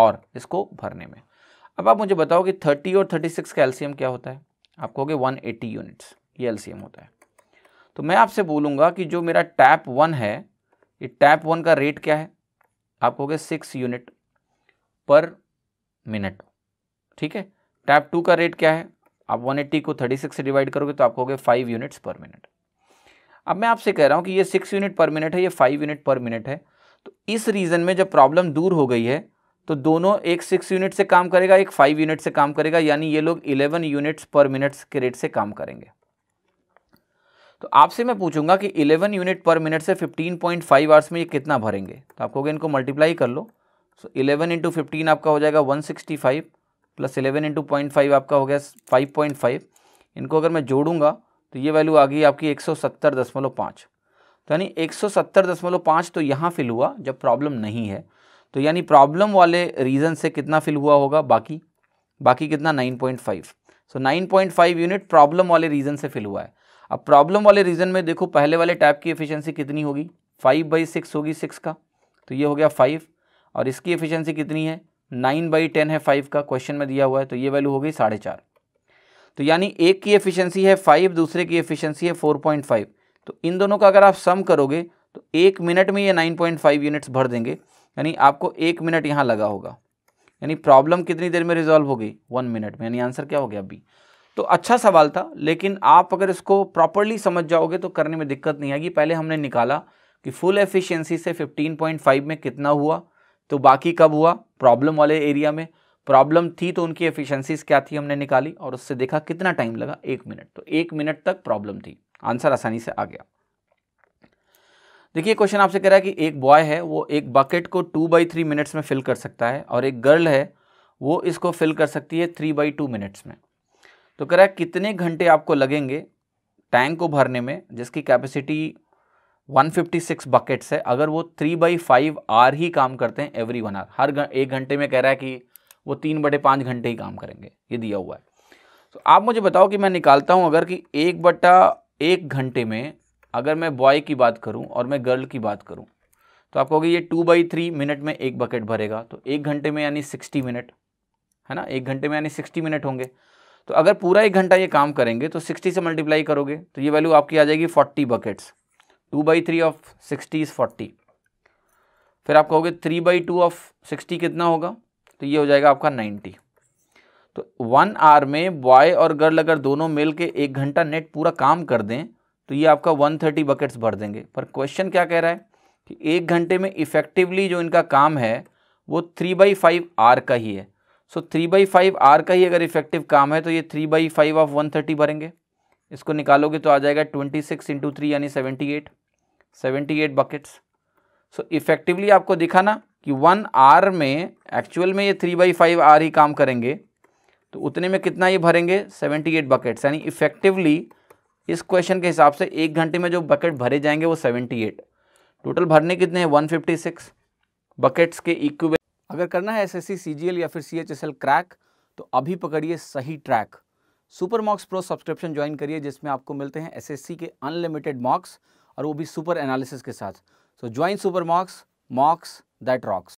और इसको भरने में अब आप मुझे बताओ कि 30 और 36 का एलसीएम क्या होता है आप कहोगे 180 यूनिट्स ये एल्सियम होता है तो मैं आपसे बोलूँगा कि जो मेरा टैप वन है ये टैप वन का रेट क्या है आप कहोगे सिक्स यूनिट पर मिनट ठीक है टैप टू का रेट क्या है आप 180 को 36 से डिवाइड करोगे तो आप कहोगे फाइव यूनिट्स पर मिनट अब मैं आपसे कह रहा हूँ कि ये सिक्स यूनिट पर मिनट है ये फाइव यूनिट पर मिनट है तो इस रीजन में जब प्रॉब्लम दूर हो गई है तो दोनों एक सिक्स यूनिट से काम करेगा एक फाइव यूनिट से काम करेगा यानी ये लोग इलेवन यूनिट्स पर मिनट के रेट से काम करेंगे तो आपसे मैं पूछूंगा कि 11 यूनिट पर मिनट से 15.5 आवर्स में ये कितना भरेंगे तो आप कहोगे इनको मल्टीप्लाई कर लो सो so, 11 इंटू फिफ्टीन आपका हो जाएगा 165 प्लस 11 इंटू पॉइंट फाइव आपका हो गया 5.5 इनको अगर मैं जोड़ूंगा तो ये वैल्यू आ गई आपकी एक सौ सत्तर दशमलव पाँच तो यानी एक सौ सत्तर दशमलव पाँच तो यहाँ फिल हुआ जब प्रॉब्लम नहीं है तो यानी प्रॉब्लम वाले रीजन से कितना फिल हुआ होगा बाकी बाकी कितना nine point five so nine point five unit problem वाले रीजन से फिल हुआ है अब प्रॉब्लम वाले रीजन में देखो पहले वाले टैप की एफिशिएंसी कितनी होगी फाइव बाई सिक्स होगी सिक्स का तो ये हो गया फाइव और इसकी एफिशिएंसी कितनी है नाइन बाई टेन है फाइव का क्वेश्चन में दिया हुआ है तो ये वैल्यू हो गई साढ़े चार तो यानी एक की एफिशिएंसी है फाइव दूसरे की एफिशिएंसी है फोर पॉइंट फाइव तो इन दोनों का अगर आप सम करोगे तो एक मिनट में ये नाइन पॉइंट फाइव यूनिट्स भर देंगे यानी आपको एक मिनट यहाँ लगा होगा यानी प्रॉब्लम कितनी देर में रिजॉल्व हो गई वन मिनट में यानी आंसर क्या हो गया अभी तो अच्छा सवाल था लेकिन आप अगर इसको प्रॉपरली समझ जाओगे तो करने में दिक्कत नहीं आएगी पहले हमने निकाला कि फुल एफिशिएंसी से 15.5 में कितना हुआ तो बाकी कब हुआ प्रॉब्लम वाले एरिया में प्रॉब्लम थी तो उनकी एफिशिएंसीज क्या थी हमने निकाली और उससे देखा कितना टाइम लगा एक मिनट तो एक मिनट तक प्रॉब्लम थी आंसर आसानी से आ गया देखिए क्वेश्चन आपसे कह रहा है कि एक बॉय है वो एक बकेट को टू बाई थ्री मिनट्स में फिल कर सकता है और एक गर्ल है वो इसको फिल कर सकती है थ्री बाई टू मिनट्स में तो कह रहा है कितने घंटे आपको लगेंगे टैंक को भरने में जिसकी कैपेसिटी 156 बकेट्स है अगर वो थ्री बाई फाइव आर ही काम करते हैं एवरी वन आर हर एक घंटे में कह रहा है कि वो तीन बटे पाँच घंटे ही काम करेंगे ये दिया हुआ है तो आप मुझे बताओ कि मैं निकालता हूँ अगर कि एक बटा एक घंटे में अगर मैं बॉय की बात करूँ और मैं गर्ल की बात करूँ तो आप कहोगे ये टू बाई थ्री मिनट में एक बकेट भरेगा तो एक घंटे में यानी सिक्सटी मिनट है ना एक घंटे में यानी सिक्सटी मिनट होंगे तो अगर पूरा एक घंटा ये काम करेंगे तो सिक्सटी से मल्टीप्लाई करोगे तो ये वैल्यू आपकी आ जाएगी forty buckets two by three of sixty is forty फिर आप कहोगे three by two of sixty कितना होगा तो ये हो जाएगा आपका नाइन्टी तो वन आवर में बॉय और गर्ल अगर दोनों मिल के एक घंटा नेट पूरा काम कर दें तो ये आपका वन थर्टी बकेट्स भर देंगे पर क्वेश्चन क्या कह रहा है कि एक घंटे में इफ़ेक्टिवली जो इनका काम है वो थ्री बाई फाइव आर का ही है so three by five R का ही अगर इफेक्टिव काम है तो ये three by five of one thirty भरेंगे इसको निकालोगे तो आ जाएगा ट्वेंटी सिक्स इंटू थ्री यानी seventy eight seventy eight buckets so effectively आपको दिखा ना कि वन आर में एक्चुअल में ये थ्री बाई फाइव आर ही काम करेंगे तो उतने में कितना ये भरेंगे सेवेंटी एट बकेट्स यानी इफेक्टिवली इस क्वेश्चन के हिसाब से एक घंटे में जो बकेट भरे जाएंगे वो सेवेंटी एट टोटल भरने कितने हैं वन फिफ्टी सिक्स बकेट्स के इक्वे अगर करना है S S C C G L या फिर C H S L crack तो अभी पकड़िए सही track super mocks pro subscription join करिए जिसमें आपको मिलते हैं एस एस सी के अनलिमिटेड मॉक्स और वो भी सुपर एनालिसिस के साथ so join super mocks mocks that rocks.